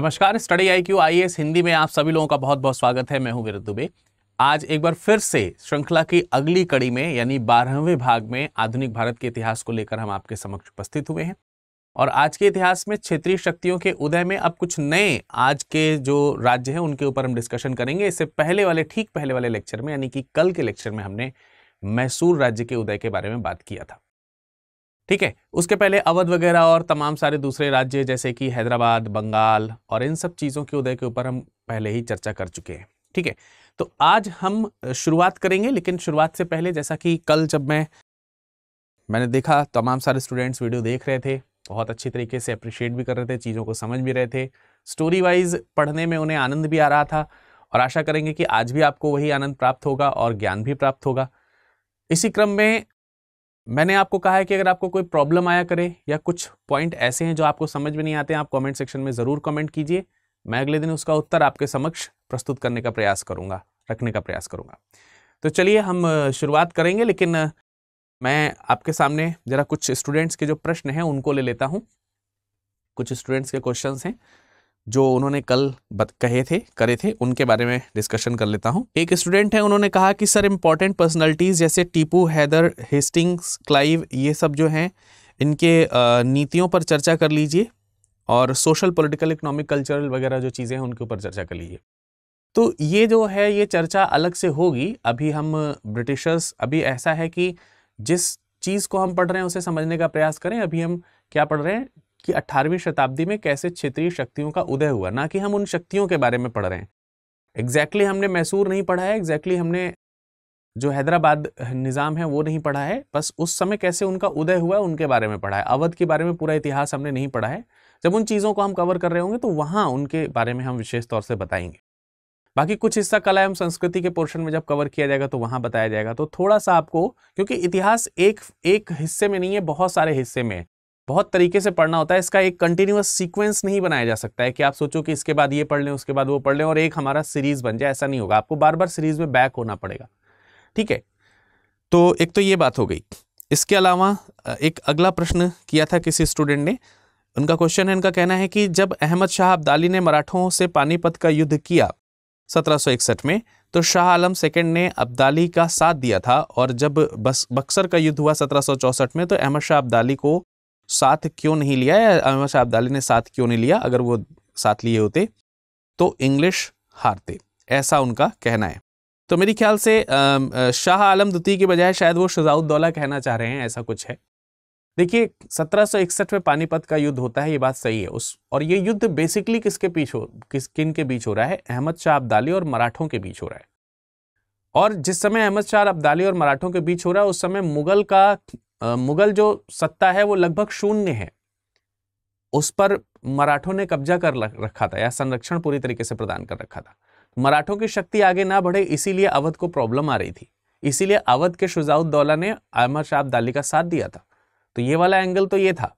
नमस्कार study I Q I S Hindi में आप सभी लोगों का बहुत बहुत स्वागत है मैं हूं वीर दुबे आज एक बार फिर से श्रृंखला की अगली कड़ी में यानी बारहवें भाग में आधुनिक भारत के इतिहास को लेकर हम आपके समक्ष उपस्थित हुए हैं और आज के इतिहास में क्षेत्रीय शक्तियों के उदय में अब कुछ नए आज के जो राज्य हैं उनके ऊपर हम डिस्कशन करेंगे इससे पहले वाले ठीक पहले वाले लेक्चर में यानी कि कल के लेक्चर में हमने मैसूर राज्य के उदय के बारे में बात किया था ठीक है उसके पहले अवध वगैरह और तमाम सारे दूसरे राज्य जैसे कि हैदराबाद बंगाल और इन सब चीज़ों के उदय के ऊपर हम पहले ही चर्चा कर चुके हैं ठीक है तो आज हम शुरुआत करेंगे लेकिन शुरुआत से पहले जैसा कि कल जब मैं मैंने देखा तमाम सारे स्टूडेंट्स वीडियो देख रहे थे बहुत अच्छी तरीके से अप्रिशिएट भी कर रहे थे चीज़ों को समझ भी रहे थे स्टोरी वाइज पढ़ने में उन्हें आनंद भी आ रहा था और आशा करेंगे कि आज भी आपको वही आनंद प्राप्त होगा और ज्ञान भी प्राप्त होगा इसी क्रम में मैंने आपको कहा है कि अगर आपको कोई प्रॉब्लम आया करे या कुछ पॉइंट ऐसे हैं जो आपको समझ में नहीं आते हैं आप कमेंट सेक्शन में ज़रूर कमेंट कीजिए मैं अगले दिन उसका उत्तर आपके समक्ष प्रस्तुत करने का प्रयास करूँगा रखने का प्रयास करूँगा तो चलिए हम शुरुआत करेंगे लेकिन मैं आपके सामने ज़रा कुछ स्टूडेंट्स के जो प्रश्न हैं उनको ले लेता हूँ कुछ स्टूडेंट्स के क्वेश्चन हैं जो उन्होंने कल बत, कहे थे करे थे उनके बारे में डिस्कशन कर लेता हूँ एक स्टूडेंट है उन्होंने कहा कि सर इम्पॉर्टेंट पर्सनैलिटीज़ जैसे टीपू हैदर हेस्टिंग्स क्लाइव ये सब जो हैं इनके नीतियों पर चर्चा कर लीजिए और सोशल पॉलिटिकल इकोनॉमिक कल्चरल वगैरह जो चीज़ें हैं उनके ऊपर चर्चा कर लीजिए तो ये जो है ये चर्चा अलग से होगी अभी हम ब्रिटिशर्स अभी ऐसा है कि जिस चीज़ को हम पढ़ रहे हैं उसे समझने का प्रयास करें अभी हम क्या पढ़ रहे हैं कि 18वीं शताब्दी में कैसे क्षेत्रीय शक्तियों का उदय हुआ ना कि हम उन शक्तियों के बारे में पढ़ रहे हैं एग्जैक्टली exactly हमने मैसूर नहीं पढ़ा है एग्जैक्टली exactly हमने जो हैदराबाद निज़ाम है वो नहीं पढ़ा है बस उस समय कैसे उनका उदय हुआ उनके बारे में पढ़ा है अवध के बारे में पूरा इतिहास हमने नहीं पढ़ा है जब उन चीज़ों को हम कवर कर रहे होंगे तो वहाँ उनके बारे में हम विशेष तौर से बताएंगे बाकी कुछ हिस्सा कला एवं संस्कृति के पोर्शन में जब कवर किया जाएगा तो वहाँ बताया जाएगा तो थोड़ा सा आपको क्योंकि इतिहास एक एक हिस्से में नहीं है बहुत सारे हिस्से में बहुत तरीके से पढ़ना होता है इसका एक कंटिन्यूस सीक्वेंस नहीं बनाया जा सकता है कि आप सोचो कि इसके बाद ये पढ़ लें उसके बाद वो पढ़ लें और एक हमारा सीरीज बन जाए ऐसा नहीं होगा आपको बार बार सीरीज में बैक होना पड़ेगा ठीक है तो एक तो ये बात हो गई इसके अलावा एक अगला प्रश्न किया था किसी स्टूडेंट ने उनका क्वेश्चन है इनका कहना है कि जब अहमद शाह अब्दाली ने मराठों से पानीपत का युद्ध किया 1761 में तो शाह आलम सेकेंड ने अब्दाली का साथ दिया था और जब बस बक्सर का युद्ध हुआ 1764 में तो अहमद शाह अब्दाली को साथ क्यों नहीं लिया या अहमद शाह अब्दाली ने साथ क्यों नहीं लिया अगर वो साथ लिए होते तो इंग्लिश हारते ऐसा उनका कहना है तो मेरे ख्याल से शाह आलम द्वितीय के बजाय शायद वो शजाउद्दौला कहना चाह रहे हैं ऐसा कुछ है देखिए 1761 में पानीपत का युद्ध होता है ये बात सही है उस और ये युद्ध बेसिकली किसके बीच हो किस किन के बीच हो रहा है अहमद शाह अब्दाली और मराठों के बीच हो रहा है और जिस समय अहमद शाह अब्दाली और मराठों के बीच हो रहा है उस समय मुगल का मुगल जो सत्ता है वो लगभग शून्य है उस पर मराठों ने कब्जा कर रखा था या संरक्षण पूरी तरीके से प्रदान कर रखा था मराठों की शक्ति आगे ना बढ़े इसीलिए अवध को प्रॉब्लम आ रही थी इसीलिए अवध के शुजाउद्दौला ने अहमद शाह अब्दाली का साथ दिया था तो ये वाला एंगल तो ये था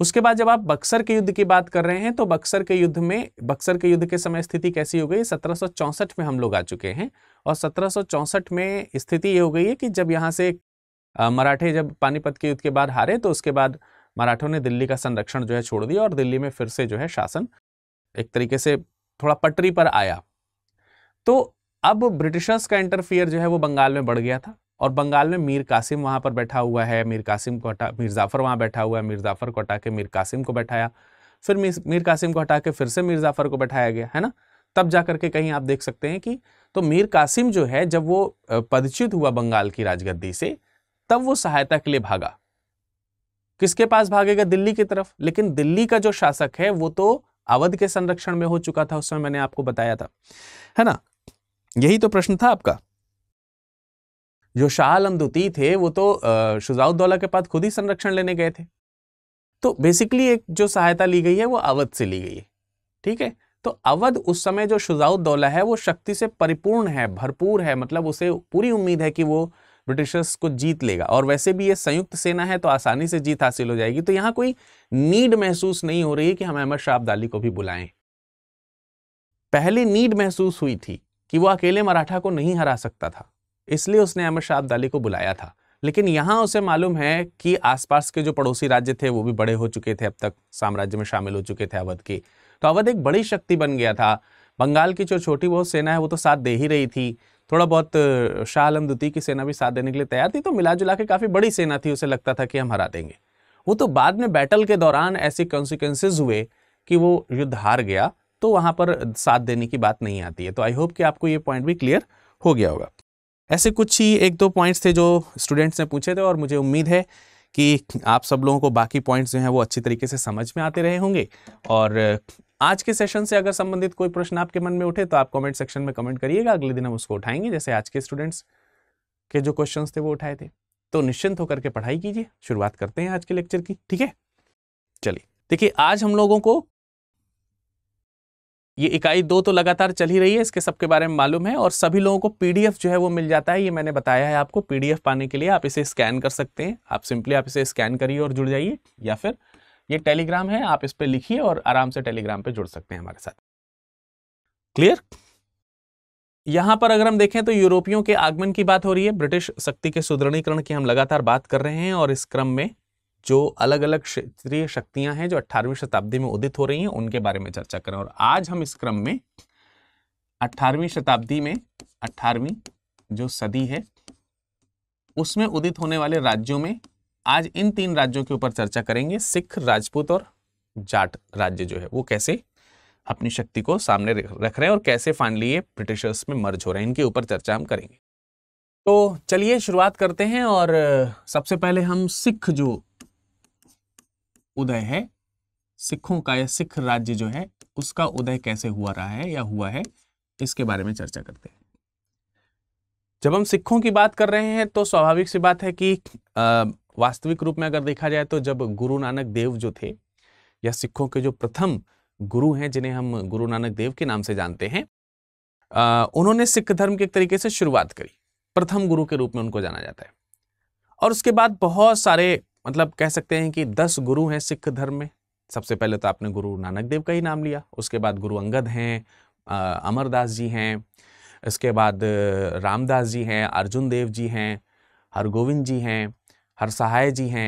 उसके बाद जब आप बक्सर के युद्ध की बात कर रहे हैं तो बक्सर के युद्ध में बक्सर के युद्ध के समय स्थिति कैसी हो गई सत्रह में हम लोग आ चुके हैं और सत्रह में स्थिति ये हो गई है कि जब यहाँ से मराठे जब पानीपत के युद्ध के बाद हारे तो उसके बाद मराठों ने दिल्ली का संरक्षण जो है छोड़ दिया और दिल्ली में फिर से जो है शासन एक तरीके से थोड़ा पटरी पर आया तो अब ब्रिटिशर्स का इंटरफियर जो है वो बंगाल में बढ़ गया था और बंगाल में मीर कासिम वहां पर बैठा हुआ है मीर कासिम को हटा मीर जाफ़र वहाँ बैठा हुआ है मीर जाफ़र को हटा के मीर कासिम को बैठाया फिर मीर कासिम को हटा के फिर से मीर जाफ़र को बैठाया गया है ना तब जा करके कहीं आप देख सकते हैं कि तो मीर कासिम जो है जब वो पदच्युत हुआ बंगाल की राजगद्दी से तब वो सहायता के लिए भागा किसके पास भागेगा दिल्ली की तरफ लेकिन दिल्ली का जो शासक है वो तो अवध के संरक्षण में हो चुका था उस समय मैंने आपको बताया था है ना यही तो प्रश्न था आपका जो शाह आलम थे वो तो शुजाउद्दौला के पास खुद ही संरक्षण लेने गए थे तो बेसिकली एक जो सहायता ली गई है वो अवध से ली गई है ठीक है तो अवध उस समय जो शुजाउद्दौला है वो शक्ति से परिपूर्ण है भरपूर है मतलब उसे पूरी उम्मीद है कि वो ब्रिटिशर्स को जीत लेगा और वैसे भी ये संयुक्त सेना है तो आसानी से जीत हासिल हो जाएगी तो यहां कोई नीड महसूस नहीं हो रही कि हम अहमद शाह अब्दाली को भी बुलाएं पहले नीड महसूस हुई थी कि वो अकेले मराठा को नहीं हरा सकता था इसलिए उसने अहमद शाह अब्दाली को बुलाया था लेकिन यहां उसे मालूम है कि आसपास के जो पड़ोसी राज्य थे वो भी बड़े हो चुके थे अब तक साम्राज्य में शामिल हो चुके थे अवध के तो अवध एक बड़ी शक्ति बन गया था बंगाल की जो छोटी बहुत सेना है वो तो साथ दे ही रही थी थोड़ा बहुत शाह आलम द्वितीय की सेना भी साथ देने के लिए तैयार थी तो मिला जुला के काफ़ी बड़ी सेना थी उसे लगता था कि हम हरा देंगे वो तो बाद में बैटल के दौरान ऐसे कॉन्सिक्वेंसेज हुए कि वो युद्ध हार गया तो वहाँ पर साथ देने की बात नहीं आती है तो आई होप कि आपको ये पॉइंट भी क्लियर हो गया होगा ऐसे कुछ ही एक दो पॉइंट्स थे जो स्टूडेंट्स ने पूछे थे और मुझे उम्मीद है कि आप सब लोगों को बाकी पॉइंट्स जो हैं वो अच्छी तरीके से समझ में आते रहे होंगे और आज के सेशन से अगर संबंधित कोई प्रश्न आपके मन में उठे तो आप कमेंट सेक्शन में कमेंट करिएगा अगले दिन हम उसको उठाएंगे जैसे आज के स्टूडेंट्स के जो क्वेश्चन थे वो उठाए थे तो निश्चिंत होकर के पढ़ाई कीजिए शुरुआत करते हैं आज के लेक्चर की ठीक है चलिए देखिए आज हम लोगों को ये इकाई दो तो लगातार चल ही रही है इसके सबके बारे में मालूम है और सभी लोगों को पीडीएफ जो है वो मिल जाता है ये मैंने बताया है आपको पीडीएफ पाने के लिए आप इसे स्कैन कर सकते हैं आप सिंपली आप इसे स्कैन करिए और जुड़ जाइए या फिर ये टेलीग्राम है आप इस पर लिखिए और आराम से टेलीग्राम पे जुड़ सकते हैं हमारे साथ क्लियर यहां पर अगर हम देखें तो यूरोपियों के आगमन की बात हो रही है ब्रिटिश शक्ति के सुदृढ़ीकरण की हम लगातार बात कर रहे हैं और इस क्रम में जो अलग अलग क्षेत्रीय शक्तियां हैं जो अट्ठारहवीं शताब्दी में उदित हो रही हैं उनके बारे में चर्चा करें और आज हम इस क्रम में अट्ठारहवीं शताब्दी में अट्ठारहवीं जो सदी है उसमें उदित होने वाले राज्यों में आज इन तीन राज्यों के ऊपर चर्चा करेंगे सिख राजपूत और जाट राज्य जो है वो कैसे अपनी शक्ति को सामने रख रहे हैं और कैसे फाइनली ये ब्रिटिशर्स में मर्ज हो रहे हैं इनके ऊपर चर्चा हम करेंगे तो चलिए शुरुआत करते हैं और सबसे पहले हम सिख जो उदय है सिखों का या सिख राज्य जो है उसका उदय कैसे हुआ रहा है या हुआ है इसके बारे में चर्चा करते हैं जब हम सिखों की बात कर रहे हैं तो स्वाभाविक सी बात है कि आ, वास्तविक रूप में अगर देखा जाए तो जब गुरु नानक देव जो थे या सिखों के जो प्रथम गुरु हैं जिन्हें हम गुरु नानक देव के नाम से जानते हैं आ, उन्होंने सिख धर्म के एक तरीके से शुरुआत करी प्रथम गुरु के रूप में उनको जाना जाता है और उसके बाद बहुत सारे मतलब कह सकते हैं कि दस गुरु हैं सिख धर्म में सबसे पहले तो आपने गुरु नानक देव का ही नाम लिया उसके बाद गुरु अंगद हैं अमरदास जी हैं इसके बाद रामदास जी हैं अर्जुन देव जी हैं हरगोविंद जी हैं हर सहाय जी हैं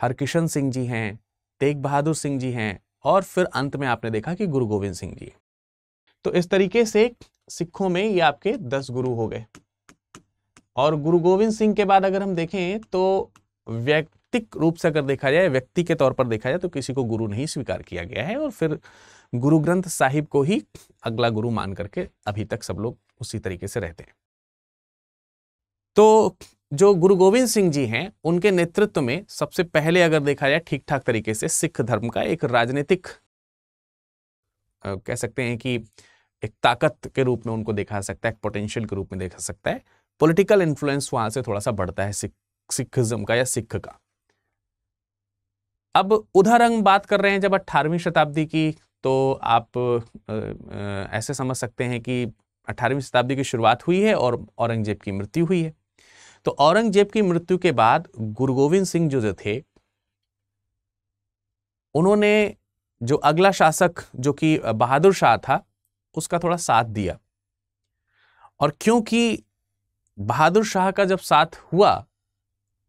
हर किशन सिंह जी हैं तेग बहादुर सिंह जी हैं और फिर अंत में आपने देखा कि गुरु गोविंद सिंह जी तो इस तरीके से सिखों में ये आपके दस गुरु हो गए और गुरु गोविंद सिंह के बाद अगर हम देखें तो व्यक्तिक रूप से अगर देखा जाए व्यक्ति के तौर पर देखा जाए तो किसी को गुरु नहीं स्वीकार किया गया है और फिर गुरु ग्रंथ साहिब को ही अगला गुरु मान करके अभी तक सब लोग उसी तरीके से रहते हैं तो जो गुरु गोविंद सिंह जी हैं उनके नेतृत्व में सबसे पहले अगर देखा जाए ठीक ठाक तरीके से सिख धर्म का एक राजनीतिक कह सकते हैं कि एक ताकत के रूप में उनको देखा सकता है पोटेंशियल के रूप में देखा सकता है पॉलिटिकल इन्फ्लुएंस वहां से थोड़ा सा बढ़ता है सिख सिखिज्म का या सिख का अब उधर हम बात कर रहे हैं जब अट्ठारहवीं शताब्दी की तो आप ऐसे समझ सकते हैं कि अट्ठारहवीं शताब्दी की शुरुआत हुई है और औरंगजेब की मृत्यु हुई है तो औरंगजेब की मृत्यु के बाद गुरु गोविंद सिंह जो थे उन्होंने जो अगला शासक जो कि बहादुर शाह था उसका थोड़ा साथ दिया और क्योंकि बहादुर शाह का जब साथ हुआ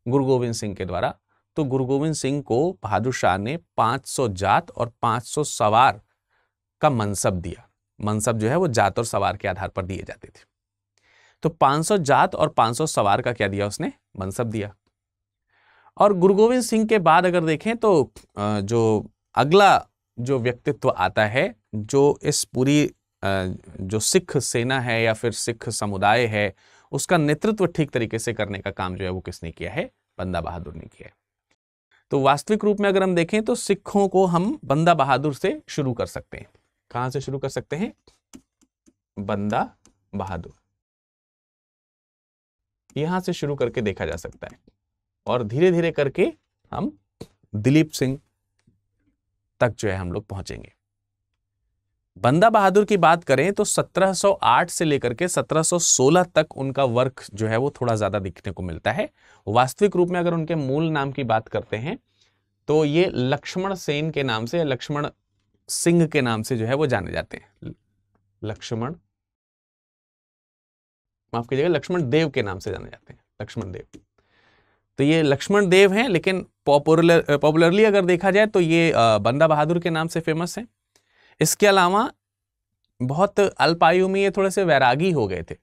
गुरु गोविंद सिंह के द्वारा तो गुरु गोविंद सिंह को बहादुर शाह ने 500 जात और 500 सवार का मनसब दिया मनसब जो है वो जात और सवार के आधार पर दिए जाते थे तो 500 जात और 500 सवार का क्या दिया उसने मनसब दिया और गुरु गोविंद सिंह के बाद अगर देखें तो जो अगला जो व्यक्तित्व आता है जो इस पूरी जो सिख सेना है या फिर सिख समुदाय है उसका नेतृत्व ठीक तरीके से करने का काम जो है वो किसने किया है बंदा बहादुर ने किया है तो वास्तविक रूप में अगर हम देखें तो सिखों को हम बंदा बहादुर से शुरू कर सकते हैं कहाँ से शुरू कर सकते हैं बंदा बहादुर यहां से शुरू करके देखा जा सकता है और धीरे धीरे करके हम दिलीप सिंह तक जो है हम लोग पहुंचेंगे बंदा बहादुर की बात करें तो 1708 से लेकर के 1716 तक उनका वर्क जो है वो थोड़ा ज़्यादा दिखने को मिलता है वास्तविक रूप में अगर उनके मूल नाम की बात करते हैं तो ये लक्ष्मण सेन के नाम से लक्ष्मण सिंह के नाम से जो है वो जाने जाते हैं लक्ष्मण माफ कीजिएगा लक्ष्मण देव के नाम से जाने जाते हैं लक्ष्मण देव तो ये लक्ष्मण देव हैं लेकिन पॉपुलर पॉपुलरली अगर देखा जाए तो ये बंदा बहादुर के नाम से फेमस हैं इसके अलावा बहुत अल्पायु में ये थोड़े से वैरागी हो गए थे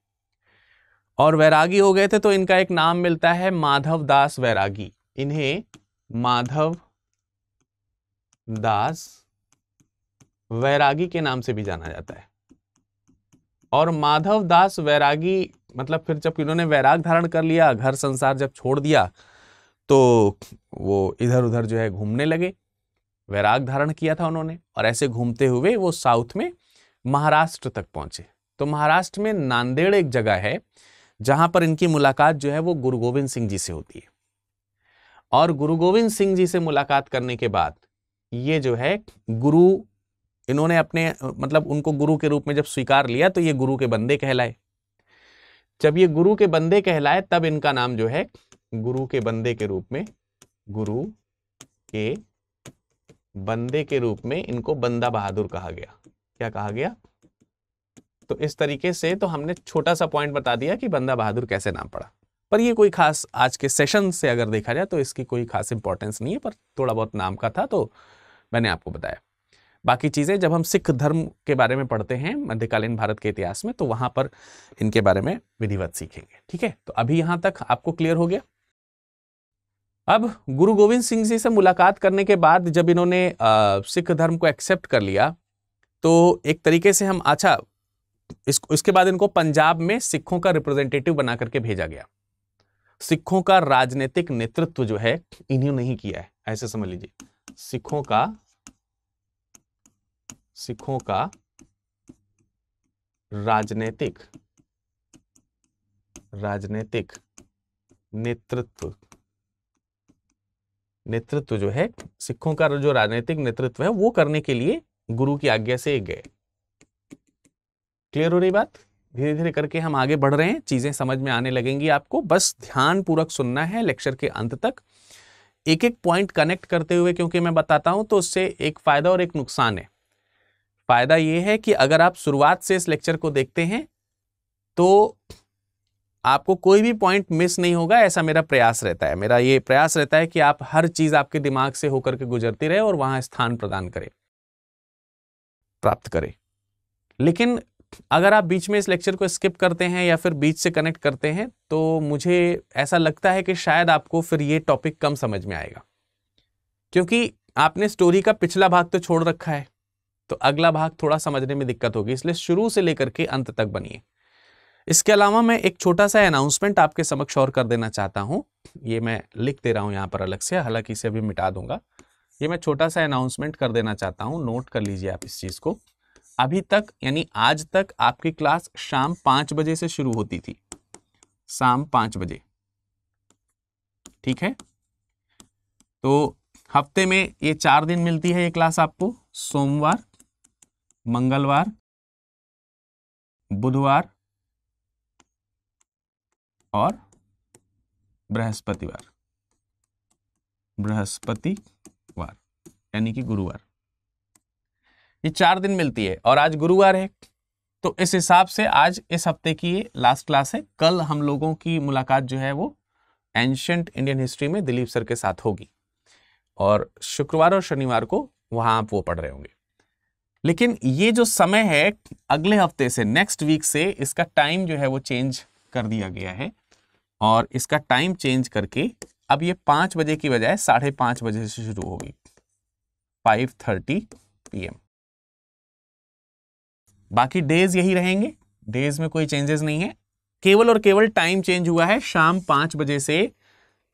और वैरागी हो गए थे तो इनका एक नाम मिलता है माधव दास वैरागी इन्हें माधव दास वैरागी के नाम से भी जाना जाता है और माधव दास वैरागी मतलब फिर जब इन्होंने वैराग धारण कर लिया घर संसार जब छोड़ दिया तो वो इधर उधर जो है घूमने लगे वैराग धारण किया था उन्होंने और ऐसे घूमते हुए वो साउथ में महाराष्ट्र तक पहुंचे तो महाराष्ट्र में नांदेड़ एक जगह है जहां पर इनकी मुलाकात जो है वो गुरु गोविंद सिंह जी से होती है और गुरु गोविंद सिंह जी से मुलाकात करने के बाद ये जो है गुरु इन्होंने अपने मतलब उनको गुरु के रूप में जब स्वीकार लिया तो ये गुरु के बंदे कहलाए जब ये गुरु के बंदे कहलाए तब इनका नाम जो है गुरु के बंदे के रूप में गुरु के बंदे के रूप में इनको बंदा बहादुर कहा गया क्या कहा गया तो इस तरीके से तो हमने छोटा सा पॉइंट बता दिया कि बंदा बहादुर कैसे नाम पड़ा पर ये कोई खास आज के सेशन से अगर देखा जाए तो इसकी कोई खास इंपॉर्टेंस नहीं है पर थोड़ा बहुत नाम का था तो मैंने आपको बताया बाकी चीज़ें जब हम सिख धर्म के बारे में पढ़ते हैं मध्यकालीन भारत के इतिहास में तो वहाँ पर इनके बारे में विधिवत सीखेंगे ठीक है तो अभी यहाँ तक आपको क्लियर हो गया अब गुरु गोविंद सिंह जी से मुलाकात करने के बाद जब इन्होंने सिख धर्म को एक्सेप्ट कर लिया तो एक तरीके से हम अच्छा इस, इसके बाद इनको पंजाब में सिखों का रिप्रेजेंटेटिव बना करके भेजा गया सिखों का राजनीतिक नेतृत्व जो है इन्हें नहीं किया है ऐसे समझ लीजिए सिखों का सिखों का राजनीतिक राजनीतिक नेतृत्व नेतृत्व जो है सिखों का जो राजनीतिक नेतृत्व है वो करने के लिए गुरु की आज्ञा से गए क्लियर हो रही बात धीरे धीरे करके हम आगे बढ़ रहे हैं चीजें समझ में आने लगेंगी आपको बस ध्यान पूर्वक सुनना है लेक्चर के अंत तक एक एक पॉइंट कनेक्ट करते हुए क्योंकि मैं बताता हूं तो उससे एक फायदा और एक नुकसान है फायदा ये है कि अगर आप शुरुआत से इस लेक्चर को देखते हैं तो आपको कोई भी पॉइंट मिस नहीं होगा ऐसा मेरा प्रयास रहता है मेरा ये प्रयास रहता है कि आप हर चीज़ आपके दिमाग से होकर के गुजरती रहे और वहां स्थान प्रदान करें प्राप्त करें लेकिन अगर आप बीच में इस लेक्चर को स्किप करते हैं या फिर बीच से कनेक्ट करते हैं तो मुझे ऐसा लगता है कि शायद आपको फिर ये टॉपिक कम समझ में आएगा क्योंकि आपने स्टोरी का पिछला भाग तो छोड़ रखा है तो अगला भाग थोड़ा समझने में दिक्कत होगी इसलिए शुरू से लेकर के अंत तक बनिए इसके अलावा मैं एक छोटा सा अनाउंसमेंट आपके समक्ष और कर देना चाहता हूं ये मैं लिख दे रहा हूं यहां पर अलग से हालांकि इसे अभी मिटा दूंगा ये मैं छोटा सा अनाउंसमेंट कर देना चाहता हूं नोट कर लीजिए आप इस चीज़ को अभी तक यानी आज तक आपकी क्लास शाम पांच बजे से शुरू होती थी शाम पांच बजे ठीक है तो हफ्ते में ये चार दिन मिलती है ये क्लास आपको सोमवार मंगलवार बुधवार और बृहस्पतिवार बृहस्पतिवार यानी कि गुरुवार ये चार दिन मिलती है और आज गुरुवार है तो इस हिसाब से आज इस हफ्ते की ये लास्ट क्लास है कल हम लोगों की मुलाकात जो है वो एंशंट इंडियन हिस्ट्री में दिलीप सर के साथ होगी और शुक्रवार और शनिवार को वहां आप वो पढ़ रहे होंगे लेकिन ये जो समय है अगले हफ्ते से नेक्स्ट वीक से इसका टाइम जो है वो चेंज कर दिया गया है और इसका टाइम चेंज करके अब ये पाँच बजे की बजाय साढ़े पाँच बजे से शुरू होगी फाइव थर्टी पी बाकी डेज यही रहेंगे डेज में कोई चेंजेस नहीं है केवल और केवल टाइम चेंज हुआ है शाम पाँच बजे से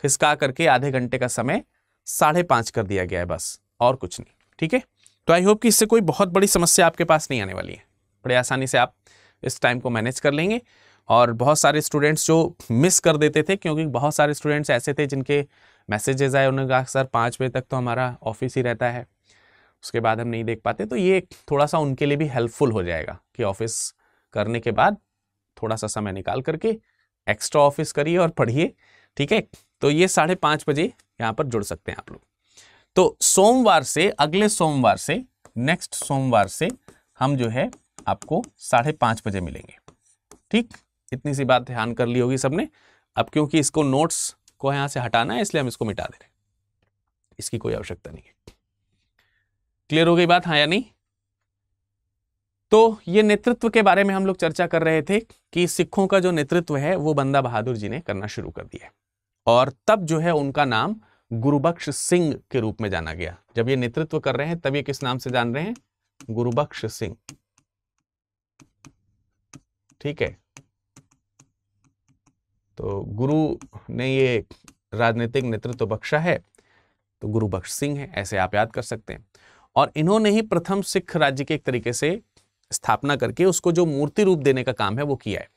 खिसका करके आधे घंटे का समय साढ़े पाँच कर दिया गया है बस और कुछ नहीं ठीक है तो आई होप कि इससे कोई बहुत बड़ी समस्या आपके पास नहीं आने वाली है बड़े आसानी से आप इस टाइम को मैनेज कर लेंगे और बहुत सारे स्टूडेंट्स जो मिस कर देते थे क्योंकि बहुत सारे स्टूडेंट्स ऐसे थे जिनके मैसेजेस आए उन्होंने कहा सर पाँच बजे तक तो हमारा ऑफिस ही रहता है उसके बाद हम नहीं देख पाते तो ये थोड़ा सा उनके लिए भी हेल्पफुल हो जाएगा कि ऑफिस करने के बाद थोड़ा सा समय निकाल करके एक्स्ट्रा ऑफिस करिए और पढ़िए ठीक है तो ये साढ़े पाँच बजे यहाँ पर जुड़ सकते हैं आप लोग तो सोमवार से अगले सोमवार से नेक्स्ट सोमवार से हम जो है आपको साढ़े पांच बजे मिलेंगे ठीक इतनी सी बात ध्यान कर ली होगी सबने अब क्योंकि इसको नोट्स को यहां से हटाना है इसलिए हम इसको मिटा दे रहे इसकी कोई आवश्यकता नहीं है क्लियर हो गई बात हाँ या नहीं तो ये नेतृत्व के बारे में हम लोग चर्चा कर रहे थे कि सिखों का जो नेतृत्व है वो बंदा बहादुर जी ने करना शुरू कर दिया और तब जो है उनका नाम गुरुबख्श सिंह के रूप में जाना गया जब ये नेतृत्व कर रहे हैं तब ये किस नाम से जान रहे हैं गुरुबख्श सिंह ठीक है तो गुरु ने ये राजनीतिक नेतृत्व बख्शा है तो गुरुबख्श सिंह है ऐसे आप याद कर सकते हैं और इन्होंने ही प्रथम सिख राज्य के एक तरीके से स्थापना करके उसको जो मूर्ति रूप देने का काम है वो किया है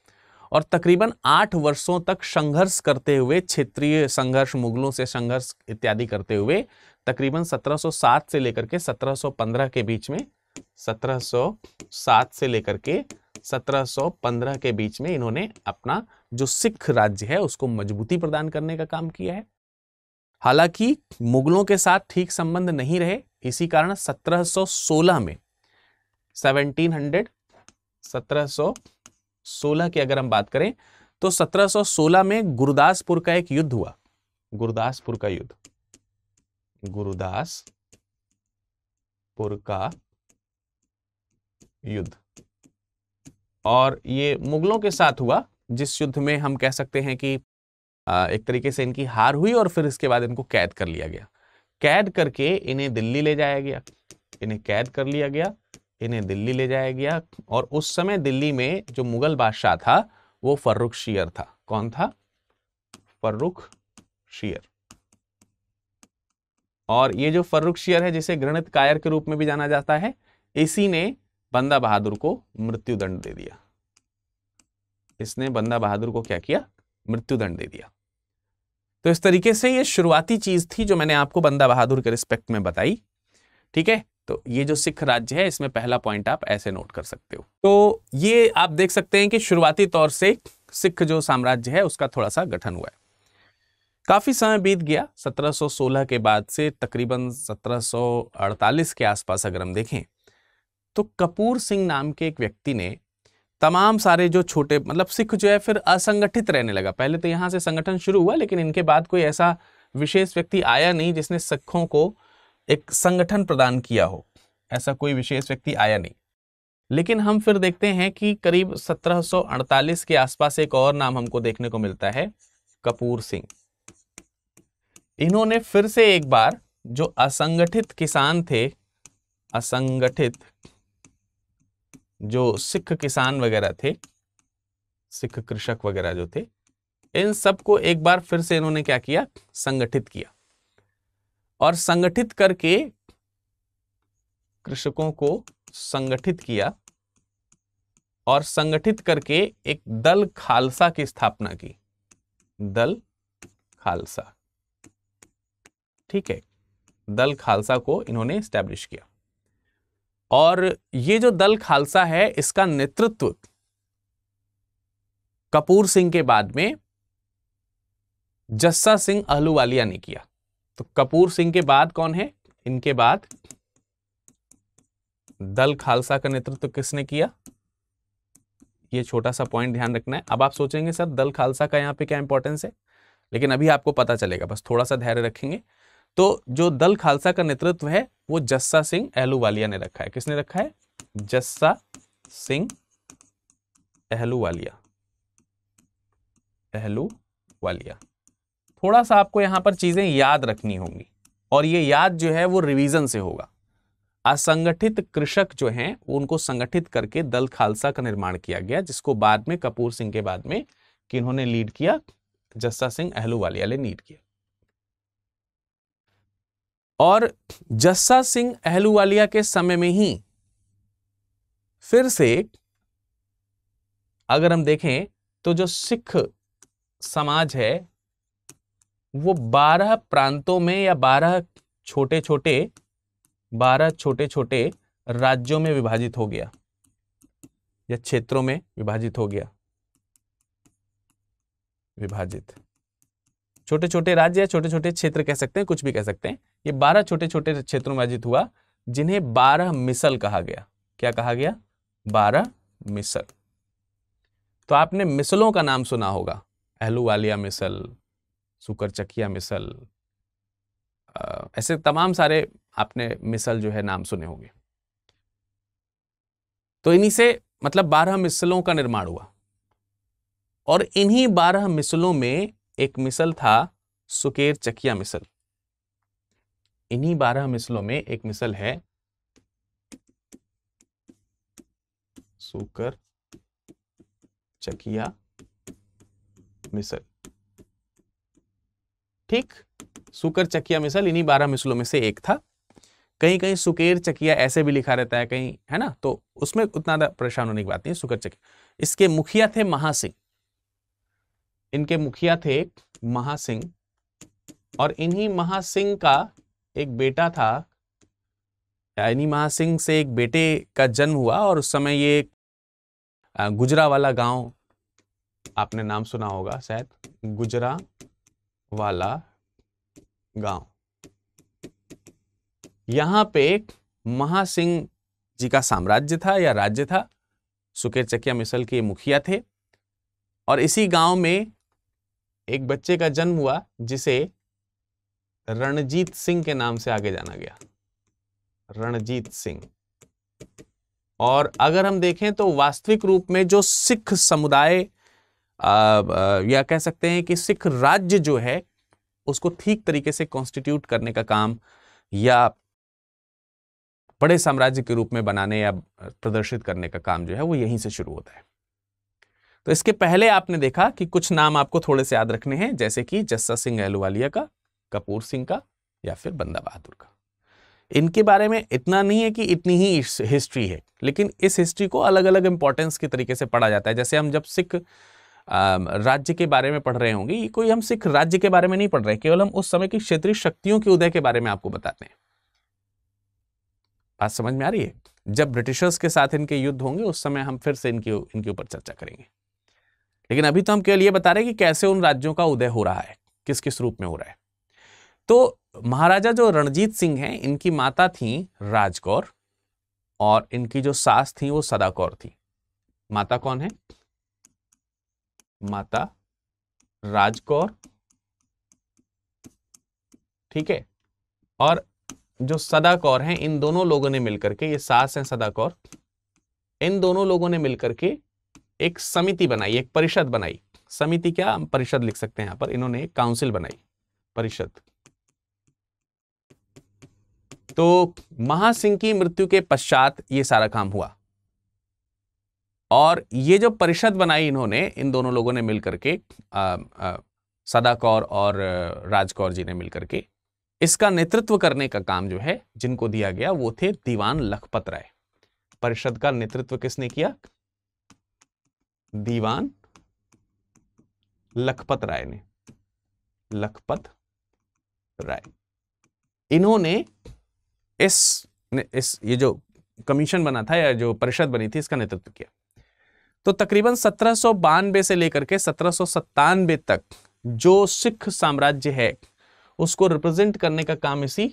और तकरीबन आठ वर्षों तक संघर्ष करते हुए क्षेत्रीय संघर्ष मुगलों से संघर्ष इत्यादि करते हुए तकरीबन 1707 से लेकर के 1715 के बीच में 1707 से लेकर के 1715 के बीच में इन्होंने अपना जो सिख राज्य है उसको मजबूती प्रदान करने का काम किया है हालांकि मुगलों के साथ ठीक संबंध नहीं रहे इसी कारण 1716 में 1700 1716 सोलह की अगर हम बात करें तो 1716 में गुरुदासपुर का एक युद्ध हुआ गुरुदासपुर का युद्ध गुरुदासपुर का युद्ध और ये मुगलों के साथ हुआ जिस युद्ध में हम कह सकते हैं कि एक तरीके से इनकी हार हुई और फिर इसके बाद इनको कैद कर लिया गया कैद करके इन्हें दिल्ली ले जाया गया इन्हें कैद कर लिया गया इन्हें दिल्ली ले जाया गया और उस समय दिल्ली में जो मुगल बादशाह था वो फर्रुख शियर था कौन था फर्रुख शियर और ये जो फर्रुख शियर है जिसे घृणित कायर के रूप में भी जाना जाता है इसी ने बंदा बहादुर को मृत्युदंड दे दिया इसने बंदा बहादुर को क्या किया मृत्युदंड दे दिया तो इस तरीके से ये शुरुआती चीज थी जो मैंने आपको बंदा बहादुर के रिस्पेक्ट में बताई ठीक है तो ये जो सिख राज्य है इसमें पहला पॉइंट आप ऐसे नोट कर सकते हो तो ये आप देख सकते हैं कि शुरुआती तौर से सिख जो साम्राज्य है उसका थोड़ा सा गठन हुआ है काफ़ी समय बीत गया 1716 के बाद से तकरीबन 1748 के आसपास अगर हम देखें तो कपूर सिंह नाम के एक व्यक्ति ने तमाम सारे जो छोटे मतलब सिख जो है फिर असंगठित रहने लगा पहले तो यहाँ से संगठन शुरू हुआ लेकिन इनके बाद कोई ऐसा विशेष व्यक्ति आया नहीं जिसने सिखों को एक संगठन प्रदान किया हो ऐसा कोई विशेष व्यक्ति आया नहीं लेकिन हम फिर देखते हैं कि करीब 1748 के आसपास एक और नाम हमको देखने को मिलता है कपूर सिंह इन्होंने फिर से एक बार जो असंगठित किसान थे असंगठित जो सिख किसान वगैरह थे सिख कृषक वगैरह जो थे इन सबको एक बार फिर से इन्होंने क्या किया संगठित किया और संगठित करके कृषकों को संगठित किया और संगठित करके एक दल खालसा की स्थापना की दल खालसा ठीक है दल खालसा को इन्होंने स्टैब्लिश किया और ये जो दल खालसा है इसका नेतृत्व कपूर सिंह के बाद में जस्सा सिंह अहलूवालिया ने किया तो कपूर सिंह के बाद कौन है इनके बाद दल खालसा का नेतृत्व तो किसने किया ये छोटा सा पॉइंट ध्यान रखना है अब आप सोचेंगे सर दल खालसा का यहाँ पे क्या इंपॉर्टेंस है लेकिन अभी आपको पता चलेगा बस थोड़ा सा धैर्य रखेंगे तो जो दल खालसा का नेतृत्व है वो जस्सा सिंह वालिया ने रखा है किसने रखा है जस्सा सिंह एहलू वालिया थोड़ा सा आपको यहाँ पर चीज़ें याद रखनी होंगी और ये याद जो है वो रिवीजन से होगा असंगठित कृषक जो हैं उनको संगठित करके दल खालसा का निर्माण किया गया जिसको बाद में कपूर सिंह के बाद में किन्होंने लीड किया जस्सा सिंह अहलूवालिया ने लीड किया और जस्सा सिंह अहलूवालिया के समय में ही फिर से अगर हम देखें तो जो सिख समाज है वो बारह प्रांतों में या बारह छोटे छोटे बारह छोटे छोटे राज्यों में विभाजित हो गया या क्षेत्रों में विभाजित हो गया विभाजित छोटे छोटे राज्य या छोटे छोटे क्षेत्र कह सकते हैं कुछ भी कह सकते हैं ये बारह छोटे छोटे क्षेत्रों में विभाजित हुआ जिन्हें बारह मिसल कहा गया क्या कहा गया बारह मिसल तो आपने मिसलों का नाम सुना होगा अहलू वालिया मिसल सुकर चकिया मिसल ऐसे तमाम सारे आपने मिसल जो है नाम सुने होंगे तो इन्हीं से मतलब बारह मिसलों का निर्माण हुआ और इन्हीं बारह मिसलों में एक मिसल था सुकेर चकिया मिसल इन्हीं बारह मिसलों में एक मिसल है सुकर चकिया मिसल ठीक सुकर चकिया मिसल इन्हीं बारह मिसलों में से एक था कहीं कहीं सुकेर चकिया ऐसे भी लिखा रहता है कहीं है ना तो उसमें उतना परेशान होने की बात नहीं सुकर चकिया इसके मुखिया थे महासिंह इनके मुखिया थे महासिंह और इन्हीं महासिंह का एक बेटा था इन्हीं महासिंह से एक बेटे का जन्म हुआ और उस समय ये गुजरा वाला गांव आपने नाम सुना होगा शायद गुजरा वाला गांव यहां पे महासिंह जी का साम्राज्य था या राज्य था सुकेर चकिया मिसल के मुखिया थे और इसी गांव में एक बच्चे का जन्म हुआ जिसे रणजीत सिंह के नाम से आगे जाना गया रणजीत सिंह और अगर हम देखें तो वास्तविक रूप में जो सिख समुदाय या कह सकते हैं कि सिख राज्य जो है उसको ठीक तरीके से कॉन्स्टिट्यूट करने का काम या बड़े साम्राज्य के रूप में बनाने या प्रदर्शित करने का काम जो है वो यहीं से शुरू होता है तो इसके पहले आपने देखा कि कुछ नाम आपको थोड़े से याद रखने हैं जैसे कि जस्सा सिंह अहलुवालिया का कपूर सिंह का या फिर बंदा बहादुर का इनके बारे में इतना नहीं है कि इतनी ही हिस्ट्री है लेकिन इस हिस्ट्री को अलग अलग इंपॉर्टेंस के तरीके से पढ़ा जाता है जैसे हम जब सिख राज्य के बारे में पढ़ रहे होंगे ये कोई हम सिख राज्य के बारे में नहीं पढ़ रहे केवल हम उस समय की क्षेत्रीय शक्तियों के उदय के बारे में आपको बताते हैं बात समझ में आ रही है जब ब्रिटिशर्स के साथ इनके युद्ध होंगे उस समय हम फिर से इनके इनके ऊपर चर्चा करेंगे लेकिन अभी तो हम केवल ये बता रहे हैं कि कैसे उन राज्यों का उदय हो रहा है किस किस रूप में हो रहा है तो महाराजा जो रणजीत सिंह हैं इनकी माता थी राजकौर और इनकी जो सास थी वो सदाकौर थी माता कौन है माता राजकौर ठीक है और जो सदा कौर है इन दोनों लोगों ने मिलकर के ये सास हैं सदा कौर इन दोनों लोगों ने मिलकर के एक समिति बनाई एक परिषद बनाई समिति क्या परिषद लिख सकते हैं यहां पर इन्होंने एक काउंसिल बनाई परिषद तो महासिंह की मृत्यु के पश्चात ये सारा काम हुआ और ये जो परिषद बनाई इन्होंने इन दोनों लोगों ने मिलकर के सदा कौर और राज कौर जी ने मिलकर के इसका नेतृत्व करने का काम जो है जिनको दिया गया वो थे दीवान लखपत राय परिषद का नेतृत्व किसने किया दीवान लखपत राय ने लखपत राय इन्होंने इस इस ये जो कमीशन बना था या जो परिषद बनी थी इसका नेतृत्व किया तो तकरीबन सत्रह से लेकर के सत्रह तक जो सिख साम्राज्य है उसको रिप्रेजेंट करने का काम इसी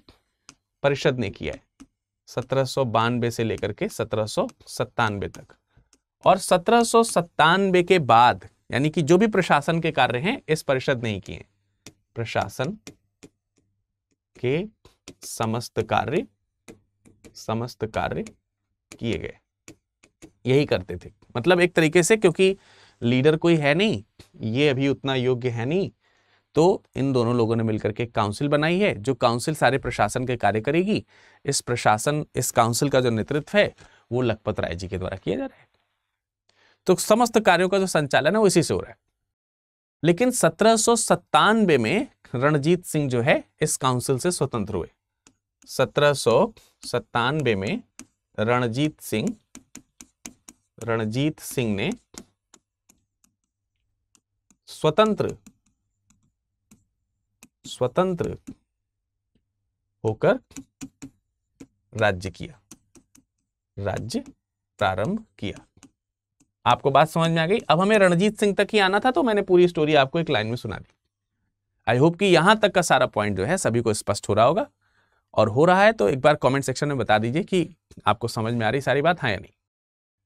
परिषद ने किया है सत्रह से लेकर के सत्रह तक और सत्रह के बाद यानी कि जो भी प्रशासन के कार्य हैं इस परिषद ने ही किए प्रशासन के समस्त कार्य समस्त कार्य किए गए यही करते थे मतलब एक तरीके से क्योंकि लीडर कोई है नहीं ये अभी उतना योग्य है नहीं तो इन दोनों लोगों ने मिलकर के काउंसिल बनाई है जो काउंसिल सारे प्रशासन के कार्य करेगी इस प्रशासन इस काउंसिल का जो नेतृत्व है वो लखपत राय जी के द्वारा किया जा रहा है तो समस्त कार्यों का जो संचालन है वो इसी से हो रहा है लेकिन सत्रह में रणजीत सिंह जो है इस काउंसिल से स्वतंत्र हुए सत्रह में रणजीत सिंह रणजीत सिंह ने स्वतंत्र स्वतंत्र होकर राज्य किया राज्य प्रारंभ किया आपको बात समझ में आ गई अब हमें रणजीत सिंह तक ही आना था तो मैंने पूरी स्टोरी आपको एक लाइन में सुना दी आई होप कि यहां तक का सारा पॉइंट जो है सभी को स्पष्ट हो रहा होगा और हो रहा है तो एक बार कमेंट सेक्शन में बता दीजिए कि आपको समझ में आ रही सारी बात है हाँ या नहीं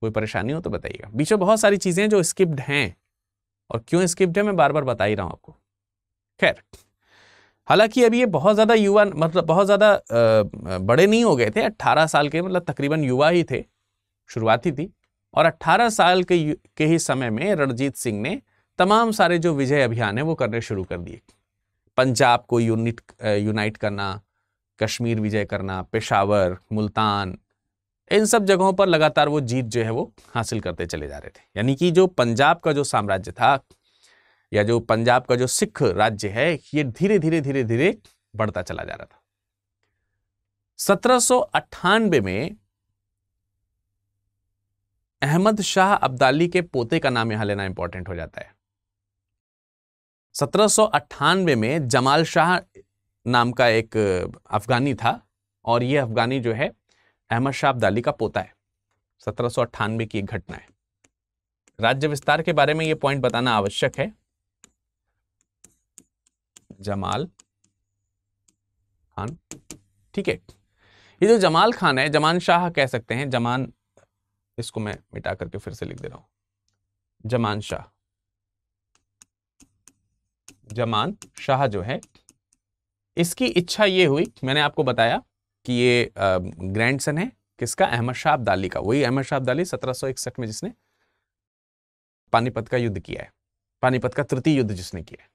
कोई परेशानी हो तो बताइएगा बीच में बहुत सारी चीज़ें जो स्किप्ड हैं और क्यों स्किप्ड है मैं बार बार बता ही रहा हूं आपको खैर हालांकि अभी ये बहुत ज़्यादा युवा मतलब बहुत ज़्यादा बड़े नहीं हो गए थे 18 साल के मतलब तकरीबन युवा ही थे शुरुआती थी और 18 साल के के ही समय में रणजीत सिंह ने तमाम सारे जो विजय अभियान है वो करने शुरू कर दिए पंजाब को यूनिट यूनाइट करना कश्मीर विजय करना पेशावर मुल्तान इन सब जगहों पर लगातार वो जीत जो है वो हासिल करते चले जा रहे थे यानी कि जो पंजाब का जो साम्राज्य था या जो पंजाब का जो सिख राज्य है ये धीरे धीरे धीरे धीरे बढ़ता चला जा रहा था सत्रह में अहमद शाह अब्दाली के पोते का नाम यहां लेना इंपॉर्टेंट हो जाता है सत्रह में जमाल शाह नाम का एक अफगानी था और ये अफगानी जो है अहमद शाह अब्दाली का पोता है सत्रह की एक घटना है राज्य विस्तार के बारे में यह पॉइंट बताना आवश्यक है जमाल खान ठीक है ये जो जमाल खान है जमान शाह कह सकते हैं जमान इसको मैं मिटा करके फिर से लिख दे रहा हूं जमान शाह जमान शाह जो है इसकी इच्छा ये हुई मैंने आपको बताया कि ये सन है किसका अहमद शाह अब्दाली का वही अहमद शाह अब्दाली सत्रह में जिसने पानीपत का युद्ध किया है पानीपत का तृतीय युद्ध जिसने किया है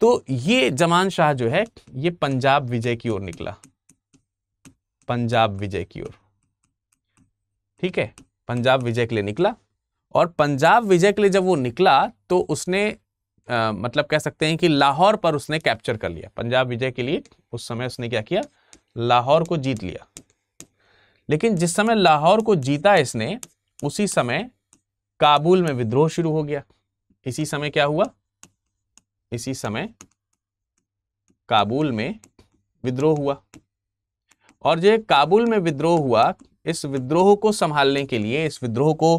तो ये जमान शाह जो है ये पंजाब विजय की ओर निकला पंजाब विजय की ओर ठीक है पंजाब विजय के लिए निकला और पंजाब विजय के लिए जब वो निकला तो उसने आ, मतलब कह सकते हैं कि लाहौर पर उसने कैप्चर कर लिया पंजाब विजय के लिए उस समय उसने क्या किया लाहौर को जीत लिया लेकिन जिस समय लाहौर को जीता इसने उसी समय काबुल में विद्रोह शुरू हो गया इसी समय क्या हुआ इसी समय काबुल में विद्रोह हुआ और जो काबुल में विद्रोह हुआ इस विद्रोह को संभालने के लिए इस विद्रोह को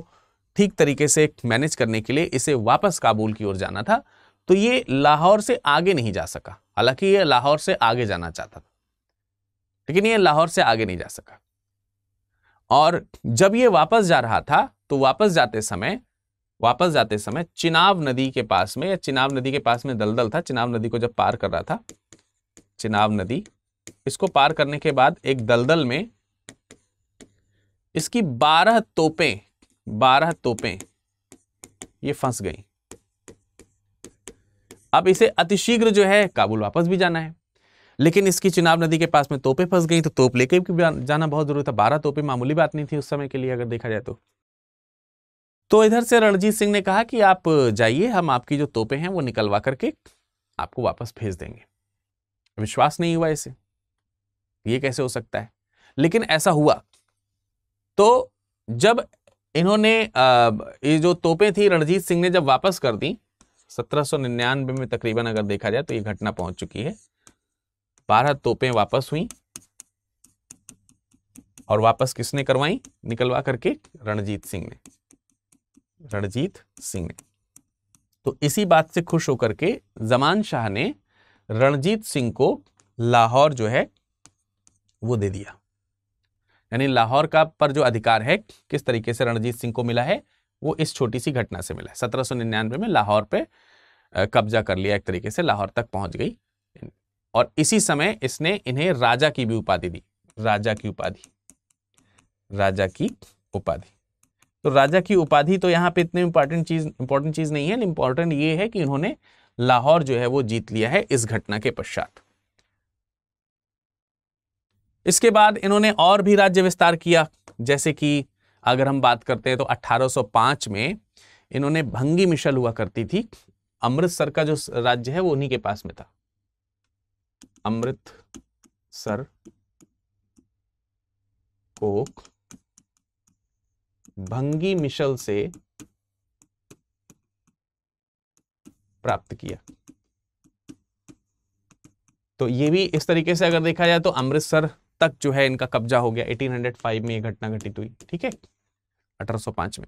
ठीक तरीके से मैनेज करने के लिए इसे वापस काबुल की ओर जाना था तो ये लाहौर से आगे नहीं जा सका हालांकि ये लाहौर से आगे जाना चाहता था लेकिन ये लाहौर से आगे नहीं जा सका और जब ये वापस जा रहा था तो वापस जाते समय वापस जाते समय चिनाब नदी के पास में या चिनाब नदी के पास में दलदल था चिनाब नदी को जब पार कर रहा था चिनाब नदी इसको पार करने के बाद एक दलदल में इसकी बारह तोपें बारह तोपें ये फंस गई अब इसे अतिशीघ्र जो है काबुल वापस भी जाना है लेकिन इसकी चिनाब नदी के पास में तोपे फंस गई तो तोप लेके भी जाना बहुत जरूरी था बारह तोपे मामूली बात नहीं थी उस समय के लिए अगर देखा जाए तो तो इधर से रणजीत सिंह ने कहा कि आप जाइए हम आपकी जो तोपे हैं वो निकलवा करके आपको वापस भेज देंगे विश्वास नहीं हुआ इसे ये कैसे हो सकता है लेकिन ऐसा हुआ तो जब इन्होंने ये जो तोपे थी रणजीत सिंह ने जब वापस कर दी सत्रह में तकरीबन अगर देखा जाए तो ये घटना पहुंच चुकी है बारह तोपें वापस हुई और वापस किसने करवाई निकलवा करके रणजीत सिंह ने रणजीत सिंह ने तो इसी बात से खुश होकर के जमान शाह ने रणजीत सिंह को लाहौर जो है वो दे दिया यानी लाहौर का पर जो अधिकार है किस तरीके से रणजीत सिंह को मिला है वो इस छोटी सी घटना से मिला है सत्रह में लाहौर पे कब्जा कर लिया एक तरीके से लाहौर तक पहुंच गई और इसी समय इसने इन्हें राजा की भी उपाधि दी राजा की उपाधि राजा की उपाधि तो राजा की उपाधि तो यहाँ पे इतने इंपॉर्टेंट चीज इंपॉर्टेंट चीज नहीं है इंपॉर्टेंट ये है कि इन्होंने लाहौर जो है वो जीत लिया है इस घटना के पश्चात इसके बाद इन्होंने और भी राज्य विस्तार किया जैसे कि अगर हम बात करते हैं तो 1805 में इन्होंने भंगी मिशल हुआ करती थी अमृतसर का जो राज्य है वो उन्हीं के पास में था अमृत सर कोक भंगी मिशल से प्राप्त किया तो ये भी इस तरीके से अगर देखा जाए तो अमृतसर तक जो है इनका कब्जा हो गया 1805 में ये घटना घटित हुई ठीक है 1805 में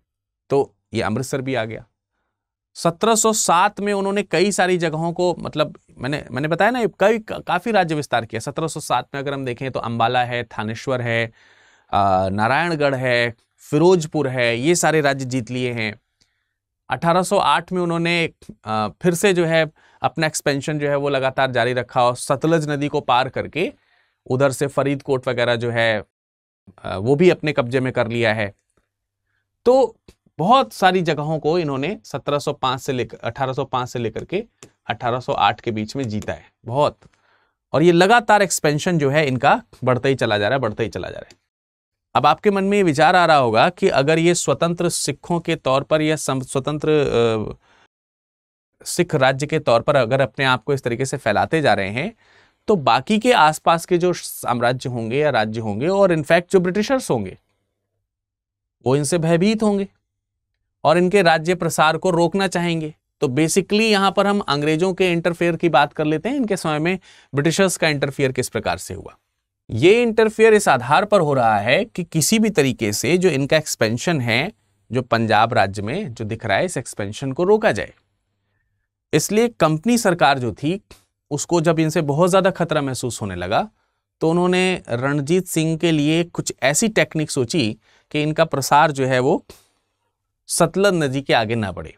तो ये अमृतसर भी आ गया 1707 में उन्होंने कई सारी जगहों को मतलब मैंने मैंने बताया ना कई काफ़ी राज्य विस्तार किया 1707 में अगर हम देखें तो अम्बाला है थानेश्वर है नारायणगढ़ है फिरोजपुर है ये सारे राज्य जीत लिए हैं 1808 में उन्होंने फिर से जो है अपना एक्सपेंशन जो है वो लगातार जारी रखा और सतलज नदी को पार करके उधर से फरीदकोट वगैरह जो है वो भी अपने कब्जे में कर लिया है तो बहुत सारी जगहों को इन्होंने 1705 से लेकर 1805 से लेकर के 1808 के बीच में जीता है बहुत और ये लगातार एक्सपेंशन जो है इनका बढ़ता ही चला जा रहा है बढ़ता ही चला जा रहा है अब आपके मन में ये विचार आ रहा होगा कि अगर ये स्वतंत्र सिखों के तौर पर या स्वतंत्र सिख राज्य के तौर पर अगर अपने आप को इस तरीके से फैलाते जा रहे हैं तो बाकी के आसपास के जो साम्राज्य होंगे या राज्य होंगे और इनफैक्ट जो ब्रिटिशर्स होंगे वो इनसे भयभीत होंगे और इनके राज्य प्रसार को रोकना चाहेंगे तो बेसिकली यहाँ पर हम अंग्रेजों के इंटरफेयर की बात कर लेते हैं इनके समय में ब्रिटिशर्स का इंटरफेयर किस प्रकार से हुआ ये इंटरफेयर इस आधार पर हो रहा है कि किसी भी तरीके से जो इनका एक्सपेंशन है जो पंजाब राज्य में जो दिख रहा है इस एक्सपेंशन को रोका जाए इसलिए कंपनी सरकार जो थी उसको जब इनसे बहुत ज़्यादा खतरा महसूस होने लगा तो उन्होंने रणजीत सिंह के लिए कुछ ऐसी टेक्निक सोची कि इनका प्रसार जो है वो सतलज नदी के आगे ना बढ़े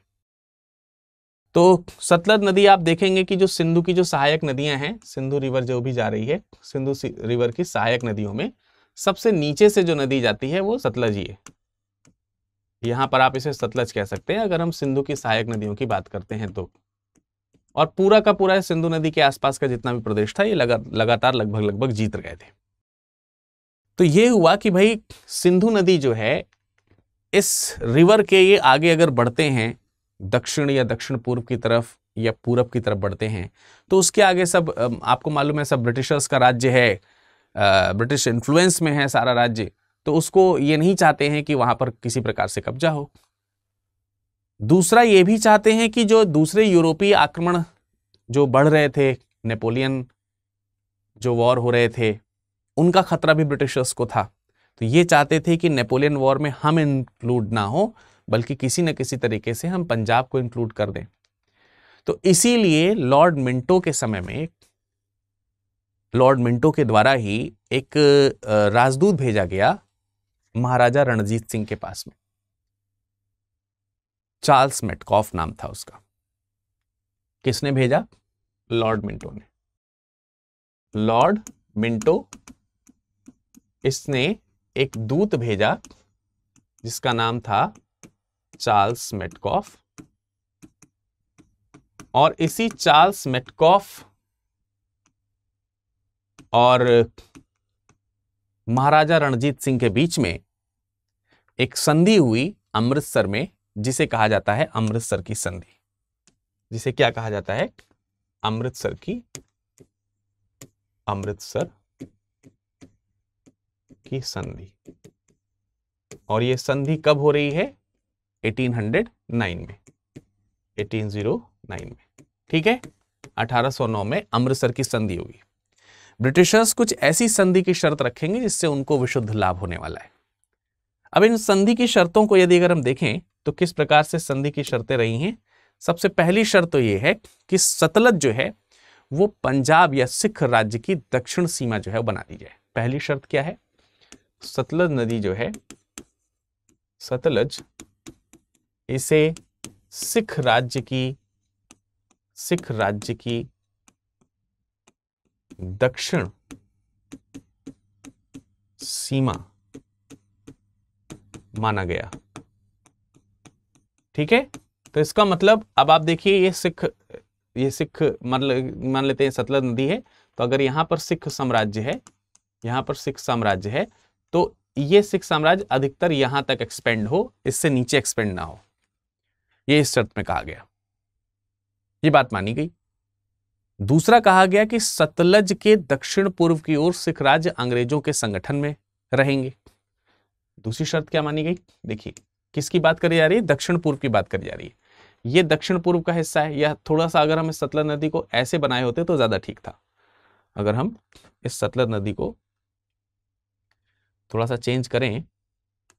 तो सतलज नदी आप देखेंगे कि जो सिंधु की जो सहायक नदियां हैं सिंधु रिवर जो भी जा रही है सिंधु रिवर की सहायक नदियों में सबसे नीचे से जो नदी जाती है वो सतलज ही है यहां पर आप इसे सतलज कह सकते हैं अगर हम सिंधु की सहायक नदियों की बात करते हैं तो और पूरा का पूरा सिंधु नदी के आसपास का जितना भी प्रदेश था ये लगा लगातार लगभग लगभग जीत गए थे तो ये हुआ कि भाई सिंधु नदी जो है इस रिवर के ये आगे अगर बढ़ते हैं दक्षिण या दक्षिण पूर्व की तरफ या पूरब की तरफ बढ़ते हैं तो उसके आगे सब आपको मालूम है सब ब्रिटिशर्स का राज्य है ब्रिटिश इन्फ्लुएंस में है सारा राज्य तो उसको ये नहीं चाहते हैं कि वहां पर किसी प्रकार से कब्जा हो दूसरा ये भी चाहते हैं कि जो दूसरे यूरोपीय आक्रमण जो बढ़ रहे थे नेपोलियन जो वॉर हो रहे थे उनका खतरा भी ब्रिटिशर्स को था तो ये चाहते थे कि नेपोलियन वॉर में हम इंक्लूड ना हो बल्कि किसी न किसी तरीके से हम पंजाब को इंक्लूड कर दें तो इसीलिए लॉर्ड मिंटो के समय में लॉर्ड मिंटो के द्वारा ही एक राजदूत भेजा गया महाराजा रणजीत सिंह के पास में चार्ल्स मेटकॉफ नाम था उसका किसने भेजा लॉर्ड मिंटो ने लॉर्ड मिंटो इसने एक दूत भेजा जिसका नाम था चार्ल्स मेटकॉफ और इसी चार्ल्स मेटकॉफ और महाराजा रणजीत सिंह के बीच में एक संधि हुई अमृतसर में जिसे कहा जाता है अमृतसर की संधि जिसे क्या कहा जाता है अमृतसर की अमृतसर की संधि और ये संधि कब हो रही है 1809 में 1809 में ठीक है 1809 में अमृतसर की संधि होगी ब्रिटिशर्स कुछ ऐसी संधि की शर्त रखेंगे जिससे उनको विशुद्ध लाभ होने वाला है अब इन संधि की शर्तों को यदि अगर हम देखें तो किस प्रकार से संधि की शर्तें रही हैं सबसे पहली शर्त तो यह है कि सतलज जो है वो पंजाब या सिख राज्य की दक्षिण सीमा जो है वो बना दी जाए पहली शर्त क्या है सतलज नदी जो है सतलज इसे सिख राज्य की सिख राज्य की दक्षिण सीमा माना गया ठीक है तो इसका मतलब अब आप देखिए ये सिख ये सिख मान लेते हैं सतलज नदी है तो अगर यहां पर सिख साम्राज्य है यहां पर सिख साम्राज्य है तो ये सिख साम्राज्य अधिकतर यहां तक एक्सपेंड हो इससे नीचे एक्सपेंड ना हो ये इस शर्त में कहा गया ये बात मानी गई दूसरा कहा गया कि सतलज के दक्षिण पूर्व की ओर सिख राज्य अंग्रेजों के संगठन में रहेंगे दूसरी शर्त क्या मानी गई देखिए किसकी बात करी जा रही है दक्षिण पूर्व की बात करी जा रही है यह दक्षिण पूर्व का हिस्सा है यह थोड़ा सा अगर हम इस सतलज नदी को ऐसे बनाए होते तो ज्यादा ठीक था अगर हम इस सतलज नदी को थोड़ा सा चेंज करें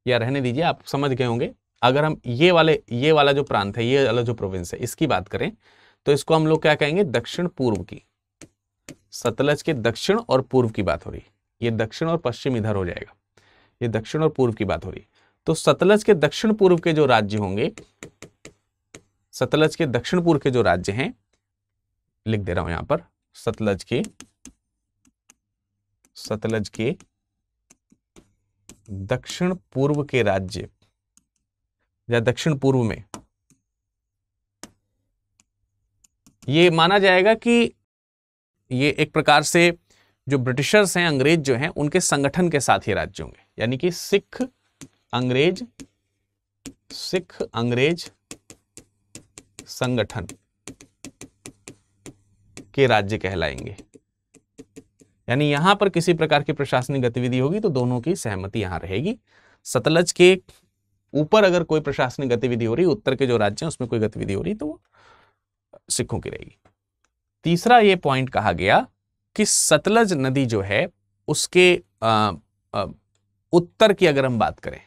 या रहने दीजिए आप समझ गए होंगे अगर हम ये वाले ये वाला जो प्रांत है ये वाला जो प्रोविंस है इसकी बात करें तो इसको हम लोग क्या कहेंगे दक्षिण पूर्व की सतलज के दक्षिण और पूर्व की बात हो रही ये दक्षिण और पश्चिम इधर हो जाएगा ये दक्षिण और पूर्व की बात हो रही तो सतलज के दक्षिण पूर्व के जो राज्य होंगे सतलज के दक्षिण पूर्व के जो राज्य हैं लिख दे रहा हूं यहां पर सतलज के सतलज के दक्षिण पूर्व के राज्य या दक्षिण पूर्व में ये माना जाएगा कि ये एक प्रकार से जो ब्रिटिशर्स हैं अंग्रेज जो हैं उनके संगठन के साथ ये राज्य होंगे यानी कि सिख अंग्रेज सिख अंग्रेज संगठन के राज्य कहलाएंगे यानी यहां पर किसी प्रकार की प्रशासनिक गतिविधि होगी तो दोनों की सहमति यहां रहेगी सतलज के ऊपर अगर कोई प्रशासनिक गतिविधि हो रही उत्तर के जो राज्य हैं उसमें कोई गतिविधि हो रही तो वो सिखों की रहेगी तीसरा ये पॉइंट कहा गया कि सतलज नदी जो है उसके आ, आ, उत्तर की अगर हम बात करें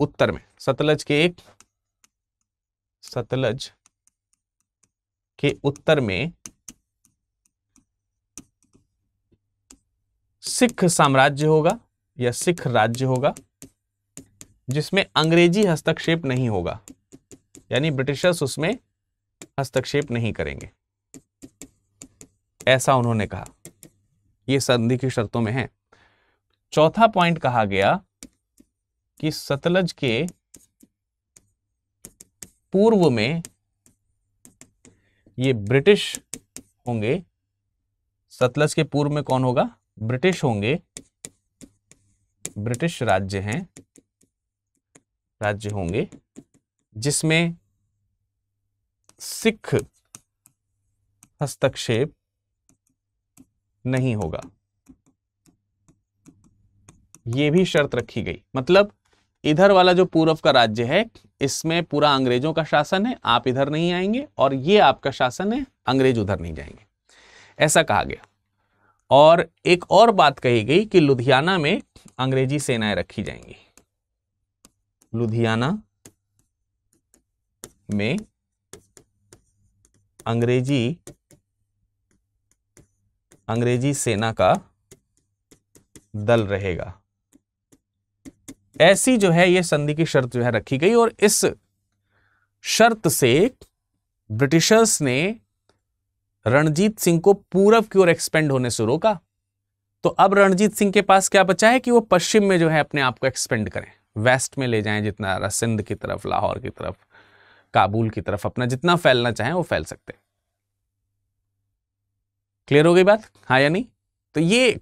उत्तर में सतलज के एक सतलज के उत्तर में सिख साम्राज्य होगा या सिख राज्य होगा जिसमें अंग्रेजी हस्तक्षेप नहीं होगा यानी ब्रिटिशर्स उसमें हस्तक्षेप नहीं करेंगे ऐसा उन्होंने कहा यह संधि की शर्तों में है चौथा पॉइंट कहा गया कि सतलज के पूर्व में ये ब्रिटिश होंगे सतलज के पूर्व में कौन होगा ब्रिटिश होंगे ब्रिटिश राज्य हैं राज्य होंगे जिसमें सिख हस्तक्षेप नहीं होगा ये भी शर्त रखी गई मतलब इधर वाला जो पूर्व का राज्य है इसमें पूरा अंग्रेजों का शासन है आप इधर नहीं आएंगे और ये आपका शासन है अंग्रेज उधर नहीं जाएंगे ऐसा कहा गया और एक और बात कही गई कि लुधियाना में अंग्रेजी सेनाएं रखी जाएंगी लुधियाना में अंग्रेजी अंग्रेजी सेना का दल रहेगा ऐसी जो है यह संधि की शर्त जो है रखी गई और इस शर्त से ब्रिटिशर्स ने रणजीत सिंह को पूरब की ओर एक्सपेंड होने से रोका तो अब रणजीत सिंह के पास क्या बचा है कि वो पश्चिम में जो है अपने आप को एक्सपेंड करें वेस्ट में ले जाएं जितना सिंध की तरफ लाहौर की तरफ काबुल की तरफ अपना जितना फैलना चाहें वो फैल सकते क्लियर हो गई बात हाँ या नहीं तो ये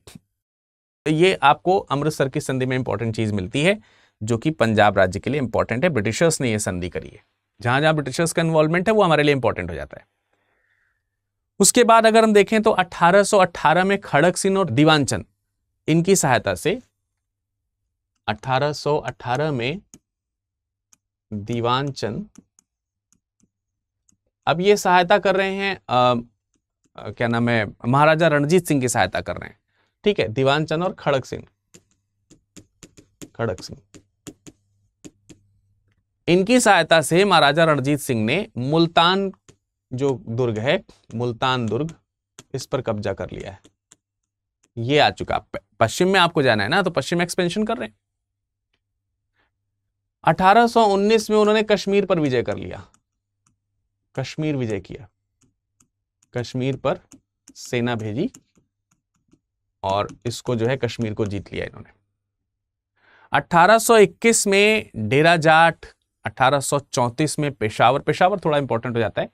ये आपको अमृतसर की संधि में इंपॉर्टेंट चीज मिलती है जो कि पंजाब राज्य के लिए इंपॉर्टेंट है ब्रिटिशर्स ने यह संधि करी है जहां जहां ब्रिटिशर्स का इन्वॉल्वमेंट है वो हमारे लिए इंपॉर्टेंट हो जाता है उसके बाद अगर हम देखें तो 1818 में खड़क सिंह और दीवानचंद इनकी सहायता से 1818 में दीवानचंद अब ये सहायता कर रहे हैं आ, क्या नाम है महाराजा रणजीत सिंह की सहायता कर रहे हैं ठीक है दीवानचंद और खड़क सिंह खड़क सिंह इनकी सहायता से महाराजा रणजीत सिंह ने मुल्तान जो दुर्ग है मुल्तान दुर्ग इस पर कब्जा कर लिया है ये आ चुका पश्चिम में आपको जाना है ना तो पश्चिम एक्सपेंशन कर रहे हैं 1819 में उन्होंने कश्मीर पर विजय कर लिया कश्मीर विजय किया कश्मीर पर सेना भेजी और इसको जो है कश्मीर को जीत लिया इन्होंने 1821 में डेरा जाट अठारह में पेशावर पेशावर थोड़ा इंपॉर्टेंट हो जाता है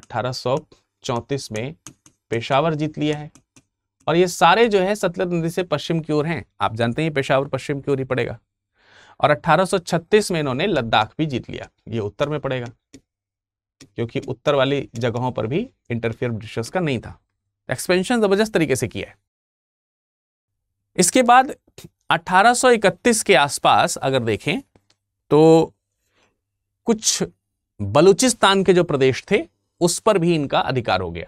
1834 में पेशावर जीत लिया है और ये सारे जो है सतलज नदी से पश्चिम की ओर हैं आप जानते हैं पेशावर पश्चिम की ओर ही पड़ेगा और 1836 में इन्होंने लद्दाख भी जीत लिया ये उत्तर में पड़ेगा क्योंकि उत्तर वाली जगहों पर भी इंटरफियर ब्रिटिशर्स का नहीं था एक्सपेंशन जबरदस्त तरीके से किया है इसके बाद 1831 के आसपास अगर देखें तो कुछ बलूचिस्तान के जो प्रदेश थे उस पर भी इनका अधिकार हो गया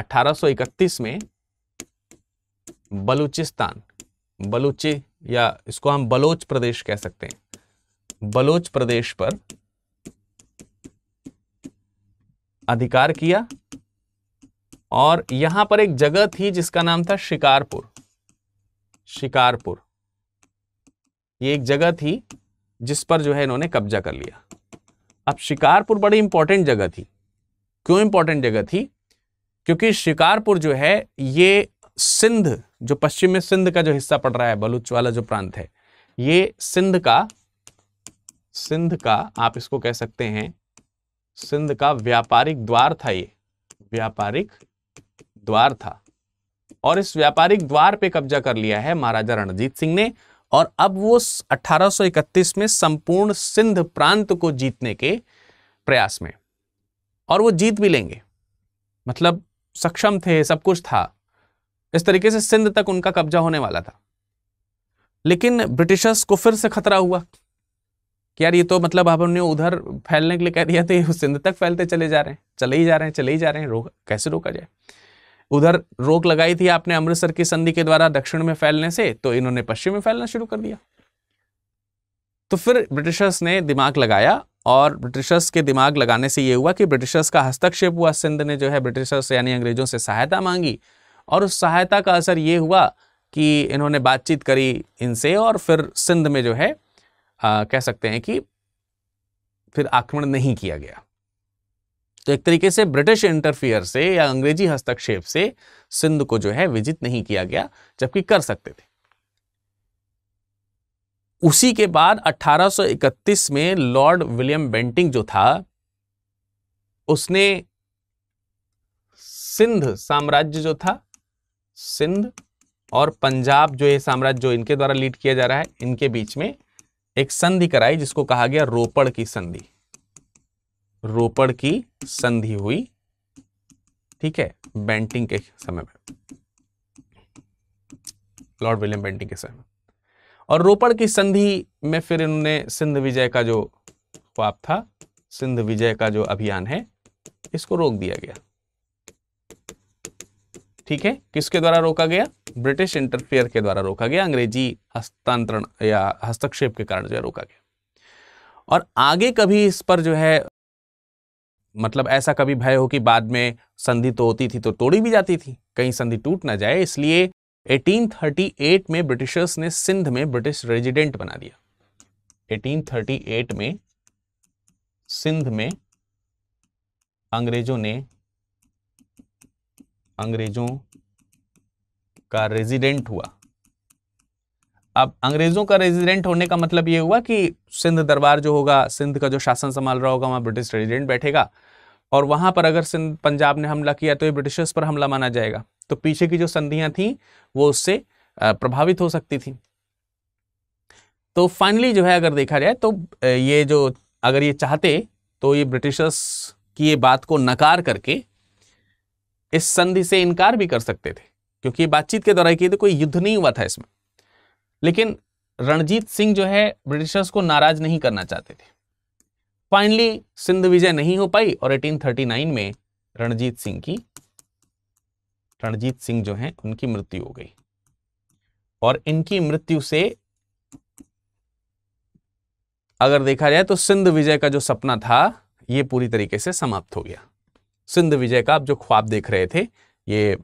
1831 में बलूचिस्तान बलूचि या इसको हम बलोच प्रदेश कह सकते हैं बलोच प्रदेश पर अधिकार किया और यहां पर एक जगह थी जिसका नाम था शिकारपुर शिकारपुर ये एक जगह थी जिस पर जो है इन्होंने कब्जा कर लिया अब शिकारपुर बड़ी इंपॉर्टेंट जगह थी क्यों इंपॉर्टेंट जगह थी क्योंकि शिकारपुर जो है ये सिंध जो पश्चिम में सिंध का जो हिस्सा पड़ रहा है बलूच वाला जो प्रांत है ये सिंध का सिंध का आप इसको कह सकते हैं सिंध का व्यापारिक द्वार था ये व्यापारिक द्वार था और इस व्यापारिक द्वार पे कब्जा कर लिया है महाराजा रणजीत सिंह ने और अब वो 1831 में संपूर्ण सिंध प्रांत को जीतने के प्रयास में और वो जीत भी लेंगे मतलब सक्षम थे सब कुछ था इस तरीके से सिंध तक उनका कब्जा होने वाला था लेकिन ब्रिटिशर्स को फिर से खतरा हुआ कि यार ये तो मतलब आप हमने उधर फैलने के लिए कह दिया था तो ये सिंध तक फैलते चले जा रहे हैं चले ही जा रहे हैं चले ही जा रहे हैं रोक कैसे रोका जाए उधर रोक लगाई थी आपने अमृतसर की संधि के द्वारा दक्षिण में फैलने से तो इन्होंने पश्चिम में फैलना शुरू कर दिया तो फिर ब्रिटिशर्स ने दिमाग लगाया और ब्रिटिशर्स के दिमाग लगाने से ये हुआ कि ब्रिटिशर्स का हस्तक्षेप हुआ सिंध ने जो है ब्रिटिशर्स यानी अंग्रेज़ों से सहायता मांगी और उस सहायता का असर ये हुआ कि इन्होंने बातचीत करी इनसे और फिर सिंध में जो है आ, कह सकते हैं कि फिर आक्रमण नहीं किया गया तो एक तरीके से ब्रिटिश इंटरफियर से या अंग्रेजी हस्तक्षेप से सिंध को जो है विजित नहीं किया गया जबकि कर सकते थे उसी के बाद 1831 में लॉर्ड विलियम बेंटिंग जो था उसने सिंध साम्राज्य जो था सिंध और पंजाब जो ये साम्राज्य जो इनके द्वारा लीड किया जा रहा है इनके बीच में एक संधि कराई जिसको कहा गया रोपड़ की संधि रोपड़ की संधि हुई ठीक है बेंटिंग के समय में लॉर्ड विलियम बेंटिंग के समय में और रोपण की संधि में फिर इन्होंने सिंध विजय का जो ख्वाब था सिंध विजय का जो अभियान है इसको रोक दिया गया ठीक है किसके द्वारा रोका गया ब्रिटिश इंटरफेयर के द्वारा रोका गया अंग्रेजी हस्तांतरण या हस्तक्षेप के कारण जो है रोका गया और आगे कभी इस पर जो है मतलब ऐसा कभी भय हो कि बाद में संधि तो होती थी तो तोड़ी भी जाती थी कहीं संधि टूट ना जाए इसलिए 1838 में ब्रिटिशर्स ने सिंध में ब्रिटिश रेजिडेंट बना दिया 1838 में सिंध में अंग्रेजों ने अंग्रेजों का रेजिडेंट हुआ अब अंग्रेजों का रेजिडेंट होने का मतलब यह हुआ कि सिंध दरबार जो होगा सिंध का जो शासन संभाल रहा होगा वहां ब्रिटिश रेजिडेंट बैठेगा और वहां पर अगर सिंध पंजाब ने हमला किया तो ये ब्रिटिशर्स पर हमला माना जाएगा तो पीछे की जो संधियां थी वो उससे प्रभावित हो सकती थी तो फाइनली जो है अगर देखा जाए तो ये जो अगर ये चाहते तो ये ब्रिटिशर्स की ये बात को नकार करके इस संधि से इनकार भी कर सकते थे क्योंकि बातचीत के दौरान की तो कोई युद्ध नहीं हुआ था इसमें लेकिन रणजीत सिंह जो है ब्रिटिशर्स को नाराज नहीं करना चाहते थे फाइनली सिंध विजय नहीं हो पाई और 1839 में रणजीत सिंह की रणजीत सिंह जो हैं उनकी मृत्यु हो गई और इनकी मृत्यु से अगर देखा जाए तो सिंध विजय का जो सपना था ये पूरी तरीके से समाप्त हो गया सिंध विजय का आप जो ख्वाब देख रहे थे ये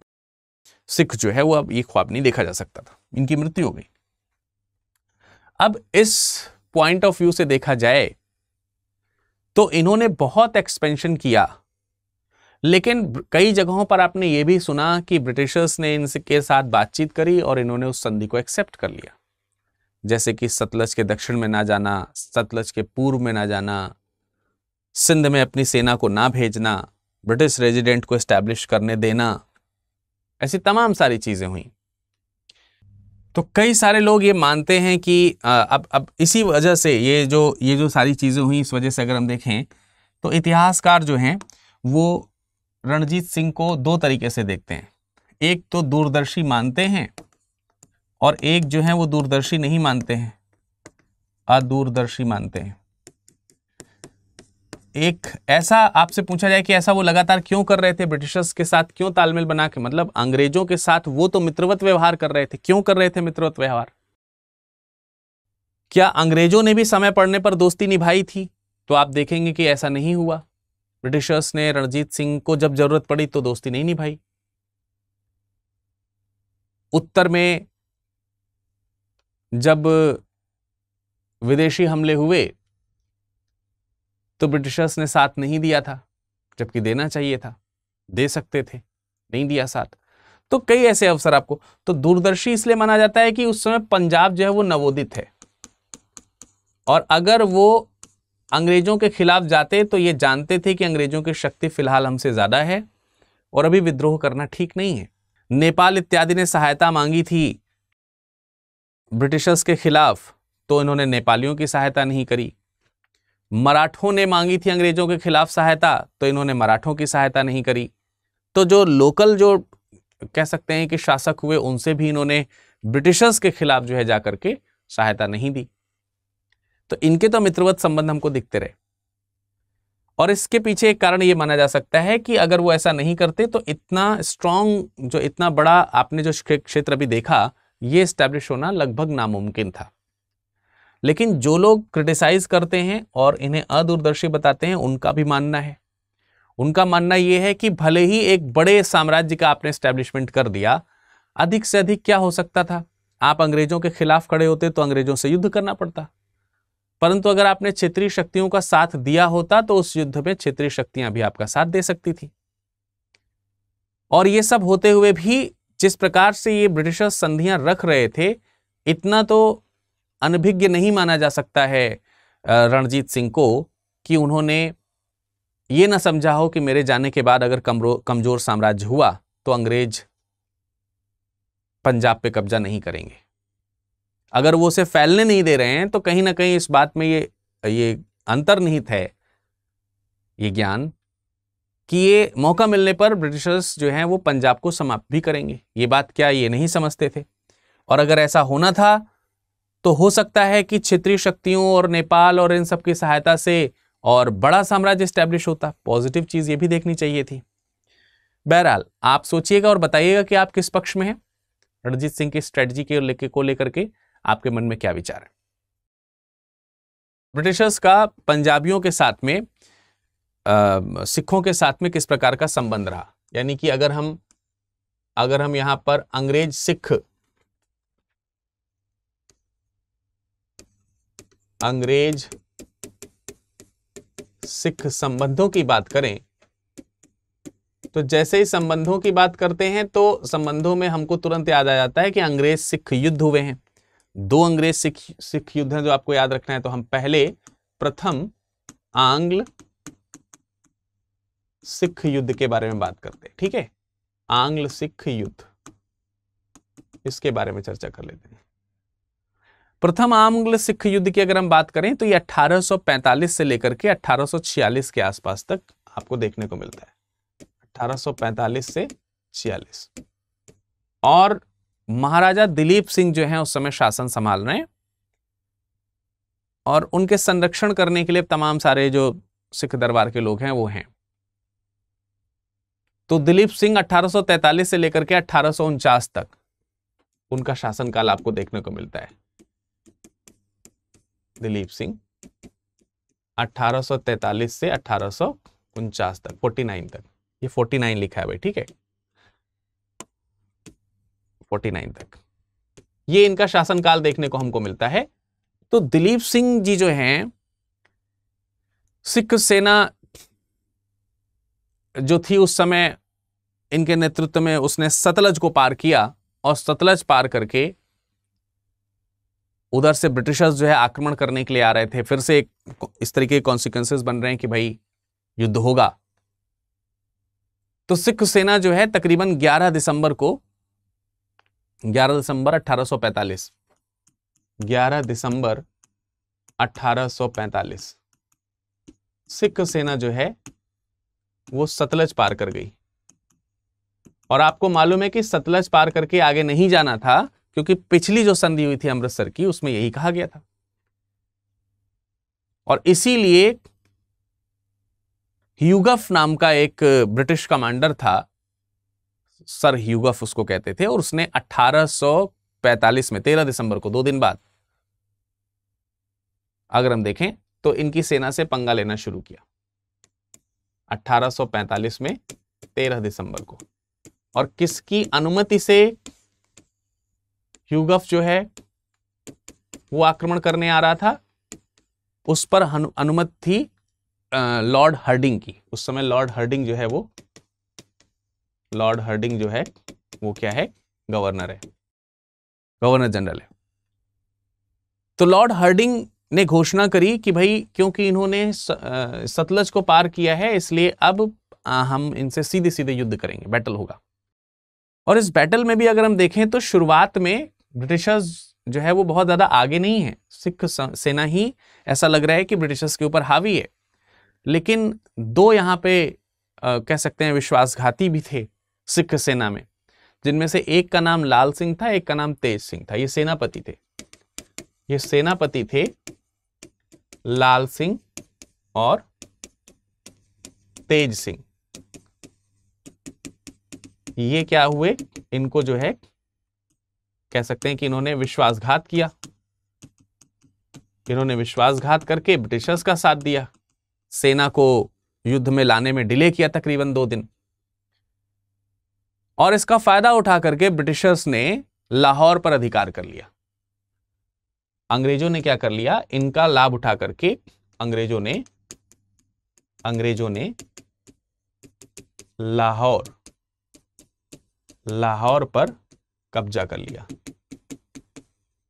सिख जो है वो अब ये ख्वाब नहीं देखा जा सकता था इनकी मृत्यु हो गई अब इस पॉइंट ऑफ व्यू से देखा जाए तो इन्होंने बहुत एक्सपेंशन किया लेकिन कई जगहों पर आपने ये भी सुना कि ब्रिटिशर्स ने इनके साथ बातचीत करी और इन्होंने उस संधि को एक्सेप्ट कर लिया जैसे कि सतलज के दक्षिण में ना जाना सतलज के पूर्व में ना जाना सिंध में अपनी सेना को ना भेजना ब्रिटिश रेजिडेंट को स्टैब्लिश करने देना ऐसी तमाम सारी चीज़ें हुई तो कई सारे लोग ये मानते हैं कि अब अब इसी वजह से ये जो ये जो सारी चीज़ें हुई इस वजह से अगर हम देखें तो इतिहासकार जो हैं वो रणजीत सिंह को दो तरीके से देखते हैं एक तो दूरदर्शी मानते हैं और एक जो है वो दूरदर्शी नहीं मानते हैं अदूरदर्शी मानते हैं एक ऐसा आपसे पूछा जाए कि ऐसा वो लगातार क्यों कर रहे थे ब्रिटिशर्स के साथ क्यों तालमेल बना के मतलब अंग्रेजों के साथ वो तो मित्रवत व्यवहार कर रहे थे क्यों कर रहे थे मित्रवत व्यवहार क्या अंग्रेजों ने भी समय पड़ने पर दोस्ती निभाई थी तो आप देखेंगे कि ऐसा नहीं हुआ ब्रिटिशर्स ने रणजीत सिंह को जब जरूरत पड़ी तो दोस्ती नहीं निभाई उत्तर में जब विदेशी हमले हुए तो ब्रिटिशर्स ने साथ नहीं दिया था जबकि देना चाहिए था दे सकते थे नहीं दिया साथ तो कई ऐसे अवसर आपको तो दूरदर्शी इसलिए माना जाता है कि उस समय पंजाब जो है वो नवोदित है और अगर वो अंग्रेज़ों के खिलाफ जाते तो ये जानते थे कि अंग्रेज़ों की शक्ति फ़िलहाल हमसे ज़्यादा है और अभी विद्रोह करना ठीक नहीं है नेपाल इत्यादि ने सहायता मांगी थी ब्रिटिशर्स के खिलाफ तो इन्होंने नेपालियों की सहायता नहीं करी मराठों ने मांगी थी अंग्रेज़ों के खिलाफ सहायता तो इन्होंने मराठों की सहायता नहीं करी तो जो लोकल जो कह सकते हैं कि शासक हुए उनसे भी इन्होंने ब्रिटिशर्स के खिलाफ जो है जा करके सहायता नहीं दी तो इनके तो मित्रवत संबंध हमको दिखते रहे और इसके पीछे एक कारण ये माना जा सकता है कि अगर वो ऐसा नहीं करते तो इतना स्ट्रांग जो इतना बड़ा आपने जो क्षेत्र अभी देखा ये स्टैब्लिश होना लगभग नामुमकिन था लेकिन जो लोग क्रिटिसाइज करते हैं और इन्हें अदूरदर्शी बताते हैं उनका भी मानना है उनका मानना यह है कि भले ही एक बड़े साम्राज्य का आपने स्टैब्लिशमेंट कर दिया अधिक से अधिक क्या हो सकता था आप अंग्रेजों के खिलाफ खड़े होते तो अंग्रेजों से युद्ध करना पड़ता परंतु अगर आपने क्षेत्रीय शक्तियों का साथ दिया होता तो उस युद्ध में क्षेत्रीय शक्तियां भी आपका साथ दे सकती थी और ये सब होते हुए भी जिस प्रकार से ये ब्रिटिशर्स संधियां रख रहे थे इतना तो अनभिज्ञ नहीं माना जा सकता है रणजीत सिंह को कि उन्होंने ये ना समझा हो कि मेरे जाने के बाद अगर कमरो कमजोर साम्राज्य हुआ तो अंग्रेज पंजाब पे कब्जा नहीं करेंगे अगर वो उसे फैलने नहीं दे रहे हैं तो कहीं ना कहीं इस बात में ये ये अंतर्निहित है ये ज्ञान कि ये मौका मिलने पर ब्रिटिशर्स जो हैं वो पंजाब को समाप्त भी करेंगे ये बात क्या ये नहीं समझते थे और अगर ऐसा होना था तो हो सकता है कि क्षेत्रीय शक्तियों और नेपाल और इन सब की सहायता से और बड़ा साम्राज्य स्टैब्लिश होता पॉजिटिव चीज़ ये भी देखनी चाहिए थी बहरहाल आप सोचिएगा और बताइएगा कि आप किस पक्ष में हैं रणजीत सिंह की स्ट्रेटजी के लेके को लेकर के आपके मन में क्या विचार है ब्रिटिशर्स का पंजाबियों के साथ में आ, सिखों के साथ में किस प्रकार का संबंध रहा यानी कि अगर हम अगर हम यहां पर अंग्रेज सिख अंग्रेज सिख संबंधों की बात करें तो जैसे ही संबंधों की बात करते हैं तो संबंधों में हमको तुरंत याद आ जाता है कि अंग्रेज सिख युद्ध हुए हैं दो अंग्रेज सिख सिख युद्ध हैं जो आपको याद रखना है तो हम पहले प्रथम आंग्ल सिख युद्ध के बारे में बात करते हैं ठीक है आंग्ल सिख युद्ध इसके बारे में चर्चा कर लेते हैं प्रथम आंग्ल सिख युद्ध की अगर हम बात करें तो ये 1845 से लेकर के 1846 के आसपास तक आपको देखने को मिलता है 1845 से 46 और महाराजा दिलीप सिंह जो है उस समय शासन संभाल रहे हैं और उनके संरक्षण करने के लिए तमाम सारे जो सिख दरबार के लोग हैं वो हैं तो दिलीप सिंह 1843 से लेकर के अठारह तक उनका शासनकाल आपको देखने को मिलता है दिलीप सिंह 1843 से अठारह तक 49 तक ये 49 लिखा है भाई ठीक है 49 तक ये इनका शासनकाल देखने को हमको मिलता है तो दिलीप सिंह जी जो हैं सिख सेना जो थी उस समय इनके नेतृत्व में उसने सतलज को पार किया और सतलज पार करके उधर से ब्रिटिशर्स जो है आक्रमण करने के लिए आ रहे थे फिर से एक इस तरीके के कॉन्सिक्वेंसेस बन रहे हैं कि भाई युद्ध होगा तो सिख सेना जो है तकरीबन 11 दिसंबर को 11 दिसंबर 1845 11 दिसंबर 1845 सिख सेना जो है वो सतलज पार कर गई और आपको मालूम है कि सतलज पार करके आगे नहीं जाना था क्योंकि पिछली जो संधि हुई थी अमृतसर की उसमें यही कहा गया था और इसीलिए ह्यूगफ नाम का एक ब्रिटिश कमांडर था सर ह्यूगफ उसको कहते थे और उसने 1845 में 13 दिसंबर को दो दिन बाद अगर हम देखें तो इनकी सेना से पंगा लेना शुरू किया 1845 में 13 दिसंबर को और किसकी अनुमति से ह्यूगफ जो है वो आक्रमण करने आ रहा था उस पर अनुमति थी लॉर्ड हर्डिंग की उस समय लॉर्ड हर्डिंग जो है वो लॉर्ड हर्डिंग जो है वो क्या है गवर्नर है गवर्नर जनरल है तो लॉर्ड हर्डिंग ने घोषणा करी कि भाई क्योंकि इन्होंने सतलज को पार किया है इसलिए अब हम इनसे सीधे सीधे युद्ध करेंगे बैटल होगा और इस बैटल में भी अगर हम देखें तो शुरुआत में ब्रिटिशर्स जो है वो बहुत ज़्यादा आगे नहीं है सिख सेना ही ऐसा लग रहा है कि ब्रिटिशर्स के ऊपर हावी है लेकिन दो यहाँ पे आ, कह सकते हैं विश्वासघाती भी थे सिख सेना में जिनमें से एक का नाम लाल सिंह था एक का नाम तेज सिंह था ये सेनापति थे ये सेनापति थे लाल सिंह और तेज सिंह ये क्या हुए इनको जो है कह सकते हैं कि इन्होंने विश्वासघात किया इन्होंने विश्वासघात करके ब्रिटिशर्स का साथ दिया सेना को युद्ध में लाने में डिले किया तकरीबन दो दिन और इसका फायदा उठा करके ब्रिटिशर्स ने लाहौर पर अधिकार कर लिया अंग्रेजों ने क्या कर लिया इनका लाभ उठा करके अंग्रेजों ने अंग्रेजों ने लाहौर लाहौर पर कब्जा कर लिया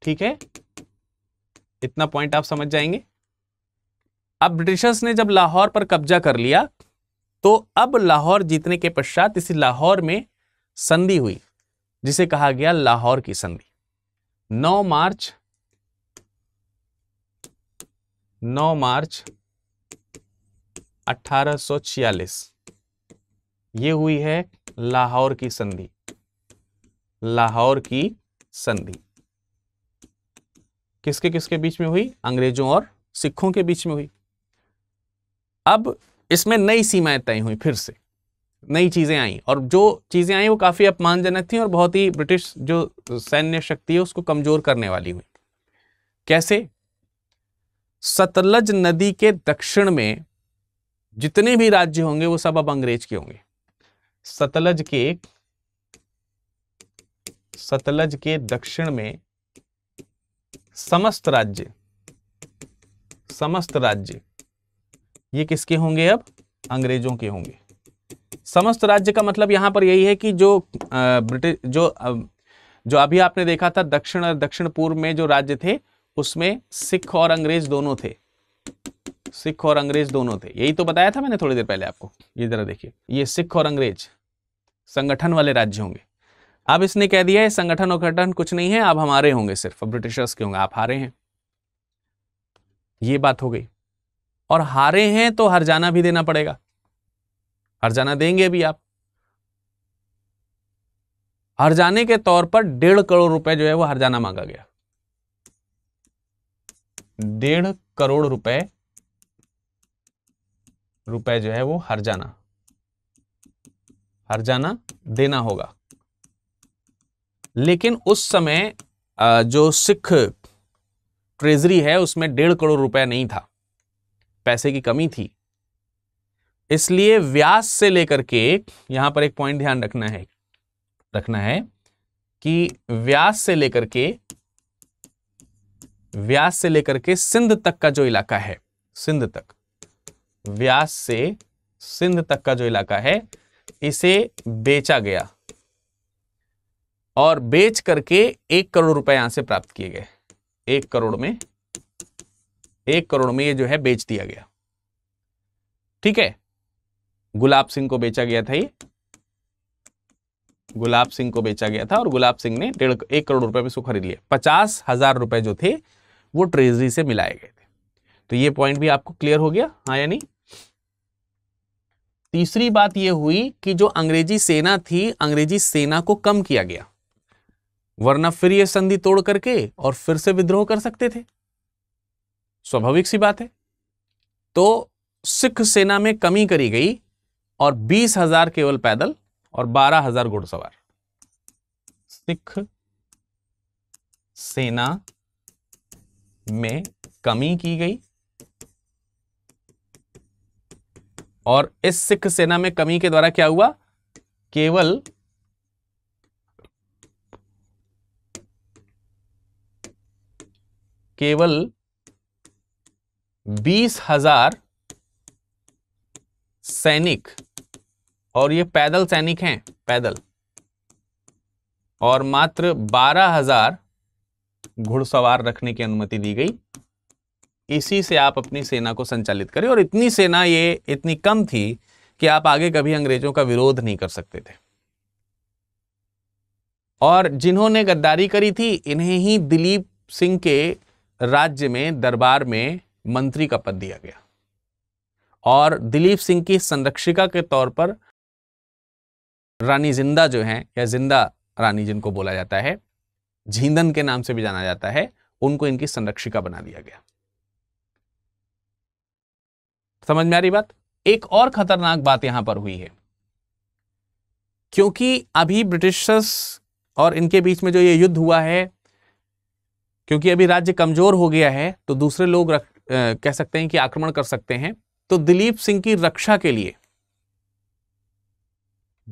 ठीक है इतना पॉइंट आप समझ जाएंगे अब ब्रिटिशर्स ने जब लाहौर पर कब्जा कर लिया तो अब लाहौर जीतने के पश्चात इसी लाहौर में संधि हुई जिसे कहा गया लाहौर की संधि 9 मार्च 9 मार्च अठारह ये हुई है लाहौर की संधि लाहौर की संधि किसके किसके बीच में हुई अंग्रेजों और सिखों के बीच में हुई अब इसमें नई सीमाएं तय हुई फिर से नई चीज़ें आई और जो चीज़ें आई वो काफ़ी अपमानजनक थी और बहुत ही ब्रिटिश जो सैन्य शक्ति है उसको कमज़ोर करने वाली हुई कैसे सतलज नदी के दक्षिण में जितने भी राज्य होंगे वो सब अब अंग्रेज के होंगे सतलज के सतलज के दक्षिण में समस्त राज्य समस्त राज्य ये किसके होंगे अब अंग्रेजों के होंगे समस्त राज्य का मतलब यहाँ पर यही है कि जो ब्रिटिश जो जो अभी आपने देखा था दक्षिण और दक्षिण पूर्व में जो राज्य थे उसमें सिख और अंग्रेज दोनों थे सिख और अंग्रेज दोनों थे यही तो बताया था मैंने थोड़ी देर पहले आपको ये जरा देखिए ये सिख और अंग्रेज संगठन वाले राज्य होंगे अब इसने कह दिया है संगठन और गठन कुछ नहीं है आप हमारे होंगे सिर्फ ब्रिटिशर्स के होंगे आप हारे हैं ये बात हो गई और हारे हैं तो हर जाना भी देना पड़ेगा जाना देंगे भी आप जाने के तौर पर डेढ़ करोड़ रुपए जो है वो जाना मांगा गया डेढ़ करोड़ रुपए रुपए जो है वो हर जाना देना होगा लेकिन उस समय जो सिख ट्रेजरी है उसमें डेढ़ करोड़ रुपए नहीं था पैसे की कमी थी इसलिए व्यास से लेकर के यहां पर एक पॉइंट ध्यान रखना है रखना है कि व्यास से लेकर के व्यास से लेकर के सिंध तक का जो इलाका है सिंध तक व्यास से सिंध तक का जो इलाका है इसे बेचा गया और बेच करके एक करोड़ रुपए यहां से प्राप्त किए गए एक करोड़ में एक करोड़ में ये जो है बेच दिया गया ठीक है गुलाब सिंह को बेचा गया था ये गुलाब सिंह को बेचा गया था और गुलाब सिंह ने डेढ़ एक करोड़ रुपए में इसको खरीद लिया पचास हजार रुपए जो थे वो ट्रेजरी से मिलाए गए थे तो ये पॉइंट भी आपको क्लियर हो गया हाँ या नहीं तीसरी बात यह हुई कि जो अंग्रेजी सेना थी अंग्रेजी सेना को कम किया गया वरना फिर ये संधि तोड़ करके और फिर से विद्रोह कर सकते थे स्वाभाविक सी बात है तो सिख सेना में कमी करी गई और बीस हजार केवल पैदल और बारह हजार घुड़सवार सिख सेना में कमी की गई और इस सिख सेना में कमी के द्वारा क्या हुआ केवल केवल बीस हजार सैनिक और ये पैदल सैनिक हैं पैदल और मात्र बारह हजार घुड़सवार रखने की अनुमति दी गई इसी से आप अपनी सेना को संचालित करें और इतनी सेना ये इतनी कम थी कि आप आगे कभी अंग्रेजों का विरोध नहीं कर सकते थे और जिन्होंने गद्दारी करी थी इन्हें ही दिलीप सिंह के राज्य में दरबार में मंत्री का पद दिया गया और दिलीप सिंह की संरक्षिका के तौर पर रानी जिंदा जो हैं या जिंदा रानी जिनको बोला जाता है झींदन के नाम से भी जाना जाता है उनको इनकी संरक्षिका बना दिया गया समझ में आ रही बात एक और खतरनाक बात यहां पर हुई है क्योंकि अभी ब्रिटिशर्स और इनके बीच में जो ये युद्ध हुआ है क्योंकि अभी राज्य कमजोर हो गया है तो दूसरे लोग रख, आ, कह सकते हैं कि आक्रमण कर सकते हैं तो दिलीप सिंह की रक्षा के लिए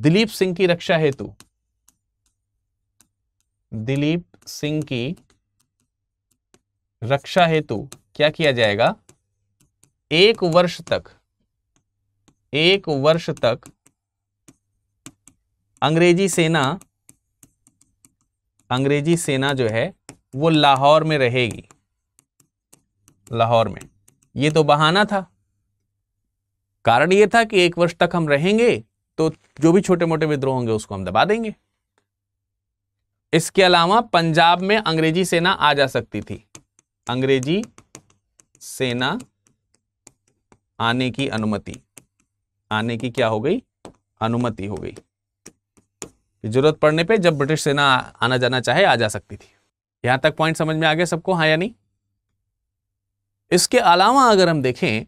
दिलीप सिंह की रक्षा हेतु दिलीप सिंह की रक्षा हेतु क्या किया जाएगा एक वर्ष तक एक वर्ष तक अंग्रेजी सेना अंग्रेजी सेना जो है वो लाहौर में रहेगी लाहौर में ये तो बहाना था कारण ये था कि एक वर्ष तक हम रहेंगे तो जो भी छोटे मोटे विद्रोह होंगे उसको हम दबा देंगे इसके अलावा पंजाब में अंग्रेजी सेना आ जा सकती थी अंग्रेजी सेना आने की अनुमति आने की क्या हो गई अनुमति हो गई जरूरत पड़ने पे जब ब्रिटिश सेना आना जाना चाहे आ जा सकती थी यहां तक पॉइंट समझ में आ गया सबको हाँ या नहीं इसके अलावा अगर हम देखें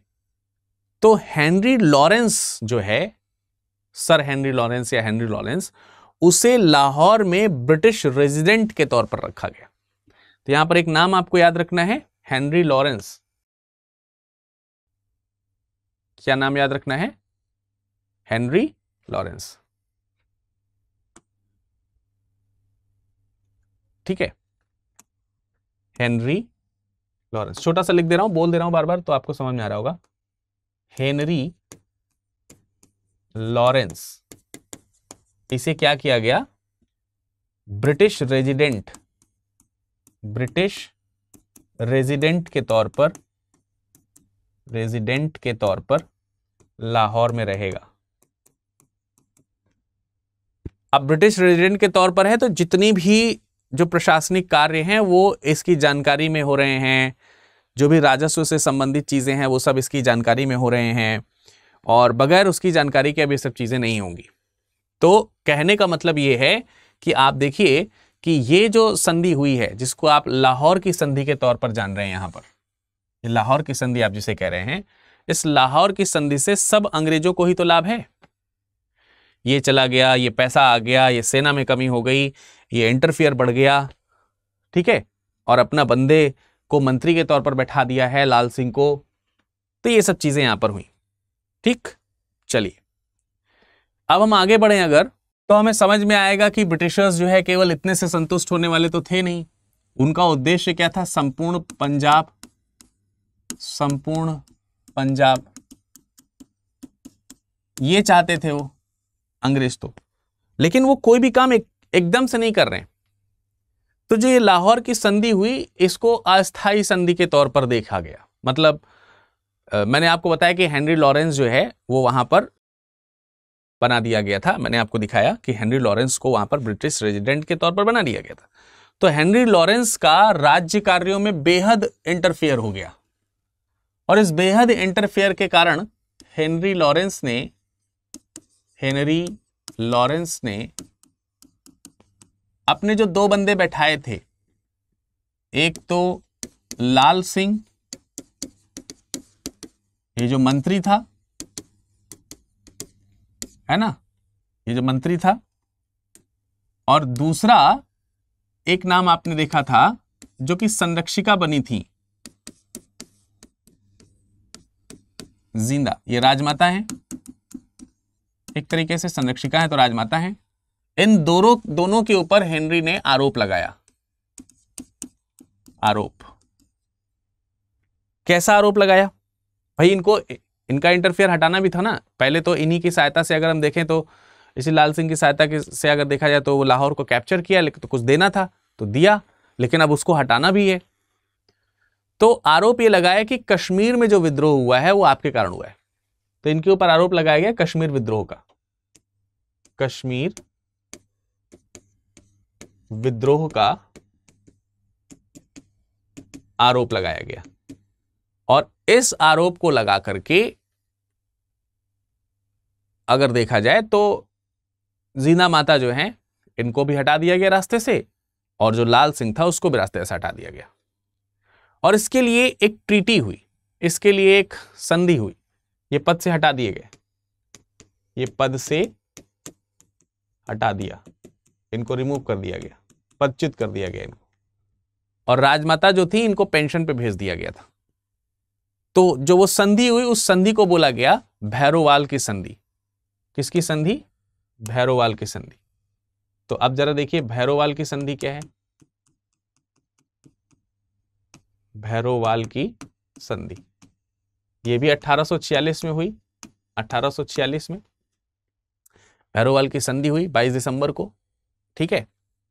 तो हेनरी लॉरेंस जो है सर हेनरी लॉरेंस या हेनरी लॉरेंस उसे लाहौर में ब्रिटिश रेजिडेंट के तौर पर रखा गया तो यहां पर एक नाम आपको याद रखना है हेनरी लॉरेंस क्या नाम याद रखना है हेनरी लॉरेंस ठीक है हेनरी लॉरेंस छोटा सा लिख दे रहा हूं बोल दे रहा हूं बार बार तो आपको समझ में आ रहा होगा हेनरी लॉरेंस इसे क्या किया गया ब्रिटिश रेजिडेंट ब्रिटिश रेजिडेंट के तौर पर रेजिडेंट के तौर पर लाहौर में रहेगा अब ब्रिटिश रेजिडेंट के तौर पर है तो जितनी भी जो प्रशासनिक कार्य हैं वो इसकी जानकारी में हो रहे हैं जो भी राजस्व से संबंधित चीज़ें हैं वो सब इसकी जानकारी में हो रहे हैं और बगैर उसकी जानकारी के अब ये सब चीज़ें नहीं होंगी तो कहने का मतलब ये है कि आप देखिए कि ये जो संधि हुई है जिसको आप लाहौर की संधि के तौर पर जान रहे हैं यहाँ पर लाहौर की संधि आप जिसे कह रहे हैं इस लाहौर की संधि से सब अंग्रेजों को ही तो लाभ है ये चला गया ये पैसा आ गया ये सेना में कमी हो गई ये इंटरफियर बढ़ गया ठीक है और अपना बंदे को मंत्री के तौर पर बैठा दिया है लाल सिंह को तो ये सब चीज़ें यहाँ पर हुई ठीक चलिए अब हम आगे बढ़े अगर तो हमें समझ में आएगा कि ब्रिटिशर्स जो है केवल इतने से संतुष्ट होने वाले तो थे नहीं उनका उद्देश्य क्या था संपूर्ण पंजाब संपूर्ण पंजाब ये चाहते थे वो अंग्रेज तो लेकिन वो कोई भी काम एक, एकदम से नहीं कर रहे तो जो ये लाहौर की संधि हुई इसको अस्थाई संधि के तौर पर देखा गया मतलब मैंने आपको बताया कि हेनरी लॉरेंस जो है वो वहां पर बना दिया गया था मैंने आपको दिखाया कि हेनरी लॉरेंस को वहां पर ब्रिटिश रेजिडेंट के तौर पर बना दिया गया था तो हेनरी लॉरेंस का राज्य कार्यों में बेहद इंटरफेयर हो गया और इस बेहद इंटरफेयर के कारण हेनरी लॉरेंस ने हेनरी लॉरेंस ने अपने जो दो बंदे बैठाए थे एक तो लाल सिंह ये जो मंत्री था है ना ये जो मंत्री था और दूसरा एक नाम आपने देखा था जो कि संरक्षिका बनी थी जिंदा ये राजमाता है एक तरीके से संरक्षिका है तो राजमाता है इन दोनों दोनों के ऊपर हेनरी ने आरोप लगाया आरोप कैसा आरोप लगाया भाई इनको इनका इंटरफेयर हटाना भी था ना पहले तो इन्हीं की सहायता से अगर हम देखें तो इसी लाल सिंह की सहायता से अगर देखा जाए तो वो लाहौर को कैप्चर किया लेकिन तो कुछ देना था तो दिया लेकिन अब उसको हटाना भी है तो आरोप ये लगाया कि कश्मीर में जो विद्रोह हुआ है वो आपके कारण हुआ है तो इनके ऊपर आरोप लगाया गया कश्मीर विद्रोह का कश्मीर विद्रोह का आरोप लगाया गया और इस आरोप को लगा करके अगर देखा जाए तो जीना माता जो हैं इनको भी हटा दिया गया रास्ते से और जो लाल सिंह था उसको भी रास्ते से हटा दिया गया और इसके लिए एक ट्रीटी हुई इसके लिए एक संधि हुई ये पद से हटा दिए गए ये पद से हटा दिया इनको रिमूव कर दिया गया पदचित कर दिया गया इनको और राजमाता जो थी इनको पेंशन पे भेज दिया गया था तो जो वो संधि हुई उस संधि को बोला गया भैरोवाल की संधि किसकी संधि भैरोवाल की संधि तो अब जरा देखिए भैरोवाल की संधि क्या है भैरोवाल की संधि ये भी 1846 में हुई 1846 में भैरोवाल की संधि हुई 22 दिसंबर को ठीक है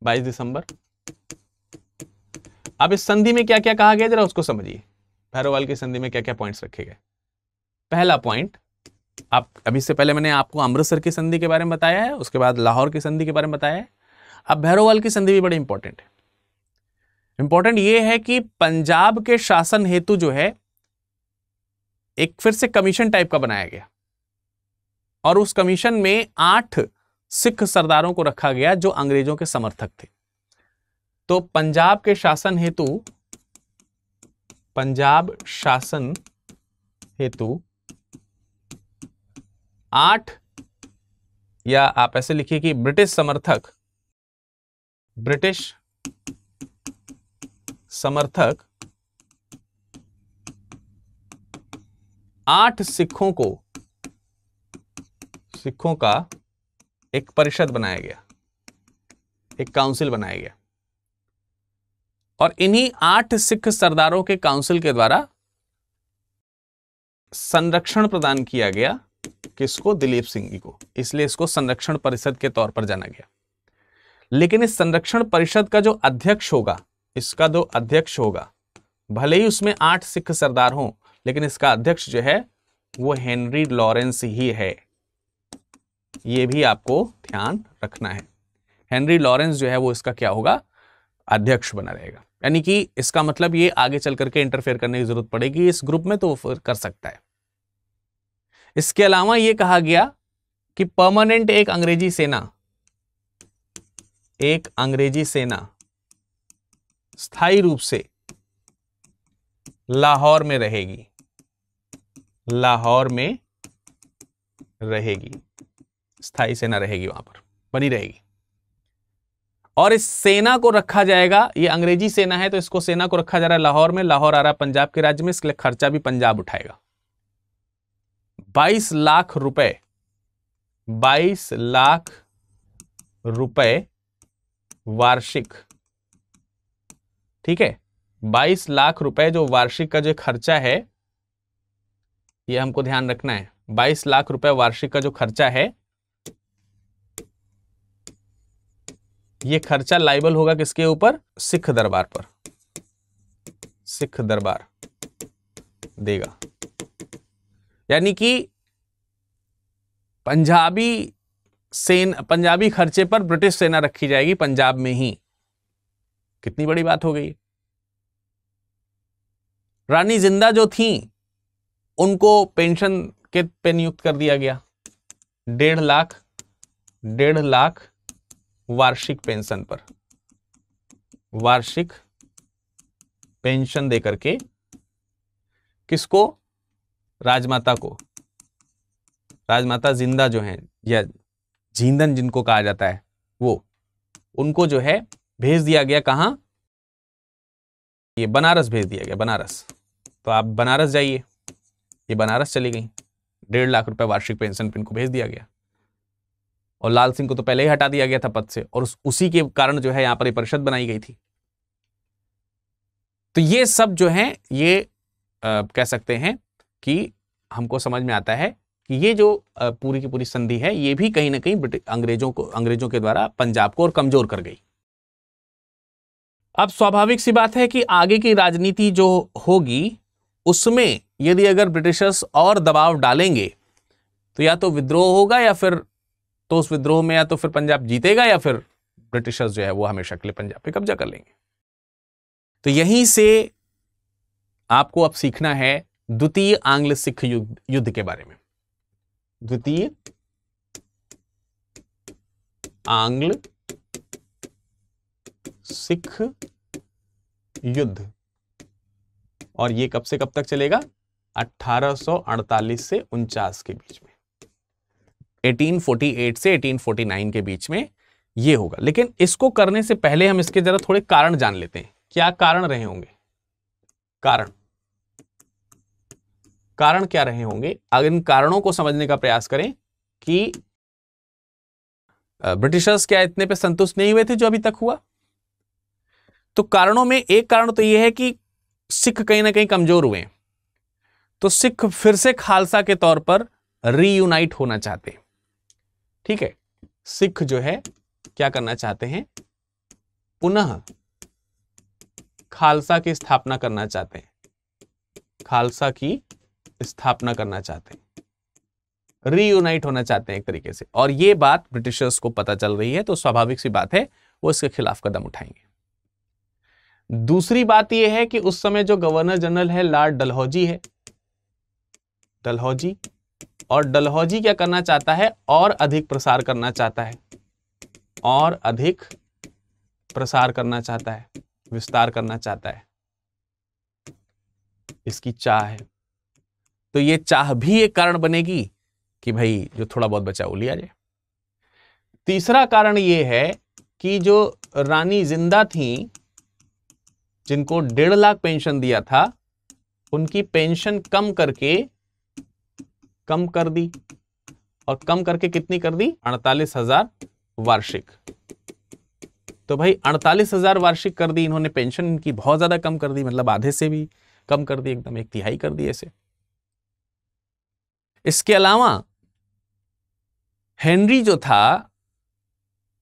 22 दिसंबर अब इस संधि में क्या क्या कहा गया जरा उसको समझिए भैरोवाल की संधि में क्या क्या पॉइंट्स रखे गए पहला पॉइंट आप अभी से पहले मैंने आपको अमृतसर की संधि के बारे में बताया है उसके बाद लाहौर की संधि के बारे में बताया है अब भैरोवाल की संधि भी बड़ी इंपॉर्टेंट है इंपॉर्टेंट ये है कि पंजाब के शासन हेतु जो है एक फिर से कमीशन टाइप का बनाया गया और उस कमीशन में आठ सिख सरदारों को रखा गया जो अंग्रेजों के समर्थक थे तो पंजाब के शासन हेतु पंजाब शासन हेतु आठ या आप ऐसे लिखिए कि ब्रिटिश समर्थक ब्रिटिश समर्थक आठ सिखों को सिखों का एक परिषद बनाया गया एक काउंसिल बनाया गया और इन्हीं आठ सिख सरदारों के काउंसिल के द्वारा संरक्षण प्रदान किया गया किसको दिलीप सिंह जी को इसलिए इसको संरक्षण परिषद के तौर पर जाना गया लेकिन इस संरक्षण परिषद का जो अध्यक्ष होगा इसका जो अध्यक्ष होगा भले ही उसमें आठ सिख सरदार हों लेकिन इसका अध्यक्ष जो है वो हेनरी लॉरेंस ही है ये भी आपको ध्यान रखना है हेनरी लॉरेंस जो है वो इसका क्या होगा अध्यक्ष बना रहेगा यानी कि इसका मतलब ये आगे चल करके इंटरफेयर करने की जरूरत पड़ेगी इस ग्रुप में तो वो कर सकता है इसके अलावा ये कहा गया कि परमानेंट एक अंग्रेजी सेना एक अंग्रेजी सेना स्थायी रूप से लाहौर में रहेगी लाहौर में रहेगी स्थायी सेना रहेगी वहां पर बनी रहेगी और इस सेना को रखा जाएगा ये अंग्रेजी सेना है तो इसको सेना को रखा जा रहा है लाहौर में लाहौर आ रहा है पंजाब के राज्य में इसके लिए खर्चा भी पंजाब उठाएगा 22 लाख रुपए 22 लाख रुपए वार्षिक ठीक है 22 लाख रुपए जो वार्षिक का जो खर्चा है ये हमको ध्यान रखना है 22 लाख रुपए वार्षिक का जो खर्चा है ये खर्चा लाइबल होगा किसके ऊपर सिख दरबार पर सिख दरबार देगा यानी कि पंजाबी सेन पंजाबी खर्चे पर ब्रिटिश सेना रखी जाएगी पंजाब में ही कितनी बड़ी बात हो गई रानी जिंदा जो थी उनको पेंशन के पे नियुक्त कर दिया गया डेढ़ लाख डेढ़ लाख वार्षिक पेंशन पर वार्षिक पेंशन देकर के किसको राजमाता को राजमाता जिंदा जो हैं या जींदन जिनको कहा जाता है वो उनको जो है भेज दिया गया कहां ये बनारस भेज दिया गया बनारस तो आप बनारस जाइए ये बनारस चली गई डेढ़ लाख रुपए वार्षिक पेंशन पे इनको भेज दिया गया और लाल सिंह को तो पहले ही हटा दिया गया था पद से और उस, उसी के कारण जो है यहाँ पर परिषद बनाई गई थी तो ये सब जो है ये आ, कह सकते हैं कि हमको समझ में आता है कि ये जो आ, पूरी की पूरी संधि है ये भी कहीं ना कहीं अंग्रेजों को अंग्रेजों के द्वारा पंजाब को और कमजोर कर गई अब स्वाभाविक सी बात है कि आगे की राजनीति जो होगी उसमें यदि अगर ब्रिटिशर्स और दबाव डालेंगे तो या तो विद्रोह होगा या फिर तो उस विद्रोह में या तो फिर पंजाब जीतेगा या फिर ब्रिटिशर्स जो है वो हमेशा के लिए पंजाब पे कब्जा कर लेंगे तो यहीं से आपको अब सीखना है द्वितीय आंग्ल सिख युद्ध युद्ध के बारे में द्वितीय आंग्ल सिख युद्ध और ये कब से कब तक चलेगा 1848 से उनचास के बीच में 1848 से 1849 के बीच में ये होगा लेकिन इसको करने से पहले हम इसके जरा थोड़े कारण जान लेते हैं क्या कारण रहे होंगे कारण कारण क्या रहे होंगे अगर इन कारणों को समझने का प्रयास करें कि ब्रिटिशर्स क्या इतने पे संतुष्ट नहीं हुए थे जो अभी तक हुआ तो कारणों में एक कारण तो यह है कि सिख कहीं ना कहीं कमजोर हुए तो सिख फिर से खालसा के तौर पर रीयूनाइट होना चाहते हैं ठीक है सिख जो है क्या करना चाहते हैं पुनः खालसा की स्थापना करना चाहते हैं खालसा की स्थापना करना चाहते हैं रीयूनाइट होना चाहते हैं एक तरीके से और ये बात ब्रिटिशर्स को पता चल रही है तो स्वाभाविक सी बात है वो इसके खिलाफ कदम उठाएंगे दूसरी बात यह है कि उस समय जो गवर्नर जनरल है लॉर्ड डलहौजी है डलहौजी और डलहौजी क्या करना चाहता है और अधिक प्रसार करना चाहता है और अधिक प्रसार करना चाहता है विस्तार करना चाहता है इसकी चाह है तो ये चाह भी एक कारण बनेगी कि भाई जो थोड़ा बहुत बचा वो लिया जाए तीसरा कारण ये है कि जो रानी जिंदा थी जिनको डेढ़ लाख पेंशन दिया था उनकी पेंशन कम करके कम कर दी और कम करके कितनी कर दी अड़तालीस हजार वार्षिक तो भाई अड़तालीस हजार वार्षिक कर दी इन्होंने पेंशन इनकी बहुत ज्यादा कम कर दी मतलब आधे से भी कम कर दी एकदम एक तिहाई कर दी ऐसे इसके अलावा हेनरी जो था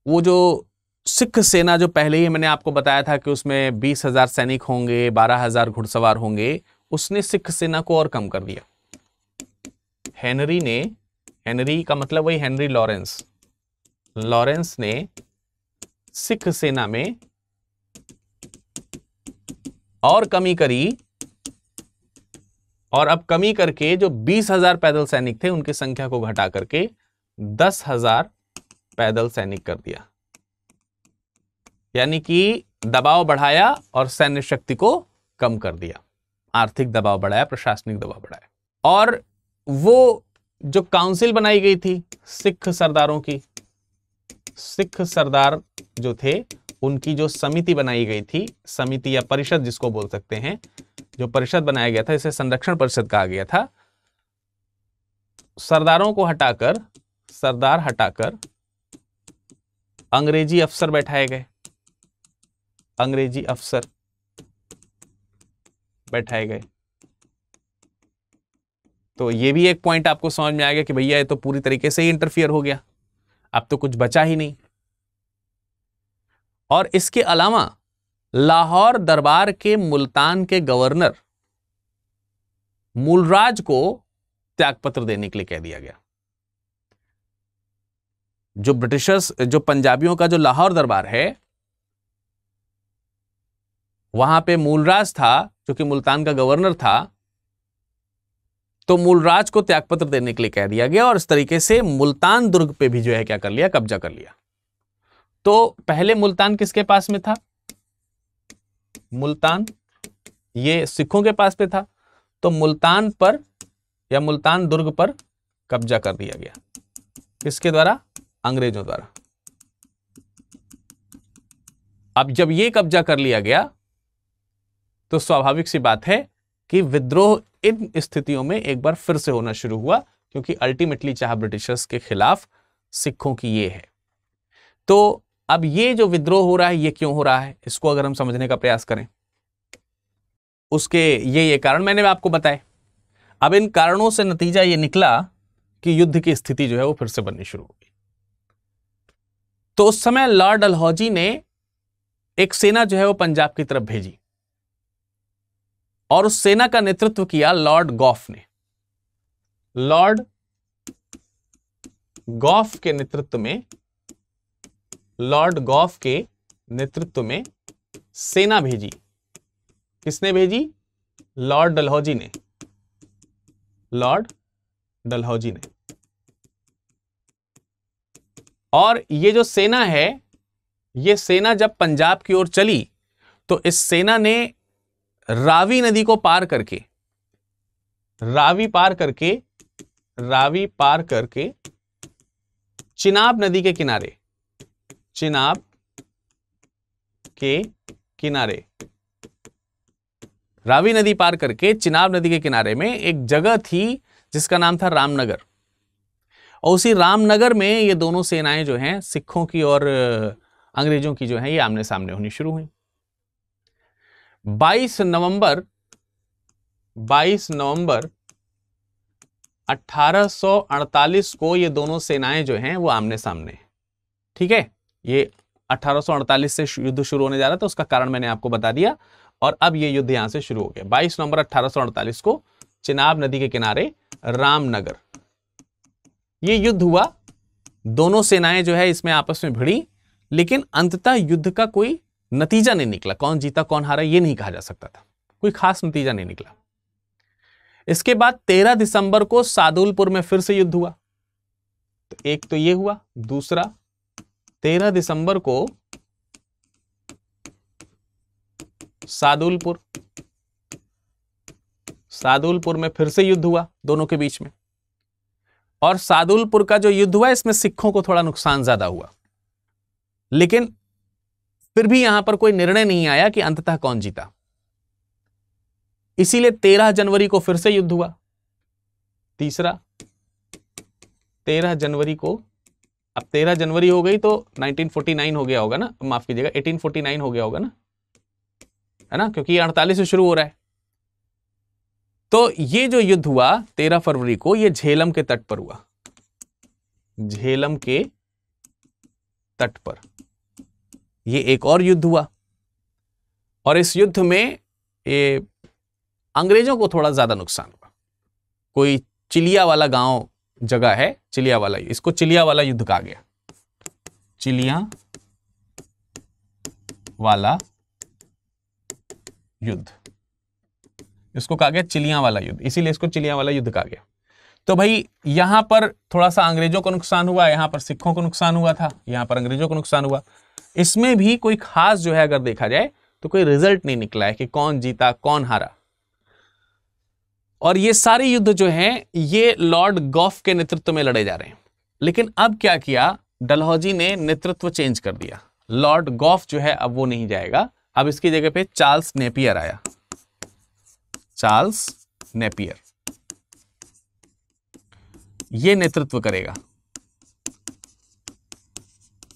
वो जो सिख सेना जो पहले ही मैंने आपको बताया था कि उसमें बीस हजार सैनिक होंगे बारह हजार घुड़सवार होंगे उसने सिख सेना को और कम कर दिया हेनरी ने हेनरी का मतलब वही हेनरी लॉरेंस लॉरेंस ने सिख सेना में और कमी करी और अब कमी करके जो बीस हजार पैदल सैनिक थे उनकी संख्या को घटा करके दस हजार पैदल सैनिक कर दिया यानी कि दबाव बढ़ाया और सैन्य शक्ति को कम कर दिया आर्थिक दबाव बढ़ाया प्रशासनिक दबाव बढ़ाया और वो जो काउंसिल बनाई गई थी सिख सरदारों की सिख सरदार जो थे उनकी जो समिति बनाई गई थी समिति या परिषद जिसको बोल सकते हैं जो परिषद बनाया गया था इसे संरक्षण परिषद कहा गया था सरदारों को हटाकर सरदार हटाकर अंग्रेजी अफसर बैठाए गए अंग्रेजी अफसर बैठाए गए तो ये भी एक पॉइंट आपको समझ में आएगा कि भैया ये तो पूरी तरीके से ही इंटरफियर हो गया अब तो कुछ बचा ही नहीं और इसके अलावा लाहौर दरबार के मुल्तान के गवर्नर मूलराज को त्यागपत्र देने के लिए कह दिया गया जो ब्रिटिशर्स जो पंजाबियों का जो लाहौर दरबार है वहां पे मूलराज था जो कि मुल्तान का गवर्नर था तो मूलराज को त्यागपत्र देने के लिए कह दिया गया और इस तरीके से मुल्तान दुर्ग पे भी जो है क्या कर लिया कब्जा कर लिया तो पहले मुल्तान किसके पास में था मुल्तान ये सिखों के पास पे था तो मुल्तान पर या मुल्तान दुर्ग पर कब्जा कर दिया गया किसके द्वारा अंग्रेजों द्वारा अब जब ये कब्जा कर लिया गया तो स्वाभाविक सी बात है कि विद्रोह इन स्थितियों में एक बार फिर से होना शुरू हुआ क्योंकि अल्टीमेटली चाह ब्रिटिशर्स के खिलाफ सिखों की ये है तो अब ये जो विद्रोह हो रहा है ये क्यों हो रहा है इसको अगर हम समझने का प्रयास करें उसके ये ये कारण मैंने आपको बताए अब इन कारणों से नतीजा ये निकला कि युद्ध की स्थिति जो है वो फिर से बननी शुरू हो गई तो उस समय लॉर्ड अलहौजी ने एक सेना जो है वो पंजाब की तरफ भेजी और उस सेना का नेतृत्व किया लॉर्ड गॉफ ने लॉर्ड गॉफ के नेतृत्व में लॉर्ड गॉफ के नेतृत्व में सेना भेजी किसने भेजी लॉर्ड डलहौजी ने लॉर्ड डलहौजी ने और ये जो सेना है ये सेना जब पंजाब की ओर चली तो इस सेना ने रावी नदी को पार करके रावी पार करके रावी पार करके चिनाब नदी के किनारे चिनाब के किनारे रावी नदी पार करके चिनाब नदी के किनारे में एक जगह थी जिसका नाम था रामनगर और उसी रामनगर में ये दोनों सेनाएं जो हैं सिखों की और अंग्रेजों की जो है ये आमने सामने होनी शुरू हुई 22 नवंबर 22 नवंबर 1848 को ये दोनों सेनाएं जो हैं वो आमने सामने ठीक है ये 1848 से युद्ध शुरू होने जा रहा था उसका कारण मैंने आपको बता दिया और अब ये युद्ध यहां से शुरू हो गया 22 नवंबर 1848 को चिनाब नदी के किनारे रामनगर ये युद्ध हुआ दोनों सेनाएं जो है इसमें आपस में भिड़ी लेकिन अंततः युद्ध का कोई नतीजा नहीं निकला कौन जीता कौन हारा यह नहीं कहा जा सकता था कोई खास नतीजा नहीं निकला इसके बाद 13 दिसंबर को सादुलपुर में फिर से युद्ध हुआ तो एक तो यह हुआ दूसरा 13 दिसंबर को सादुलपुर सादुलपुर में फिर से युद्ध हुआ दोनों के बीच में और सादुलपुर का जो युद्ध हुआ इसमें सिखों को थोड़ा नुकसान ज्यादा हुआ लेकिन फिर भी यहां पर कोई निर्णय नहीं आया कि अंततः कौन जीता इसीलिए तेरह जनवरी को फिर से युद्ध हुआ तीसरा तेरह जनवरी को अब तेरह जनवरी हो गई तो 1949 हो गया होगा ना माफ कीजिएगा 1849 हो गया होगा ना है ना क्योंकि अड़तालीस से शुरू हो रहा है तो ये जो युद्ध हुआ तेरह फरवरी को ये झेलम के तट पर हुआ झेलम के तट पर ये एक और युद्ध हुआ और इस युद्ध में ये अंग्रेजों को थोड़ा ज़्यादा नुकसान हुआ कोई चिलिया वाला गांव जगह है चिलिया वाला इसको चिलिया वाला युद्ध कहा गया चिलिया वाला युद्ध इसको कहा गया चिलिया वाला युद्ध इसीलिए इसको चिलिया वाला युद्ध कहा गया तो भाई यहां पर थोड़ा सा अंग्रेजों को नुकसान हुआ यहां पर सिखों को नुकसान हुआ था यहां पर अंग्रेजों को नुकसान हुआ इसमें भी कोई खास जो है अगर देखा जाए तो कोई रिजल्ट नहीं निकला है कि कौन जीता कौन हारा और ये सारे युद्ध जो हैं ये लॉर्ड गॉफ के नेतृत्व में लड़े जा रहे हैं लेकिन अब क्या किया डलहौजी ने नेतृत्व चेंज कर दिया लॉर्ड गॉफ जो है अब वो नहीं जाएगा अब इसकी जगह पे चार्ल्स नेपियर आया चार्ल्स नेपियर ये नेतृत्व करेगा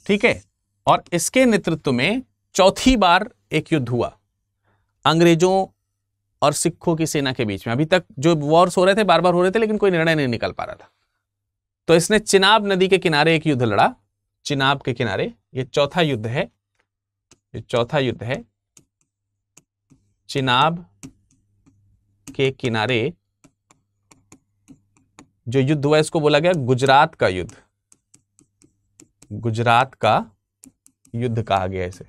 ठीक है और इसके नेतृत्व में चौथी बार एक युद्ध हुआ अंग्रेजों और सिखों की सेना के बीच में अभी तक जो वॉर्स हो रहे थे बार बार हो रहे थे लेकिन कोई निर्णय नहीं निकल पा रहा था तो इसने चिनाब नदी के किनारे एक युद्ध लड़ा चिनाब के किनारे ये चौथा युद्ध है ये चौथा युद्ध है चिनाब के किनारे जो युद्ध हुआ इसको बोला गया गुजरात का युद्ध गुजरात का युद्ध कहा गया इसे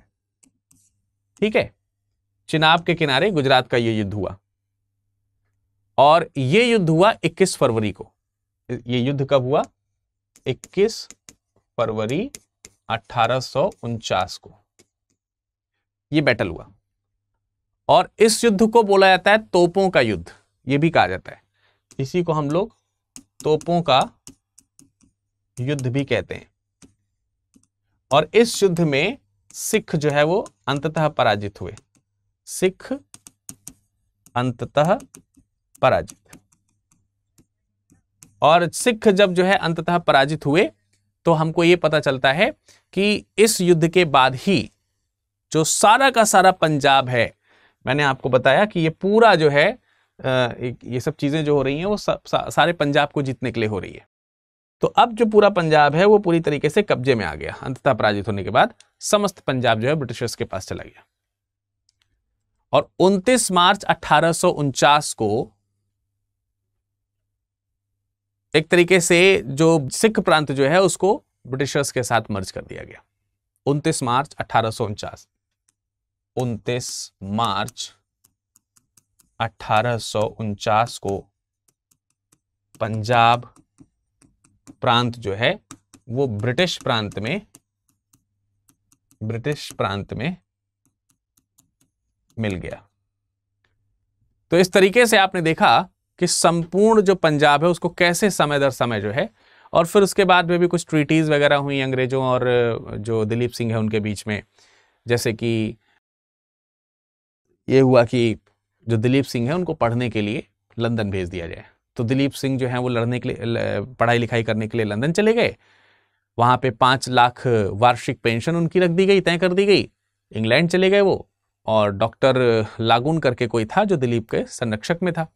ठीक है चिनाब के किनारे गुजरात का ये युद्ध हुआ और ये युद्ध हुआ 21 फरवरी को ये युद्ध कब हुआ 21 फरवरी अठारह को ये बैटल हुआ और इस युद्ध को बोला जाता है तोपों का युद्ध ये भी कहा जाता है इसी को हम लोग तोपों का युद्ध भी कहते हैं और इस युद्ध में सिख जो है वो अंततः पराजित हुए सिख अंततः पराजित और सिख जब जो है अंततः पराजित हुए तो हमको ये पता चलता है कि इस युद्ध के बाद ही जो सारा का सारा पंजाब है मैंने आपको बताया कि ये पूरा जो है ये सब चीज़ें जो हो रही हैं वो सारे पंजाब को जीतने के लिए हो रही है तो अब जो पूरा पंजाब है वो पूरी तरीके से कब्जे में आ गया अंततः पराजित होने के बाद समस्त पंजाब जो है ब्रिटिशर्स के पास चला गया और 29 मार्च अठारह को एक तरीके से जो सिख प्रांत जो है उसको ब्रिटिशर्स के साथ मर्ज कर दिया गया 29 मार्च अठारह 29 मार्च अठारह को पंजाब प्रांत जो है वो ब्रिटिश प्रांत में ब्रिटिश प्रांत में मिल गया तो इस तरीके से आपने देखा कि संपूर्ण जो पंजाब है उसको कैसे समय दर समय जो है और फिर उसके बाद में भी कुछ ट्रीटीज़ वगैरह हुई अंग्रेज़ों और जो दिलीप सिंह है उनके बीच में जैसे कि ये हुआ कि जो दिलीप सिंह है उनको पढ़ने के लिए लंदन भेज दिया जाए तो दिलीप सिंह जो है वो लड़ने के लिए पढ़ाई लिखाई करने के लिए लंदन चले गए वहां पे पांच लाख वार्षिक पेंशन उनकी रख दी गई तय कर दी गई इंग्लैंड चले गए वो और डॉक्टर लागून करके कोई था जो दिलीप के संरक्षक में था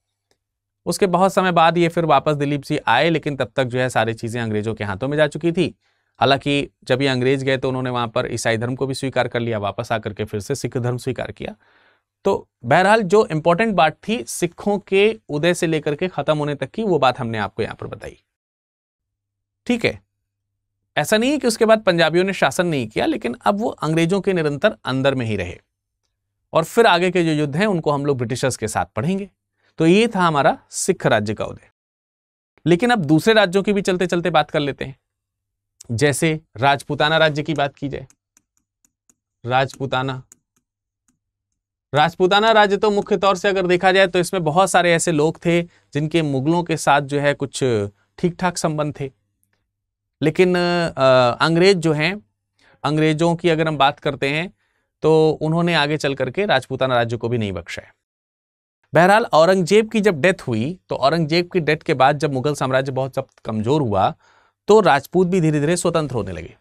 उसके बहुत समय बाद ये फिर वापस दिलीप सिंह आए लेकिन तब तक जो है सारी चीज़ें अंग्रेजों के हाथों में जा चुकी थी हालांकि जब ये अंग्रेज गए तो उन्होंने वहां पर ईसाई धर्म को भी स्वीकार कर लिया वापस आकर के फिर से सिख धर्म स्वीकार किया तो बहरहाल जो इंपॉर्टेंट बात थी सिखों के उदय से लेकर के ख़त्म होने तक की वो बात हमने आपको यहां पर बताई ठीक है ऐसा नहीं है कि उसके बाद पंजाबियों ने शासन नहीं किया लेकिन अब वो अंग्रेजों के निरंतर अंदर में ही रहे और फिर आगे के जो युद्ध हैं उनको हम लोग ब्रिटिशर्स के साथ पढ़ेंगे तो ये था हमारा सिख राज्य का उदय लेकिन अब दूसरे राज्यों की भी चलते चलते बात कर लेते हैं जैसे राजपूताना राज्य की बात की जाए राजपूताना राजपूताना राज्य तो मुख्य तौर से अगर देखा जाए तो इसमें बहुत सारे ऐसे लोग थे जिनके मुगलों के साथ जो है कुछ ठीक ठाक संबंध थे लेकिन अंग्रेज जो हैं अंग्रेजों की अगर हम बात करते हैं तो उन्होंने आगे चल करके राजपूताना राज्य को भी नहीं बख्शा है बहरहाल औरंगजेब की जब डेथ हुई तो औरंगजेब की डेथ के बाद जब मुगल साम्राज्य बहुत सब कमजोर हुआ तो राजपूत भी धीरे धीरे स्वतंत्र होने लगे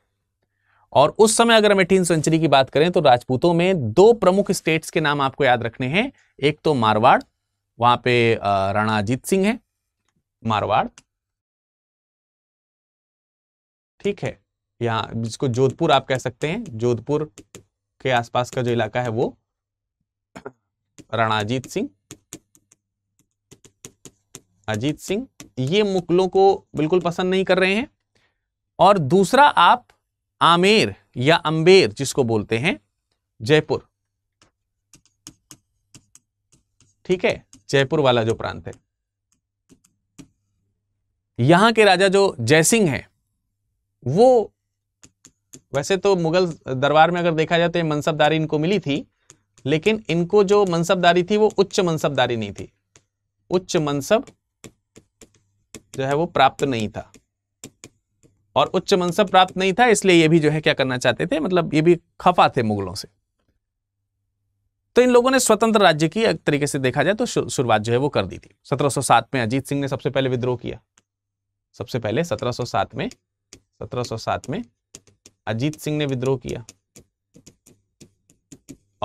और उस समय अगर हम एटीन सेंचुरी की बात करें तो राजपूतों में दो प्रमुख स्टेट्स के नाम आपको याद रखने हैं एक तो मारवाड़ वहां पे राणा अजीत सिंह है मारवाड़ ठीक है यहाँ जिसको जोधपुर आप कह सकते हैं जोधपुर के आसपास का जो इलाका है वो रणाजीत सिंह अजीत सिंह ये मुगलों को बिल्कुल पसंद नहीं कर रहे हैं और दूसरा आप आमेर या अंबेर जिसको बोलते हैं जयपुर ठीक है जयपुर वाला जो प्रांत है यहां के राजा जो जयसिंह है वो वैसे तो मुगल दरबार में अगर देखा जाए तो मनसबदारी इनको मिली थी लेकिन इनको जो मनसबदारी थी वो उच्च मनसबदारी नहीं थी उच्च मनसब जो है वो प्राप्त नहीं था और उच्च मनसब प्राप्त नहीं था इसलिए ये भी जो है क्या करना चाहते थे मतलब ये भी खफा थे मुगलों से तो इन लोगों ने स्वतंत्र राज्य की एक तरीके से देखा जाए तो शुरुआत जो है वो कर दी थी 1707 में अजीत सिंह ने सबसे पहले विद्रोह किया सबसे पहले 1707 में 1707 में अजीत सिंह ने विद्रोह किया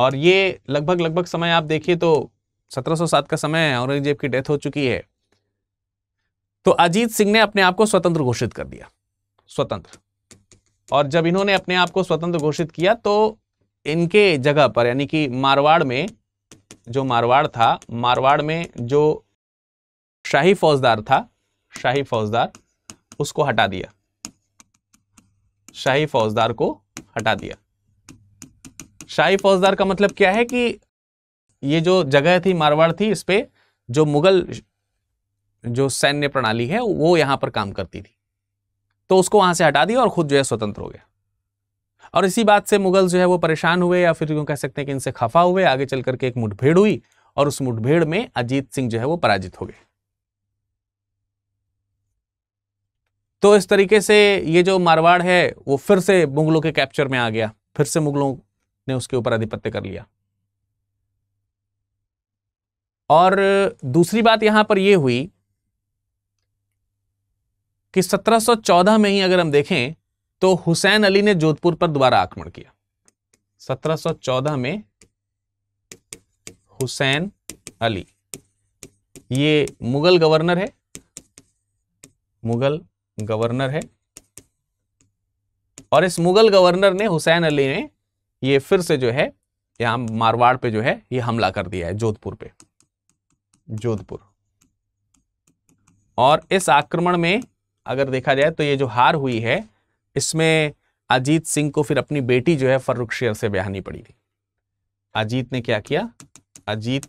और ये लगभग लगभग समय आप देखिए तो 1707 का समय है औरंगजेब की डेथ हो चुकी है तो अजीत सिंह ने अपने आप को स्वतंत्र घोषित कर दिया स्वतंत्र और जब इन्होंने अपने आप को स्वतंत्र घोषित किया तो इनके जगह पर यानी कि मारवाड़ में जो मारवाड़ था मारवाड़ में जो शाही फौजदार था शाही फौजदार उसको हटा दिया शाही फौजदार को हटा दिया शाही फौजदार का मतलब क्या है कि ये जो जगह थी मारवाड़ थी इस पर जो मुगल जो सैन्य प्रणाली है वो यहां पर काम करती थी तो उसको वहां से हटा दिया और खुद जो है स्वतंत्र हो गया और इसी बात से मुगल जो है वो परेशान हुए या फिर यूँ कह सकते हैं कि इनसे खफा हुए आगे चल करके एक मुठभेड़ हुई और उस मुठभेड़ में अजीत सिंह जो है वो पराजित हो गए तो इस तरीके से ये जो मारवाड़ है वो फिर से मुगलों के कैप्चर में आ गया फिर से मुगलों ने उसके ऊपर आधिपत्य कर लिया और दूसरी बात यहां पर यह हुई कि 1714 में ही अगर हम देखें तो हुसैन अली ने जोधपुर पर दोबारा आक्रमण किया 1714 में हुसैन अली ये मुगल गवर्नर है मुगल गवर्नर है और इस मुगल गवर्नर ने हुसैन अली ने ये फिर से जो है यहां मारवाड़ पे जो है ये हमला कर दिया है जोधपुर पे जोधपुर और इस आक्रमण में अगर देखा जाए तो ये जो हार हुई है इसमें अजीत सिंह को फिर अपनी बेटी जो है फर्रुख शेर से ब्याहनी पड़ी थी अजीत ने क्या किया अजीत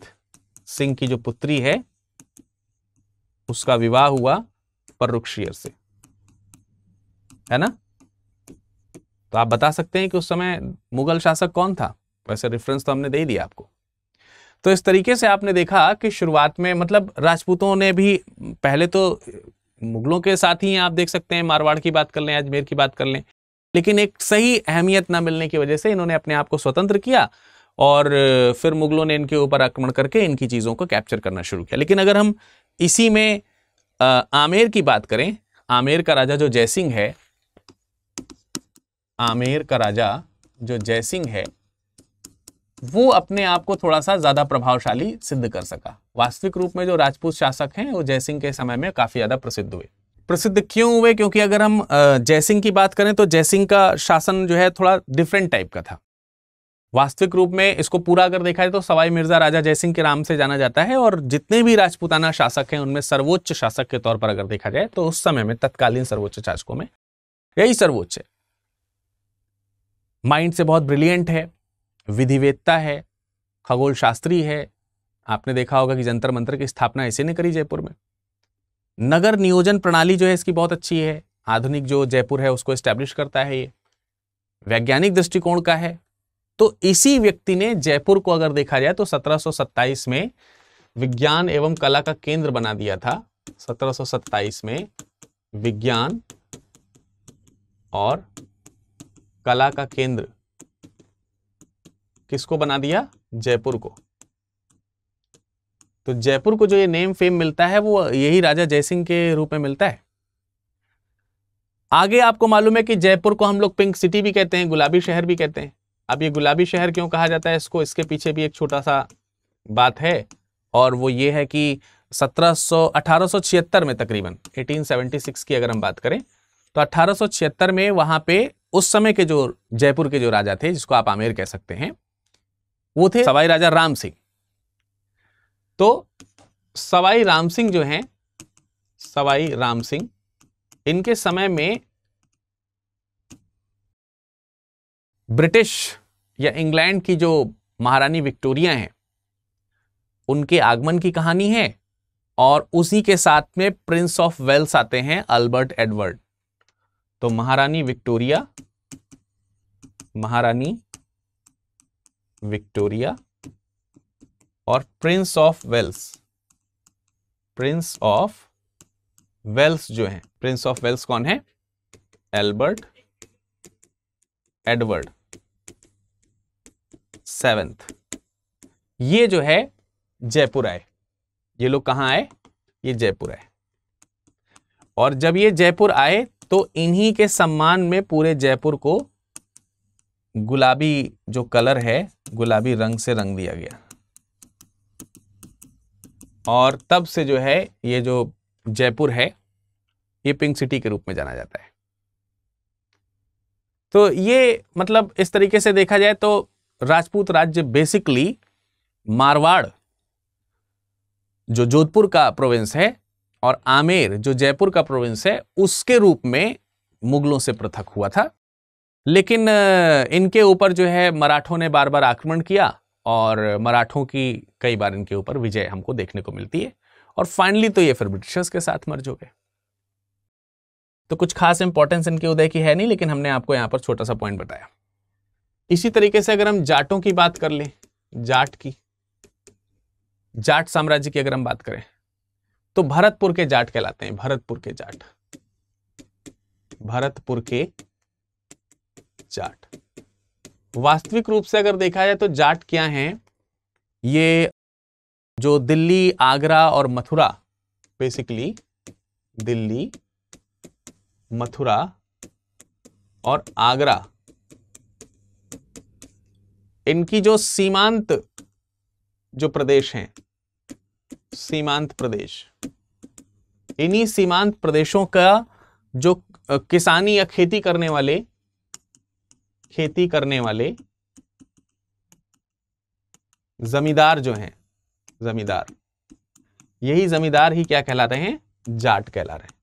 सिंह की जो पुत्री है उसका विवाह हुआ फर्रुख शेर से है ना तो आप बता सकते हैं कि उस समय मुगल शासक कौन था वैसे रेफरेंस तो हमने दे दिया आपको तो इस तरीके से आपने देखा कि शुरुआत में मतलब राजपूतों ने भी पहले तो मुगलों के साथ ही आप देख सकते हैं मारवाड़ की बात कर लें अजमेर की बात कर लें लेकिन एक सही अहमियत ना मिलने की वजह से इन्होंने अपने आप को स्वतंत्र किया और फिर मुगलों ने इनके ऊपर आक्रमण करके इनकी चीज़ों को कैप्चर करना शुरू किया लेकिन अगर हम इसी में आमेर की बात करें आमेर का राजा जो जयसिंह है आमेर का राजा जो जयसिंह है वो अपने आप को थोड़ा सा ज्यादा प्रभावशाली सिद्ध कर सका वास्तविक रूप में जो राजपूत शासक हैं वो जयसिंह के समय में काफी ज्यादा प्रसिद्ध हुए प्रसिद्ध क्यों हुए क्योंकि अगर हम जयसिंह की बात करें तो जयसिंह का शासन जो है थोड़ा डिफरेंट टाइप का था वास्तविक रूप में इसको पूरा अगर देखा जाए तो सवाई मिर्जा राजा जयसिंह के नाम से जाना जाता है और जितने भी राजपूताना शासक हैं उनमें सर्वोच्च शासक के तौर पर अगर देखा जाए तो उस समय में तत्कालीन सर्वोच्च शासकों में यही सर्वोच्च है माइंड से बहुत ब्रिलियंट है विधिवेत्ता है खगोल शास्त्री है आपने देखा होगा कि जंतर मंत्र की स्थापना ऐसे ने करी जयपुर में नगर नियोजन प्रणाली जो है इसकी बहुत अच्छी है आधुनिक जो जयपुर है उसको स्टैब्लिश करता है ये वैज्ञानिक दृष्टिकोण का है तो इसी व्यक्ति ने जयपुर को अगर देखा जाए तो 1727 में विज्ञान एवं कला का केंद्र बना दिया था 1727 में विज्ञान और कला का केंद्र किसको बना दिया जयपुर को तो जयपुर को जो ये नेम फेम मिलता है वो यही राजा जयसिंह के रूप में मिलता है आगे आपको मालूम है कि जयपुर को हम लोग पिंक सिटी भी कहते हैं गुलाबी शहर भी कहते हैं अब ये गुलाबी शहर क्यों कहा जाता है इसको इसके पीछे भी एक छोटा सा बात है और वो ये है कि 1700 1876 में तकरीबन 1876 की अगर हम बात करें तो 1876 में वहाँ पे उस समय के जो जयपुर के जो राजा थे जिसको आप आमेर कह सकते हैं वो थे सवाई राजा राम सिंह तो सवाई राम सिंह जो हैं सवाई राम सिंह इनके समय में ब्रिटिश या इंग्लैंड की जो महारानी विक्टोरिया हैं उनके आगमन की कहानी है और उसी के साथ में प्रिंस ऑफ वेल्स आते हैं अल्बर्ट एडवर्ड तो महारानी विक्टोरिया महारानी विक्टोरिया और prince of Wales prince of Wales जो है प्रिंस ऑफ वेल्स कौन है एल्बर्ट एडवर्ड सेवेंथ ये जो है जयपुर आए ये लोग कहां आए ये जयपुर आए और जब ये जयपुर आए तो इन्हीं के सम्मान में पूरे जयपुर को गुलाबी जो कलर है गुलाबी रंग से रंग दिया गया और तब से जो है ये जो जयपुर है ये पिंक सिटी के रूप में जाना जाता है तो ये मतलब इस तरीके से देखा जाए तो राजपूत राज्य बेसिकली मारवाड़ जो जोधपुर का प्रोविंस है और आमेर जो जयपुर का प्रोविंस है उसके रूप में मुगलों से पृथक हुआ था लेकिन इनके ऊपर जो है मराठों ने बार बार आक्रमण किया और मराठों की कई बार इनके ऊपर विजय हमको देखने को मिलती है और फाइनली तो ये फिर ब्रिटिशर्स के साथ मर्ज हो गए तो कुछ खास इंपॉर्टेंस इनके उदय की है नहीं लेकिन हमने आपको यहां पर छोटा सा पॉइंट बताया इसी तरीके से अगर हम जाटों की बात कर ले जाट की जाट साम्राज्य की अगर हम बात करें तो भरतपुर के जाट कहलाते हैं भरतपुर के जाट भरतपुर के जाट वास्तविक रूप से अगर देखा जाए तो जाट क्या हैं ये जो दिल्ली आगरा और मथुरा बेसिकली दिल्ली मथुरा और आगरा इनकी जो सीमांत जो प्रदेश हैं सीमांत प्रदेश इन्हीं सीमांत प्रदेशों का जो किसानी या खेती करने वाले खेती करने वाले जमींदार जो हैं जमींदार यही जमींदार ही क्या कहलाते हैं जाट कहला रहे हैं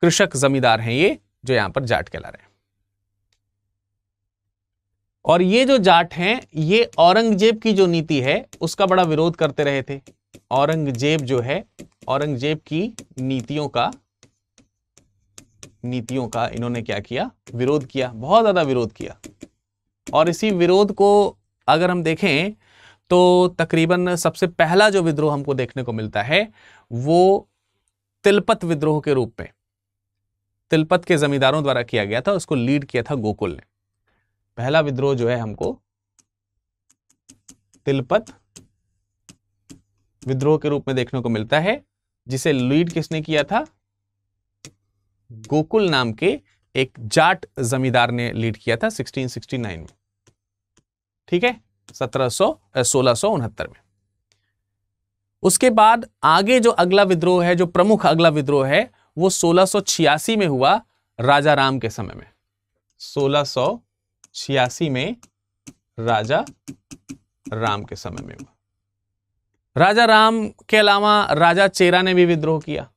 कृषक जमींदार हैं ये जो यहां पर जाट कहला रहे हैं और ये जो जाट हैं ये औरंगजेब की जो नीति है उसका बड़ा विरोध करते रहे थे औरंगजेब जो है औरंगजेब की नीतियों का नीतियों का इन्होंने क्या किया विरोध किया बहुत ज़्यादा विरोध किया और इसी विरोध को अगर हम देखें तो तकरीबन सबसे पहला जो विद्रोह हमको देखने को मिलता है वो तिलपत विद्रोह के रूप में तिलपत के जमींदारों द्वारा किया गया था उसको लीड किया था गोकुल ने पहला विद्रोह जो है हमको तिलपत विद्रोह के रूप में देखने को मिलता है जिसे लीड किसने किया था गोकुल नाम के एक जाट जमींदार ने लीड किया था 1669 में ठीक है सत्रह सौ में उसके बाद आगे जो अगला विद्रोह है जो प्रमुख अगला विद्रोह है वो 1686 में हुआ राजा राम के समय में 1686 में राजा राम के समय में हुआ राजा राम के अलावा राजा चेरा ने भी विद्रोह किया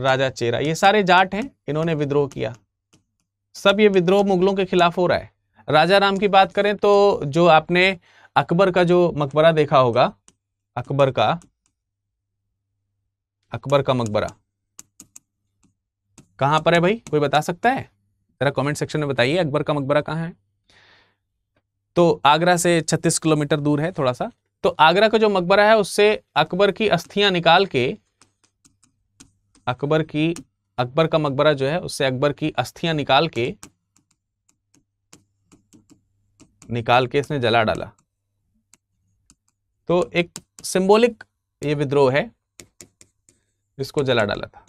राजा चेरा ये सारे जाट हैं इन्होंने विद्रोह किया सब ये विद्रोह मुगलों के खिलाफ हो रहा है राजा राम की बात करें तो जो आपने अकबर का जो मकबरा देखा होगा अकबर का अकबर का मकबरा कहां पर है भाई कोई बता सकता है जरा कमेंट सेक्शन में बताइए अकबर का मकबरा कहाँ है तो आगरा से 36 किलोमीटर दूर है थोड़ा सा तो आगरा का जो मकबरा है उससे अकबर की अस्थियां निकाल के अकबर की अकबर का मकबरा जो है उससे अकबर की अस्थियां निकाल के निकाल के इसने जला डाला तो एक सिंबॉलिक ये विद्रोह है इसको जला डाला था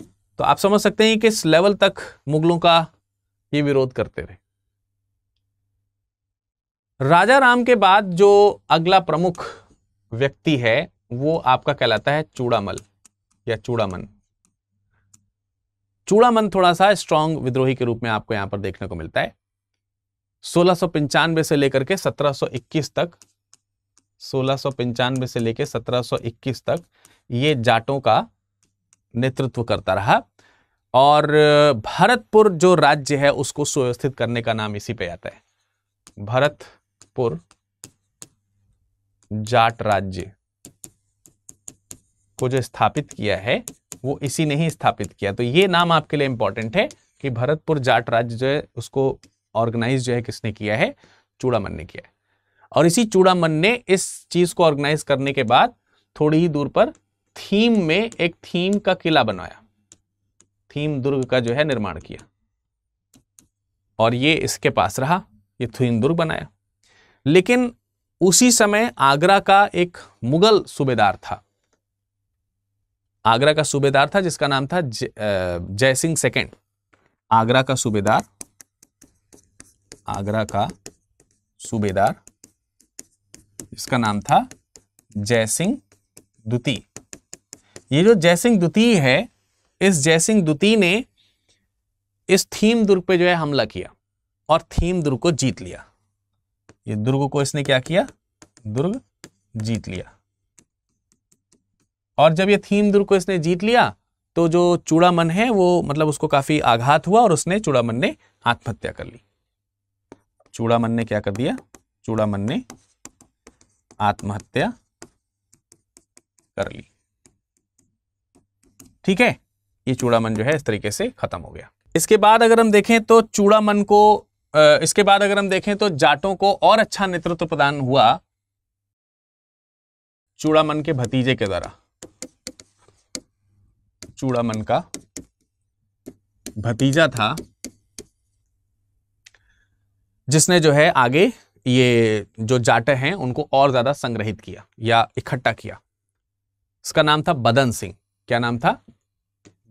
तो आप समझ सकते हैं किस लेवल तक मुगलों का ये विरोध करते रहे राजा राम के बाद जो अगला प्रमुख व्यक्ति है वो आपका कहलाता है चूड़ामल या चूड़ामन चूड़ामन थोड़ा सा स्ट्रांग विद्रोही के रूप में आपको यहां पर देखने को मिलता है सोलह से लेकर के 1721 तक सोलह से लेकर 1721 तक ये जाटों का नेतृत्व करता रहा और भरतपुर जो राज्य है उसको सुव्यवस्थित करने का नाम इसी पे आता है भरतपुर जाट राज्य को जो स्थापित किया है वो इसी ने ही स्थापित किया तो ये नाम आपके लिए इंपॉर्टेंट है कि भरतपुर जाट राज्य जो है उसको ऑर्गेनाइज जो है किसने किया है चूड़ामन ने किया है और इसी चूड़ामन ने इस चीज को ऑर्गेनाइज करने के बाद थोड़ी ही दूर पर थीम में एक थीम का किला बनाया थीम दुर्ग का जो है निर्माण किया और ये इसके पास रहा ये थीम दुर्ग बनाया लेकिन उसी समय आगरा का एक मुगल सूबेदार था आगरा का सूबेदार था जिसका नाम था जय सिंह सेकेंड आगरा का सूबेदार आगरा का सूबेदार जिसका नाम था जय सिंह द्वितीय ये जो जय सिंह द्वितीय है इस जय सिंह द्वितीय ने इस थीम दुर्ग पे जो है हमला किया और थीम दुर्ग को जीत लिया ये दुर्ग को इसने क्या किया दुर्ग जीत लिया और जब ये थीम दुर्ग को इसने जीत लिया तो जो चूड़ामन है वो मतलब उसको काफ़ी आघात हुआ और उसने चूड़ामन ने आत्महत्या कर ली चूड़ामन ने क्या कर दिया चूड़ामन ने आत्महत्या कर ली ठीक है ये चूड़ामन जो है इस तरीके से खत्म हो गया इसके बाद अगर हम देखें तो चूड़ामन को इसके बाद अगर हम देखें तो जाटों को और अच्छा नेतृत्व प्रदान हुआ चूड़ामन के भतीजे के द्वारा चूड़ामन का भतीजा था जिसने जो है आगे ये जो जाट हैं उनको और ज़्यादा संग्रहित किया या इकट्ठा किया इसका नाम था बदन सिंह क्या नाम था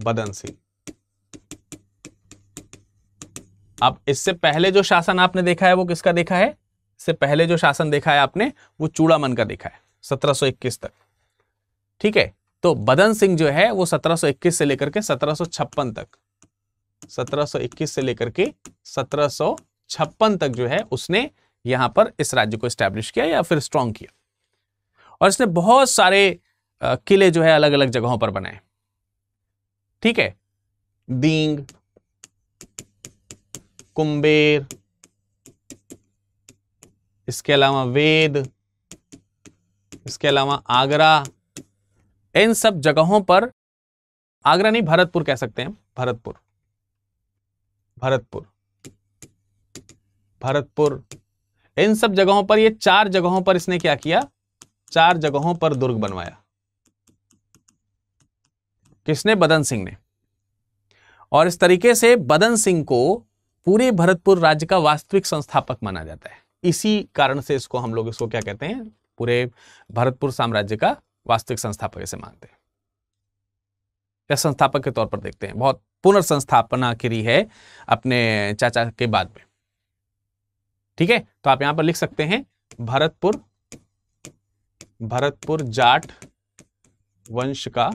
बदन सिंह अब इससे पहले जो शासन आपने देखा है वो किसका देखा है इससे पहले जो शासन देखा है आपने वो चूड़ामन का देखा है 1721 तक ठीक है तो बदन सिंह जो है वो 1721 से लेकर के 1756 तक 1721 से लेकर के 1756 तक जो है उसने यहां पर इस राज्य को स्टैब्लिश किया या फिर स्ट्रॉन्ग किया और इसने बहुत सारे किले जो है अलग अलग जगहों पर बनाए ठीक है दींग कुंबेर इसके अलावा वेद इसके अलावा आगरा इन सब जगहों पर आगरा नहीं भरतपुर कह सकते हैं भरतपुर भरतपुर भरतपुर इन सब जगहों पर ये चार जगहों पर इसने क्या किया चार जगहों पर दुर्ग बनवाया किसने बदन सिंह ने और इस तरीके से बदन सिंह को पूरे भरतपुर राज्य का वास्तविक संस्थापक माना जाता है इसी कारण से इसको हम लोग इसको क्या कहते हैं पूरे भरतपुर साम्राज्य का वास्तविक संस्थापक इसे मानते हैं या संस्थापक के तौर पर देखते हैं बहुत पुनर्संस्थापना की है अपने चाचा के बाद में ठीक है तो आप यहां पर लिख सकते हैं भरतपुर भरतपुर जाट वंश का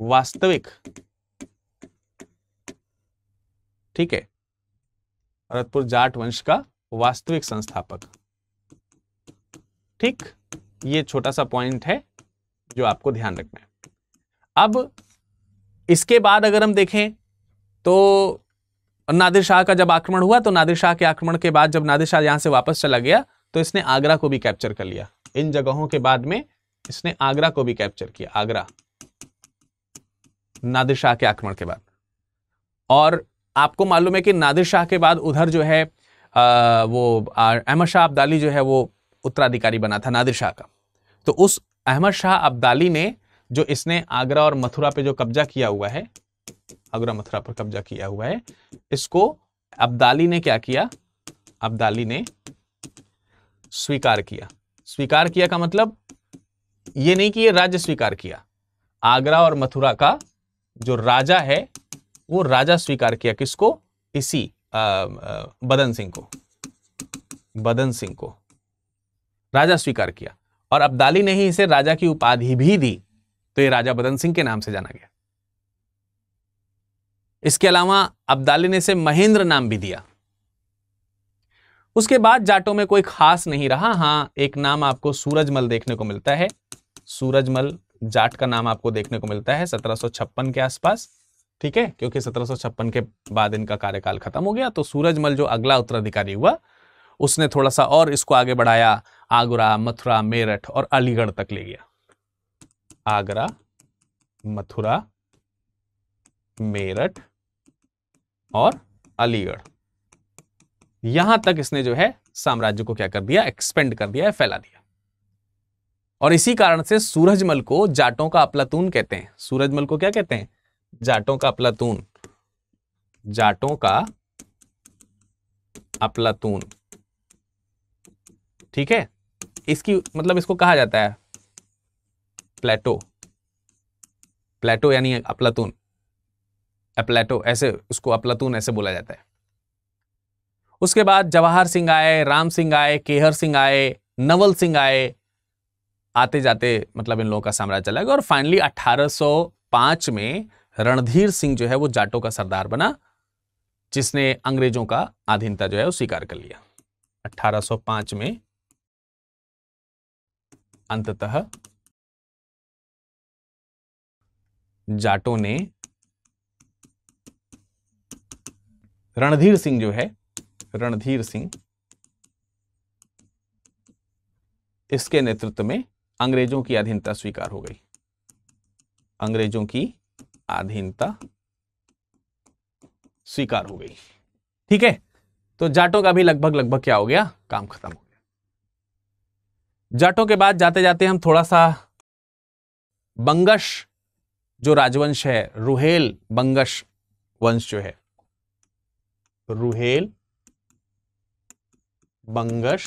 वास्तविक ठीक है भरतपुर जाट वंश का वास्तविक संस्थापक ठीक ये छोटा सा पॉइंट है जो आपको ध्यान रखना है अब इसके बाद अगर हम देखें तो नादिर शाह का जब आक्रमण हुआ तो नादिर शाह के आक्रमण के बाद जब नादिर शाह यहां से वापस चला गया तो इसने आगरा को भी कैप्चर कर लिया इन जगहों के बाद में इसने आगरा को भी कैप्चर किया आगरा नादिर शाह के आक्रमण के बाद और आपको मालूम है कि नादिर शाह के बाद उधर जो है आ, वो अहमद शाह अब्दाली जो है वो उत्तराधिकारी बना था नादिर शाह का तो उस अहमद शाह अब्दाली ने जो इसने आगरा और मथुरा पे जो कब्जा किया हुआ है आगरा मथुरा पर कब्जा किया हुआ है इसको अब्दाली ने क्या किया अब्दाली ने स्वीकार किया स्वीकार किया का मतलब ये नहीं कि ये राज्य स्वीकार किया आगरा और मथुरा का जो राजा है वो राजा स्वीकार किया किसको इसी आ, आ, बदन सिंह को बदन सिंह को राजा स्वीकार किया और अब्दाली ने ही इसे राजा की उपाधि भी दी तो ये राजा बदन सिंह के नाम से जाना गया इसके अलावा अब्दाली ने इसे महेंद्र नाम भी दिया उसके बाद जाटों में कोई खास नहीं रहा हाँ एक नाम आपको सूरजमल देखने को मिलता है सूरजमल जाट का नाम आपको देखने को मिलता है सत्रह के आसपास ठीक है क्योंकि सत्रह के बाद इनका कार्यकाल खत्म हो गया तो सूरजमल जो अगला उत्तराधिकारी हुआ उसने थोड़ा सा और इसको आगे बढ़ाया आगरा मथुरा मेरठ और अलीगढ़ तक ले गया आगरा मथुरा मेरठ और अलीगढ़ यहां तक इसने जो है साम्राज्य को क्या कर दिया एक्सपेंड कर दिया फैला दिया और इसी कारण से सूरजमल को जाटों का अपलातून कहते हैं सूरजमल को क्या कहते हैं जाटों का अपलातून जाटों का अपलातून ठीक है इसकी मतलब इसको कहा जाता है प्लेटो प्लेटो यानी अपलातून अप्लेटो ऐसे उसको अपलातून ऐसे बोला जाता है उसके बाद जवाहर सिंह आए राम सिंह आए केहर सिंह आए नवल सिंह आए आते जाते मतलब इन लोगों का साम्राज्य चला गया और फाइनली 1805 में रणधीर सिंह जो है वो जाटों का सरदार बना जिसने अंग्रेजों का आधीनता जो है वो स्वीकार कर लिया 1805 में अंततः जाटों ने रणधीर सिंह जो है रणधीर सिंह इसके नेतृत्व में अंग्रेजों की अधीनता स्वीकार हो गई अंग्रेजों की अधीनता स्वीकार हो गई ठीक है तो जाटों का भी लगभग लगभग क्या हो गया काम खत्म हो गया जाटों के बाद जाते जाते हम थोड़ा सा बंगश जो राजवंश है रुहेल बंगश वंश जो है रुहेल बंगश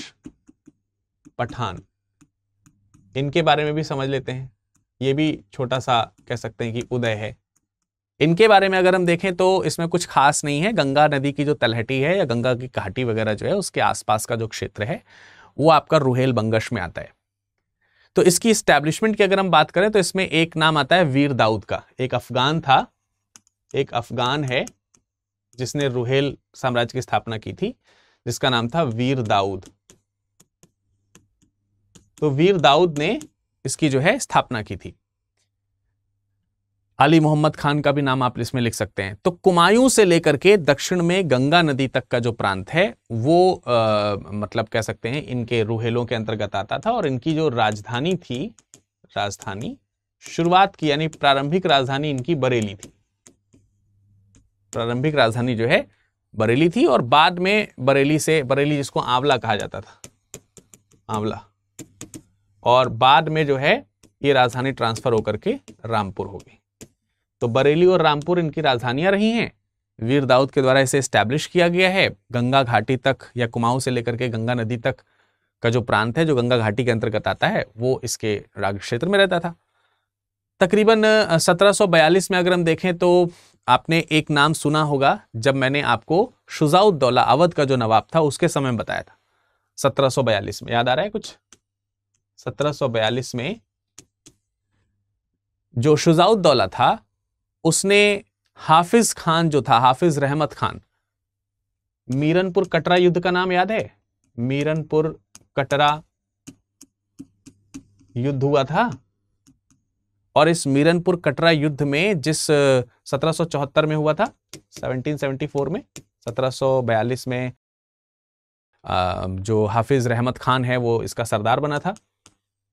पठान इनके बारे में भी समझ लेते हैं ये भी छोटा सा कह सकते हैं कि उदय है इनके बारे में अगर हम देखें तो इसमें कुछ खास नहीं है गंगा नदी की जो तलहटी है या गंगा की घाटी वगैरह जो है उसके आसपास का जो क्षेत्र है वो आपका रुहेल बंगश में आता है तो इसकी इस्टेब्लिशमेंट की अगर हम बात करें तो इसमें एक नाम आता है वीर दाऊद का एक अफगान था एक अफगान है जिसने रुहेल साम्राज्य की स्थापना की थी जिसका नाम था वीर दाऊद तो वीर दाऊद ने इसकी जो है स्थापना की थी अली मोहम्मद खान का भी नाम आप इसमें लिख सकते हैं तो कुमायूं से लेकर के दक्षिण में गंगा नदी तक का जो प्रांत है वो आ, मतलब कह सकते हैं इनके रूहेलों के अंतर्गत आता था और इनकी जो राजधानी थी राजधानी शुरुआत की यानी प्रारंभिक राजधानी इनकी बरेली थी प्रारंभिक राजधानी जो है बरेली थी और बाद में बरेली से बरेली जिसको आंवला कहा जाता था आंवला और बाद में जो है ये राजधानी ट्रांसफर होकर के रामपुर हो गई तो बरेली और रामपुर इनकी राजधानियां रही हैं वीर दाऊद के द्वारा इसे स्टैब्लिश किया गया है गंगा घाटी तक या कुमाऊं से लेकर के गंगा नदी तक का जो प्रांत है जो गंगा घाटी के अंतर्गत आता है वो इसके राग क्षेत्र में रहता था तकरीबन 1742 में अगर हम देखें तो आपने एक नाम सुना होगा जब मैंने आपको शुजाउद्दौला अवध का जो नवाब था उसके समय में बताया था 1742 में याद आ रहा है कुछ 1742 में जो शुजाउद्दौला था उसने हाफिज खान जो था हाफिज रहमत खान मीरनपुर कटरा युद्ध का नाम याद है मीरनपुर कटरा युद्ध हुआ था और इस मीरनपुर कटरा युद्ध में जिस 1774 में हुआ था 1774 में 1742 में जो हाफिज रहमत खान है वो इसका सरदार बना था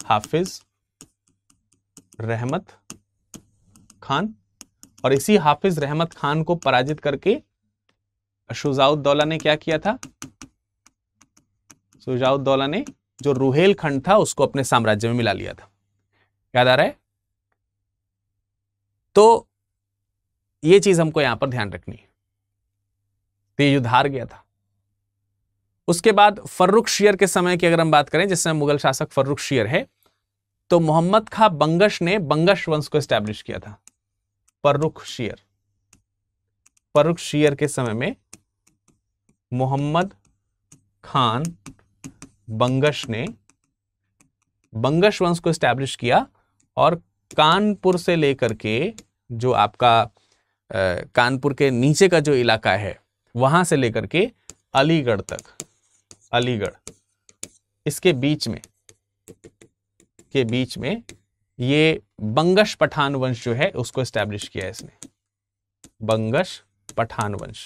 हाफिज रहमत खान और इसी हाफिज रहमत खान को पराजित करके शुजाउदौला ने क्या किया था शुजाउदौला ने जो रूहेल खंड था उसको अपने साम्राज्य में मिला लिया था याद आ रहा है तो ये चीज हमको यहां पर ध्यान रखनी है तो युद्ध हार गया था उसके बाद फर्रुख शियर के समय की अगर हम बात करें जिसमें मुगल शासक फर्रुख शियर है तो मोहम्मद खा बंगश ने बंगश वंश को स्टैब्लिश किया था परुख शेयर परुख शेयर के समय में मोहम्मद खान बंगश ने बंगश वंश को स्टैब्लिश किया और कानपुर से लेकर के जो आपका आ, कानपुर के नीचे का जो इलाका है वहां से लेकर के अलीगढ़ तक अलीगढ़ इसके बीच में के बीच में ये बंगश पठान वंश जो है उसको स्टैब्लिश किया है इसने बंगश पठान वंश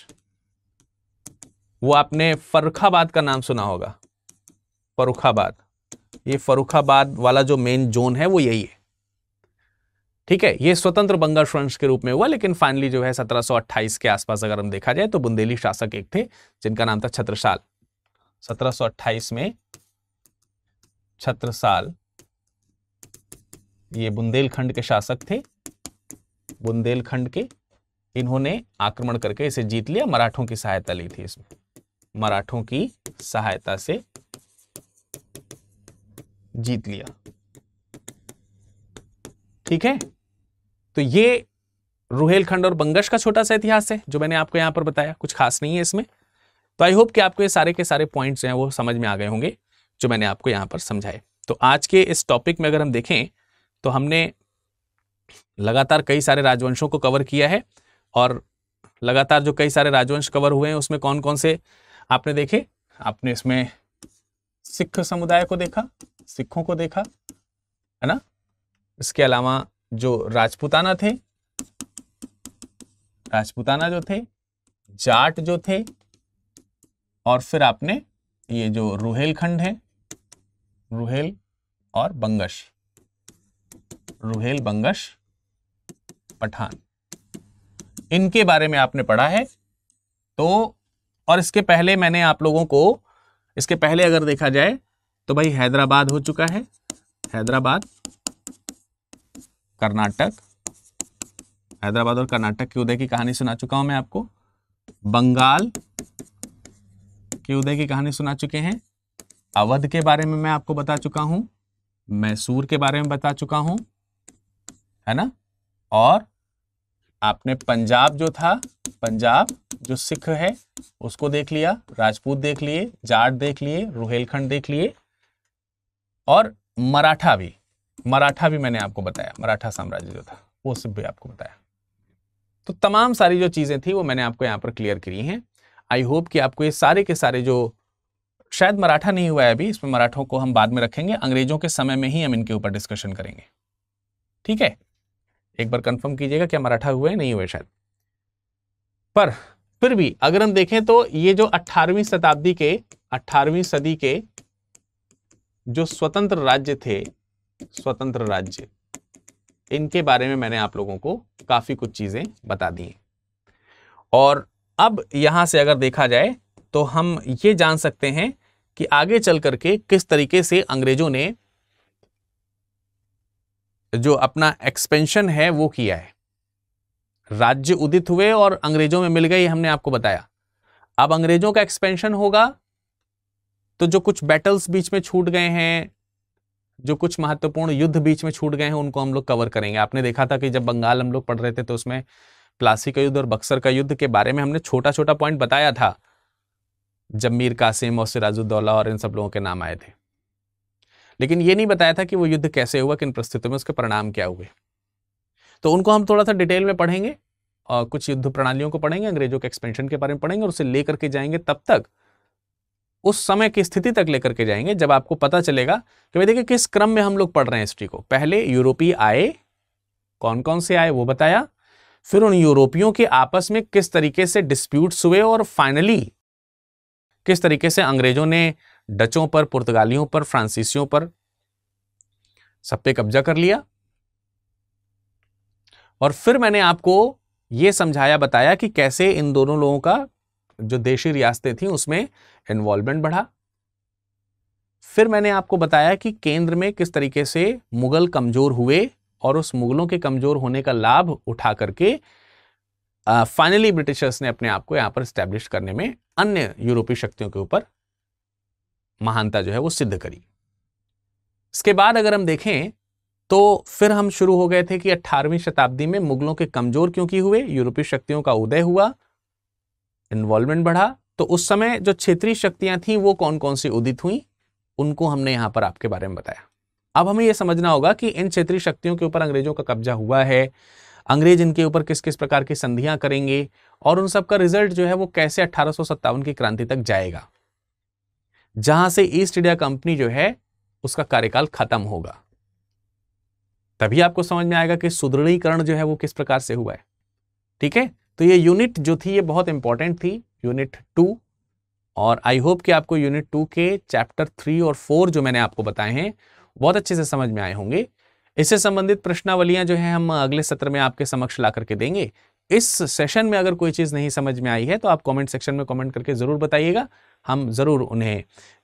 वो आपने फरुखाबाद का नाम सुना होगा फरुखाबाद ये फरुखाबाद वाला जो मेन जोन है वो यही है ठीक है ये स्वतंत्र बंगश वंश के रूप में हुआ लेकिन फाइनली जो है 1728 के आसपास अगर हम देखा जाए तो बुंदेली शासक एक थे जिनका नाम था छत्रसाल 1728 में छत्रसाल ये बुंदेलखंड के शासक थे बुंदेलखंड के इन्होंने आक्रमण करके इसे जीत लिया मराठों की सहायता ली थी इसमें मराठों की सहायता से जीत लिया ठीक है तो ये रुहेलखंड और बंगश का छोटा सा इतिहास है जो मैंने आपको यहां पर बताया कुछ खास नहीं है इसमें तो आई होप कि आपको ये सारे के सारे पॉइंट्स हैं वो समझ में आ गए होंगे जो मैंने आपको यहां पर समझाए तो आज के इस टॉपिक में अगर हम देखें तो हमने लगातार कई सारे राजवंशों को कवर किया है और लगातार जो कई सारे राजवंश कवर हुए हैं उसमें कौन कौन से आपने देखे आपने इसमें सिख समुदाय को देखा सिखों को देखा है ना इसके अलावा जो राजपूताना थे राजपूताना जो थे जाट जो थे और फिर आपने ये जो रुहेलखंड है रुहेल और बंगश रुहेल बंगश पठान इनके बारे में आपने पढ़ा है तो और इसके पहले मैंने आप लोगों को इसके पहले अगर देखा जाए तो भाई हैदराबाद हो चुका है हैदराबाद कर्नाटक हैदराबाद और कर्नाटक के उदय की कहानी सुना चुका हूं मैं आपको बंगाल के उदय की कहानी सुना चुके हैं अवध के बारे में मैं आपको बता चुका हूं मैसूर के बारे में बता चुका हूं है ना और आपने पंजाब जो था पंजाब जो सिख है उसको देख लिया राजपूत देख लिए जाट देख लिए रोहेलखंड देख लिए और मराठा भी मराठा भी मैंने आपको बताया मराठा साम्राज्य जो था वो सब भी आपको बताया तो तमाम सारी जो चीज़ें थी वो मैंने आपको यहाँ पर क्लियर करी हैं आई होप कि आपको ये सारे के सारे जो शायद मराठा नहीं हुआ है अभी इसमें मराठों को हम बाद में रखेंगे अंग्रेजों के समय में ही हम इनके ऊपर डिस्कशन करेंगे ठीक है एक बार कंफर्म कीजिएगा कि मराठा हुए नहीं हुए शायद पर फिर भी अगर हम देखें तो ये जो 18वीं शताब्दी के 18वीं सदी के जो स्वतंत्र राज्य थे स्वतंत्र राज्य इनके बारे में मैंने आप लोगों को काफ़ी कुछ चीज़ें बता दी हैं और अब यहां से अगर देखा जाए तो हम ये जान सकते हैं कि आगे चल करके किस तरीके से अंग्रेज़ों ने जो अपना एक्सपेंशन है वो किया है राज्य उदित हुए और अंग्रेजों में मिल गए हमने आपको बताया अब अंग्रेजों का एक्सपेंशन होगा तो जो कुछ बैटल्स बीच में छूट गए हैं जो कुछ महत्वपूर्ण युद्ध बीच में छूट गए हैं उनको हम लोग कवर करेंगे आपने देखा था कि जब बंगाल हम लोग पढ़ रहे थे तो उसमें प्लासी का युद्ध और बक्सर का युद्ध के बारे में हमने छोटा छोटा पॉइंट बताया था जब मीर कासिम और सिराजुद्दौला और इन सब लोगों के नाम आए थे लेकिन ये नहीं बताया था कि वो युद्ध कैसे हुआ किन परिस्थितियों में उसके परिणाम क्या हुए तो उनको हम थोड़ा सा डिटेल में पढ़ेंगे और कुछ युद्ध प्रणालियों को पढ़ेंगे अंग्रेजों के एक्सपेंशन के बारे में पढ़ेंगे और उसे लेकर के जाएंगे तब तक उस समय की स्थिति तक लेकर के जाएंगे जब आपको पता चलेगा कि भाई देखिए किस क्रम में हम लोग पढ़ रहे हैं हिस्ट्री को पहले यूरोपीय आए कौन कौन से आए वो बताया फिर उन यूरोपियों के आपस में किस तरीके से डिस्प्यूट्स हुए और फाइनली किस तरीके से अंग्रेजों ने डचों पर पुर्तगालियों पर फ्रांसीसियों पर सब पे कब्जा कर लिया और फिर मैंने आपको यह समझाया बताया कि कैसे इन दोनों लोगों का जो देशी रियासतें थी उसमें इन्वॉल्वमेंट बढ़ा फिर मैंने आपको बताया कि केंद्र में किस तरीके से मुगल कमजोर हुए और उस मुगलों के कमजोर होने का लाभ उठा करके फाइनली ब्रिटिशर्स ने अपने आप को यहाँ पर स्टैब्लिश करने में अन्य यूरोपीय शक्तियों के ऊपर महानता जो है वो सिद्ध करी इसके बाद अगर हम देखें तो फिर हम शुरू हो गए थे कि 18वीं शताब्दी में मुगलों के कमजोर क्योंकि हुए यूरोपीय शक्तियों का उदय हुआ इन्वॉल्वमेंट बढ़ा तो उस समय जो क्षेत्रीय शक्तियां थीं वो कौन कौन सी उदित हुई उनको हमने यहां पर आपके बारे में बताया अब हमें यह समझना होगा कि इन क्षेत्रीय शक्तियों के ऊपर अंग्रेजों का कब्जा हुआ है अंग्रेज इनके ऊपर किस किस प्रकार की संधियां करेंगे और उन सबका रिजल्ट जो है वो कैसे अठारह की क्रांति तक जाएगा जहां से ईस्ट इंडिया कंपनी जो है उसका कार्यकाल खत्म होगा तभी आपको समझ में आएगा कि सुदृढ़ीकरण जो है वो किस प्रकार से हुआ है ठीक है तो ये यूनिट जो थी ये बहुत इंपॉर्टेंट थी यूनिट टू और आई होप कि आपको यूनिट टू के चैप्टर थ्री और फोर जो मैंने आपको बताए हैं बहुत अच्छे से समझ में आए होंगे इससे संबंधित प्रश्नावलियां जो है हम अगले सत्र में आपके समक्ष ला करके देंगे इस सेशन में अगर कोई चीज़ नहीं समझ में आई है तो आप कमेंट सेक्शन में कमेंट करके ज़रूर बताइएगा हम ज़रूर उन्हें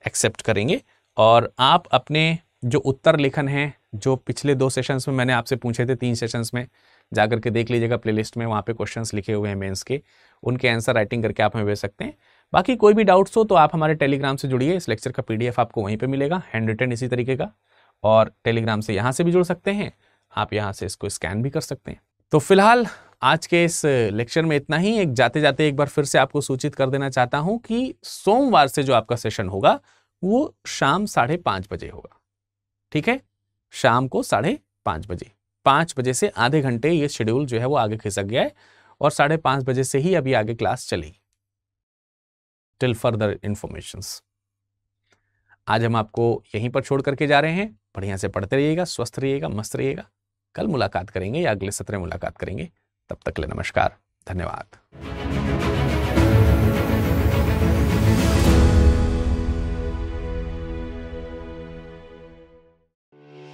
एक्सेप्ट करेंगे और आप अपने जो उत्तर लेखन हैं जो पिछले दो सेशंस में मैंने आपसे पूछे थे तीन सेशंस में जा करके देख लीजिएगा प्ले में वहाँ पर क्वेश्चन लिखे हुए हैं मेन्स के उनके आंसर राइटिंग करके आप हमें भेज सकते हैं बाकी कोई भी डाउट्स हो तो आप हमारे टेलीग्राम से जुड़िए इस लेक्चर का पी आपको वहीं पर मिलेगा हैंड रिटन इसी तरीके का और टेलीग्राम से यहाँ से भी जुड़ सकते हैं आप यहाँ से इसको स्कैन भी कर सकते हैं तो फिलहाल आज के इस लेक्चर में इतना ही एक जाते जाते एक बार फिर से आपको सूचित कर देना चाहता हूं कि सोमवार से जो आपका सेशन होगा वो शाम साढ़े पांच बजे होगा ठीक है शाम को साढ़े पांच बजे पांच बजे से आधे घंटे ये शेड्यूल जो है वो आगे खिसक गया है और साढ़े पांच बजे से ही अभी आगे क्लास चलेगी टिल फर्दर इंफॉर्मेशन आज हम आपको यहीं पर छोड़ करके जा रहे हैं बढ़िया से पढ़ते रहिएगा स्वस्थ रहिएगा मस्त रहिएगा कल मुलाकात करेंगे या अगले सत्र में मुलाकात करेंगे तब तक ले नमस्कार धन्यवाद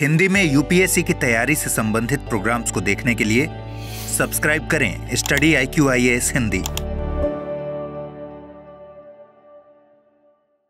हिंदी में यूपीएससी की तैयारी से संबंधित प्रोग्राम्स को देखने के लिए सब्सक्राइब करें study I Q I S Hindi